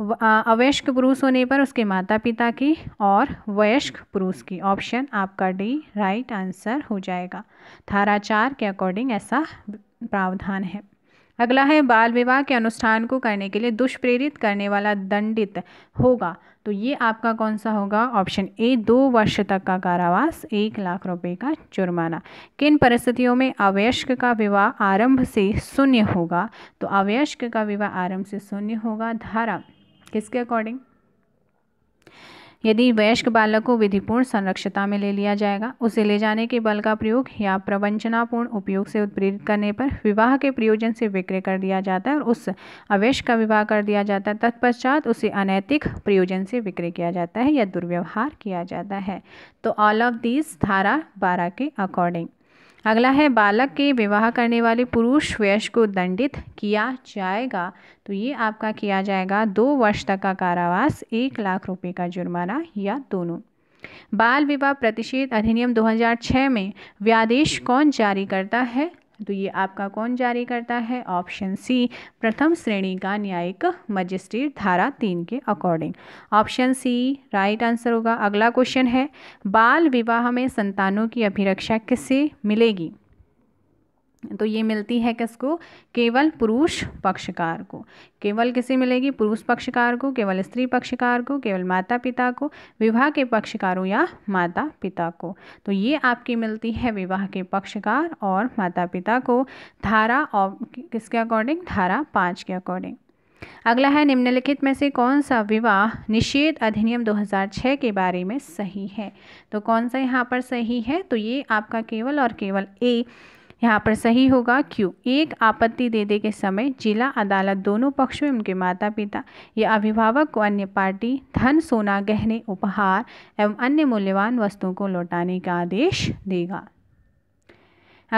अवयस्क पुरुष होने पर उसके माता पिता की और वयस्क पुरुष की ऑप्शन आपका डी राइट आंसर हो जाएगा धारा चार के अकॉर्डिंग ऐसा प्रावधान है अगला है बाल विवाह के अनुष्ठान को करने के लिए दुष्प्रेरित करने वाला दंडित होगा तो ये आपका कौन सा होगा ऑप्शन ए दो वर्ष तक का कारावास एक लाख रुपए का जुर्माना किन परिस्थितियों में अवयस्क का विवाह आरंभ से शून्य होगा तो अवयस्क का विवाह आरंभ से शून्य होगा धारा किसके अकॉर्डिंग यदि वयस्क बालक को विधिपूर्ण संरक्षता में ले लिया जाएगा उसे ले जाने के बल का प्रयोग या प्रवंचनापूर्ण उपयोग से उत्प्रेरित करने पर विवाह के प्रयोजन से विक्रय कर दिया जाता है और उस अवैश का विवाह कर दिया जाता है तत्पश्चात उसे अनैतिक प्रयोजन से विक्रय किया जाता है या दुर्व्यवहार किया जाता है तो ऑल ऑफ दीज धारा बारह के अकॉर्डिंग अगला है बालक के विवाह करने वाले पुरुष वयस्क को दंडित किया जाएगा तो ये आपका किया जाएगा दो वर्ष तक का कारावास एक लाख रुपए का जुर्माना या दोनों बाल विवाह प्रतिषेध अधिनियम 2006 में व्यादेश कौन जारी करता है तो ये आपका कौन जारी करता है ऑप्शन सी प्रथम श्रेणी का न्यायिक मजिस्ट्रेट धारा तीन के according option C right answer होगा अगला क्वेश्चन है बाल विवाह में संतानों की अभिरक्षा किससे मिलेगी तो ये मिलती है किसको केवल पुरुष पक्षकार को केवल किसे मिलेगी पुरुष पक्षकार को केवल स्त्री पक्षकार को केवल माता पिता को विवाह के पक्षकारों या माता पिता को तो ये आपकी मिलती है विवाह के पक्षकार और माता पिता को धारा और किसके अकॉर्डिंग धारा पाँच के अकॉर्डिंग अगला है निम्नलिखित में से कौन सा विवाह निषेध अधिनियम 2006 के बारे में सही है तो कौन सा यहाँ पर सही है तो ये आपका केवल और केवल ए यहाँ पर सही होगा क्यों एक आपत्ति देने के समय जिला अदालत दोनों पक्षों में उनके माता पिता या अभिभावक को अन्य पार्टी धन सोना गहने उपहार एवं अन्य मूल्यवान वस्तुओं को लौटाने का आदेश देगा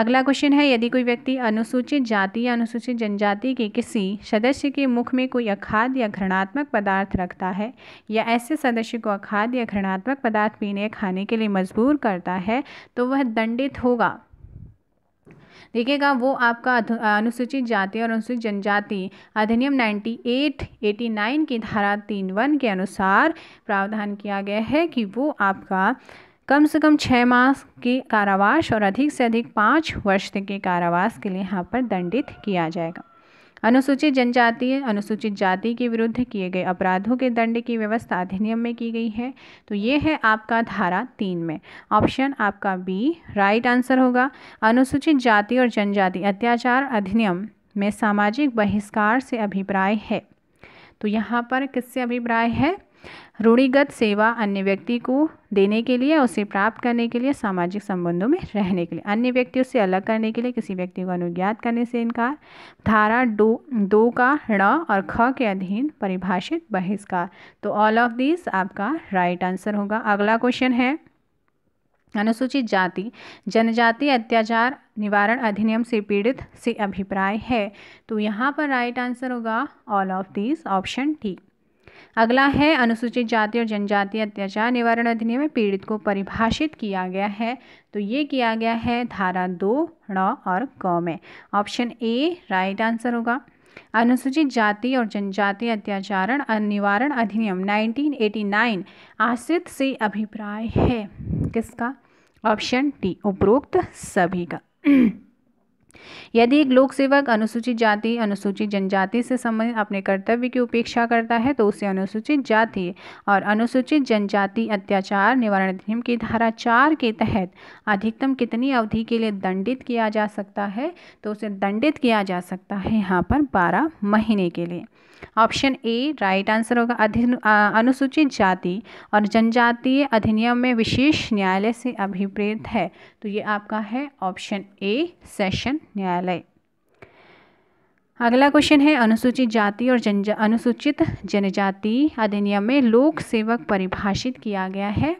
अगला क्वेश्चन है यदि कोई व्यक्ति अनुसूचित जाति या अनुसूचित जनजाति के किसी सदस्य के मुख में कोई अखाद्य या घृणात्मक पदार्थ रखता है या ऐसे सदस्य को अखाद्य या घृणात्मक पदार्थ पीने खाने के लिए मजबूर करता है तो वह दंडित होगा देखिएगा वो आपका अनुसूचित जाति और अनुसूचित जनजाति अधिनियम 98 89 की धारा तीन वन के अनुसार प्रावधान किया गया है कि वो आपका कम से कम छः मास के कारावास और अधिक से अधिक पाँच वर्ष तक के कारावास के लिए यहाँ पर दंडित किया जाएगा अनुसूचित जनजाति अनुसूचित जाति के विरुद्ध किए गए अपराधों के दंड की व्यवस्था अधिनियम में की गई है तो ये है आपका धारा तीन में ऑप्शन आपका बी राइट आंसर होगा अनुसूचित जाति और जनजाति अत्याचार अधिनियम में सामाजिक बहिष्कार से अभिप्राय है तो यहाँ पर किससे अभिप्राय है रूढ़िगत सेवा अन्य व्यक्ति को देने के लिए उसे प्राप्त करने के लिए सामाजिक संबंधों में रहने के लिए अन्य व्यक्ति से अलग करने के लिए किसी व्यक्ति को अनुज्ञात करने से इनकार धारा दो दो का ण और ख के अधीन परिभाषित बहिष्कार तो ऑल ऑफ दिस आपका राइट आंसर होगा अगला क्वेश्चन है अनुसूचित जाति जनजाति अत्याचार निवारण अधिनियम से पीड़ित से अभिप्राय है तो यहाँ पर राइट आंसर होगा ऑल ऑफ दिस ऑप्शन ठीक अगला है अनुसूचित जाति और जनजाति अत्याचार निवारण अधिनियम में पीड़ित को परिभाषित किया गया है तो ये किया गया है धारा दो ण और क में ऑप्शन ए राइट आंसर होगा अनुसूचित जाति और जनजाति अत्याचारण निवारण अधिनियम 1989 आश्रित से अभिप्राय है किसका ऑप्शन डी उपरोक्त सभी का यदि एक लोक सेवक अनुसूचित जाति अनुसूचित जनजाति से संबंधित अपने कर्तव्य की उपेक्षा करता है तो उसे अनुसूचित जाति और अनुसूचित जनजाति अत्याचार निवारण अधिनियम की धारा चार के तहत अधिकतम कितनी अवधि के लिए दंडित किया जा सकता है तो उसे दंडित किया जा सकता है यहाँ पर बारह महीने के लिए ऑप्शन ए राइट आंसर होगा अनुसूचित जाति और जनजातीय अधिनियम में विशेष न्यायालय से अभिप्रेत है तो ये आपका है ऑप्शन ए सेशन न्यायालय अगला क्वेश्चन है अनुसूचित जाति और जन अनुसूचित जनजाति अधिनियम में लोक सेवक परिभाषित किया गया है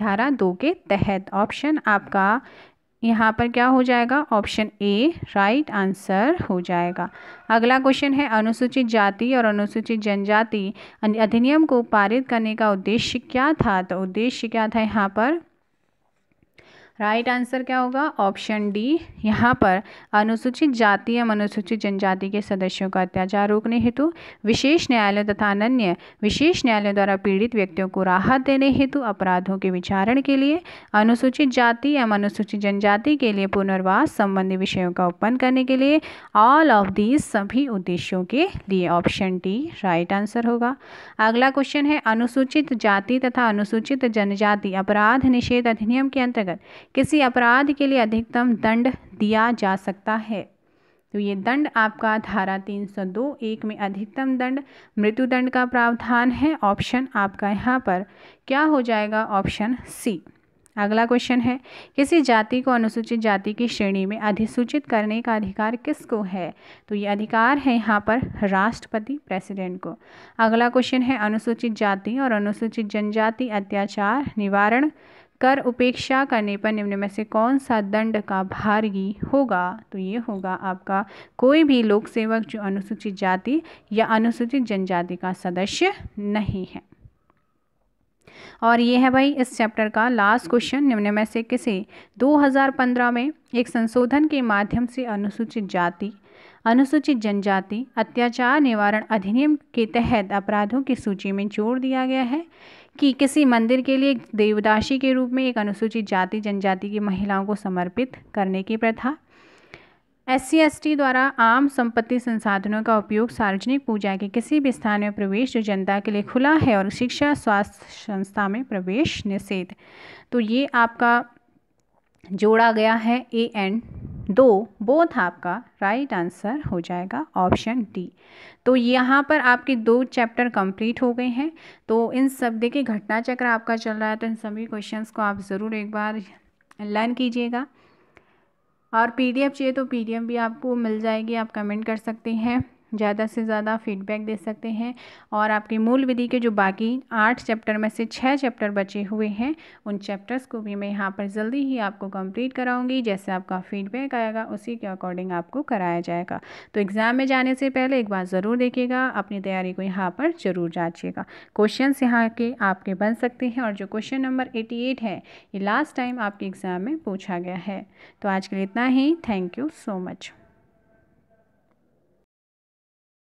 धारा दो के तहत ऑप्शन आपका यहाँ पर क्या हो जाएगा ऑप्शन ए राइट आंसर हो जाएगा अगला क्वेश्चन है अनुसूचित जाति और अनुसूचित जनजाति अधिनियम को पारित करने का उद्देश्य क्या था तो उद्देश्य क्या था यहाँ पर राइट आंसर क्या होगा ऑप्शन डी यहाँ पर अनुसूचित जाति एवं अनुसूचित जनजाति के सदस्यों का अत्याचार रोकने हेतु विशेष न्यायालय तथा अन्य विशेष न्यायालय द्वारा पीड़ित व्यक्तियों को राहत देने हेतु अपराधों के विचारण के लिए अनुसूचित जाति एवं अनुसूचित जनजाति के लिए पुनर्वास संबंधी विषयों का उत्पन्न करने के लिए ऑल ऑफ दीज सभी उद्देश्यों के लिए ऑप्शन डी राइट आंसर होगा अगला क्वेश्चन है अनुसूचित जाति तथा अनुसूचित जनजाति अपराध निषेध अधिनियम के अंतर्गत किसी अपराध के लिए अधिकतम दंड दिया जा सकता है तो ये दंड आपका धारा तीन सौ दो एक में अधिकतम दंड मृत्युदंड का प्रावधान है ऑप्शन आपका यहाँ पर क्या हो जाएगा ऑप्शन सी अगला क्वेश्चन है किसी जाति को अनुसूचित जाति की श्रेणी में अधिसूचित करने का अधिकार किसको है तो ये अधिकार है यहाँ पर राष्ट्रपति प्रेसिडेंट को अगला क्वेश्चन है अनुसूचित जाति और अनुसूचित जनजाति अत्याचार निवारण कर उपेक्षा करने पर निम्न में से कौन सा दंड का भारी होगा तो ये होगा आपका कोई भी लोक सेवक जो अनुसूचित जाति या अनुसूचित जनजाति का सदस्य नहीं है और ये है भाई इस चैप्टर का लास्ट क्वेश्चन निम्न में से किसे 2015 में एक संशोधन के माध्यम से अनुसूचित जाति अनुसूचित जनजाति अत्याचार निवारण अधिनियम के तहत अपराधों की सूची में जोड़ दिया गया है कि किसी मंदिर के लिए देवदासी के रूप में एक अनुसूचित जाति जनजाति की महिलाओं को समर्पित करने की प्रथा एस सी द्वारा आम संपत्ति संसाधनों का उपयोग सार्वजनिक पूजा के किसी भी स्थान में प्रवेश जो जनता के लिए खुला है और शिक्षा स्वास्थ्य संस्था में प्रवेश निषेध तो ये आपका जोड़ा गया है ए एंड दो बोथ आपका राइट आंसर हो जाएगा ऑप्शन डी तो यहाँ पर आपके दो चैप्टर कंप्लीट हो गए हैं तो इन सब देखिए घटना चक्र आपका चल रहा है तो इन सभी क्वेश्चंस को आप ज़रूर एक बार लर्न कीजिएगा और पीडीएफ चाहिए तो पीडीएफ भी आपको मिल जाएगी आप कमेंट कर सकते हैं ज़्यादा से ज़्यादा फीडबैक दे सकते हैं और आपकी मूल विधि के जो बाकी आठ चैप्टर में से छः चैप्टर बचे हुए हैं उन चैप्टर्स को भी मैं यहाँ पर जल्दी ही आपको कंप्लीट कराऊंगी जैसे आपका फीडबैक आएगा उसी के अकॉर्डिंग आपको कराया जाएगा तो एग्ज़ाम में जाने से पहले एक बार ज़रूर देखिएगा अपनी तैयारी को यहाँ पर ज़रूर जाँचिएगा क्वेश्चन यहाँ के आपके बन सकते हैं और जो क्वेश्चन नंबर एटी है ये लास्ट टाइम आपके एग्ज़ाम में पूछा गया है तो आज के लिए इतना ही थैंक यू सो मच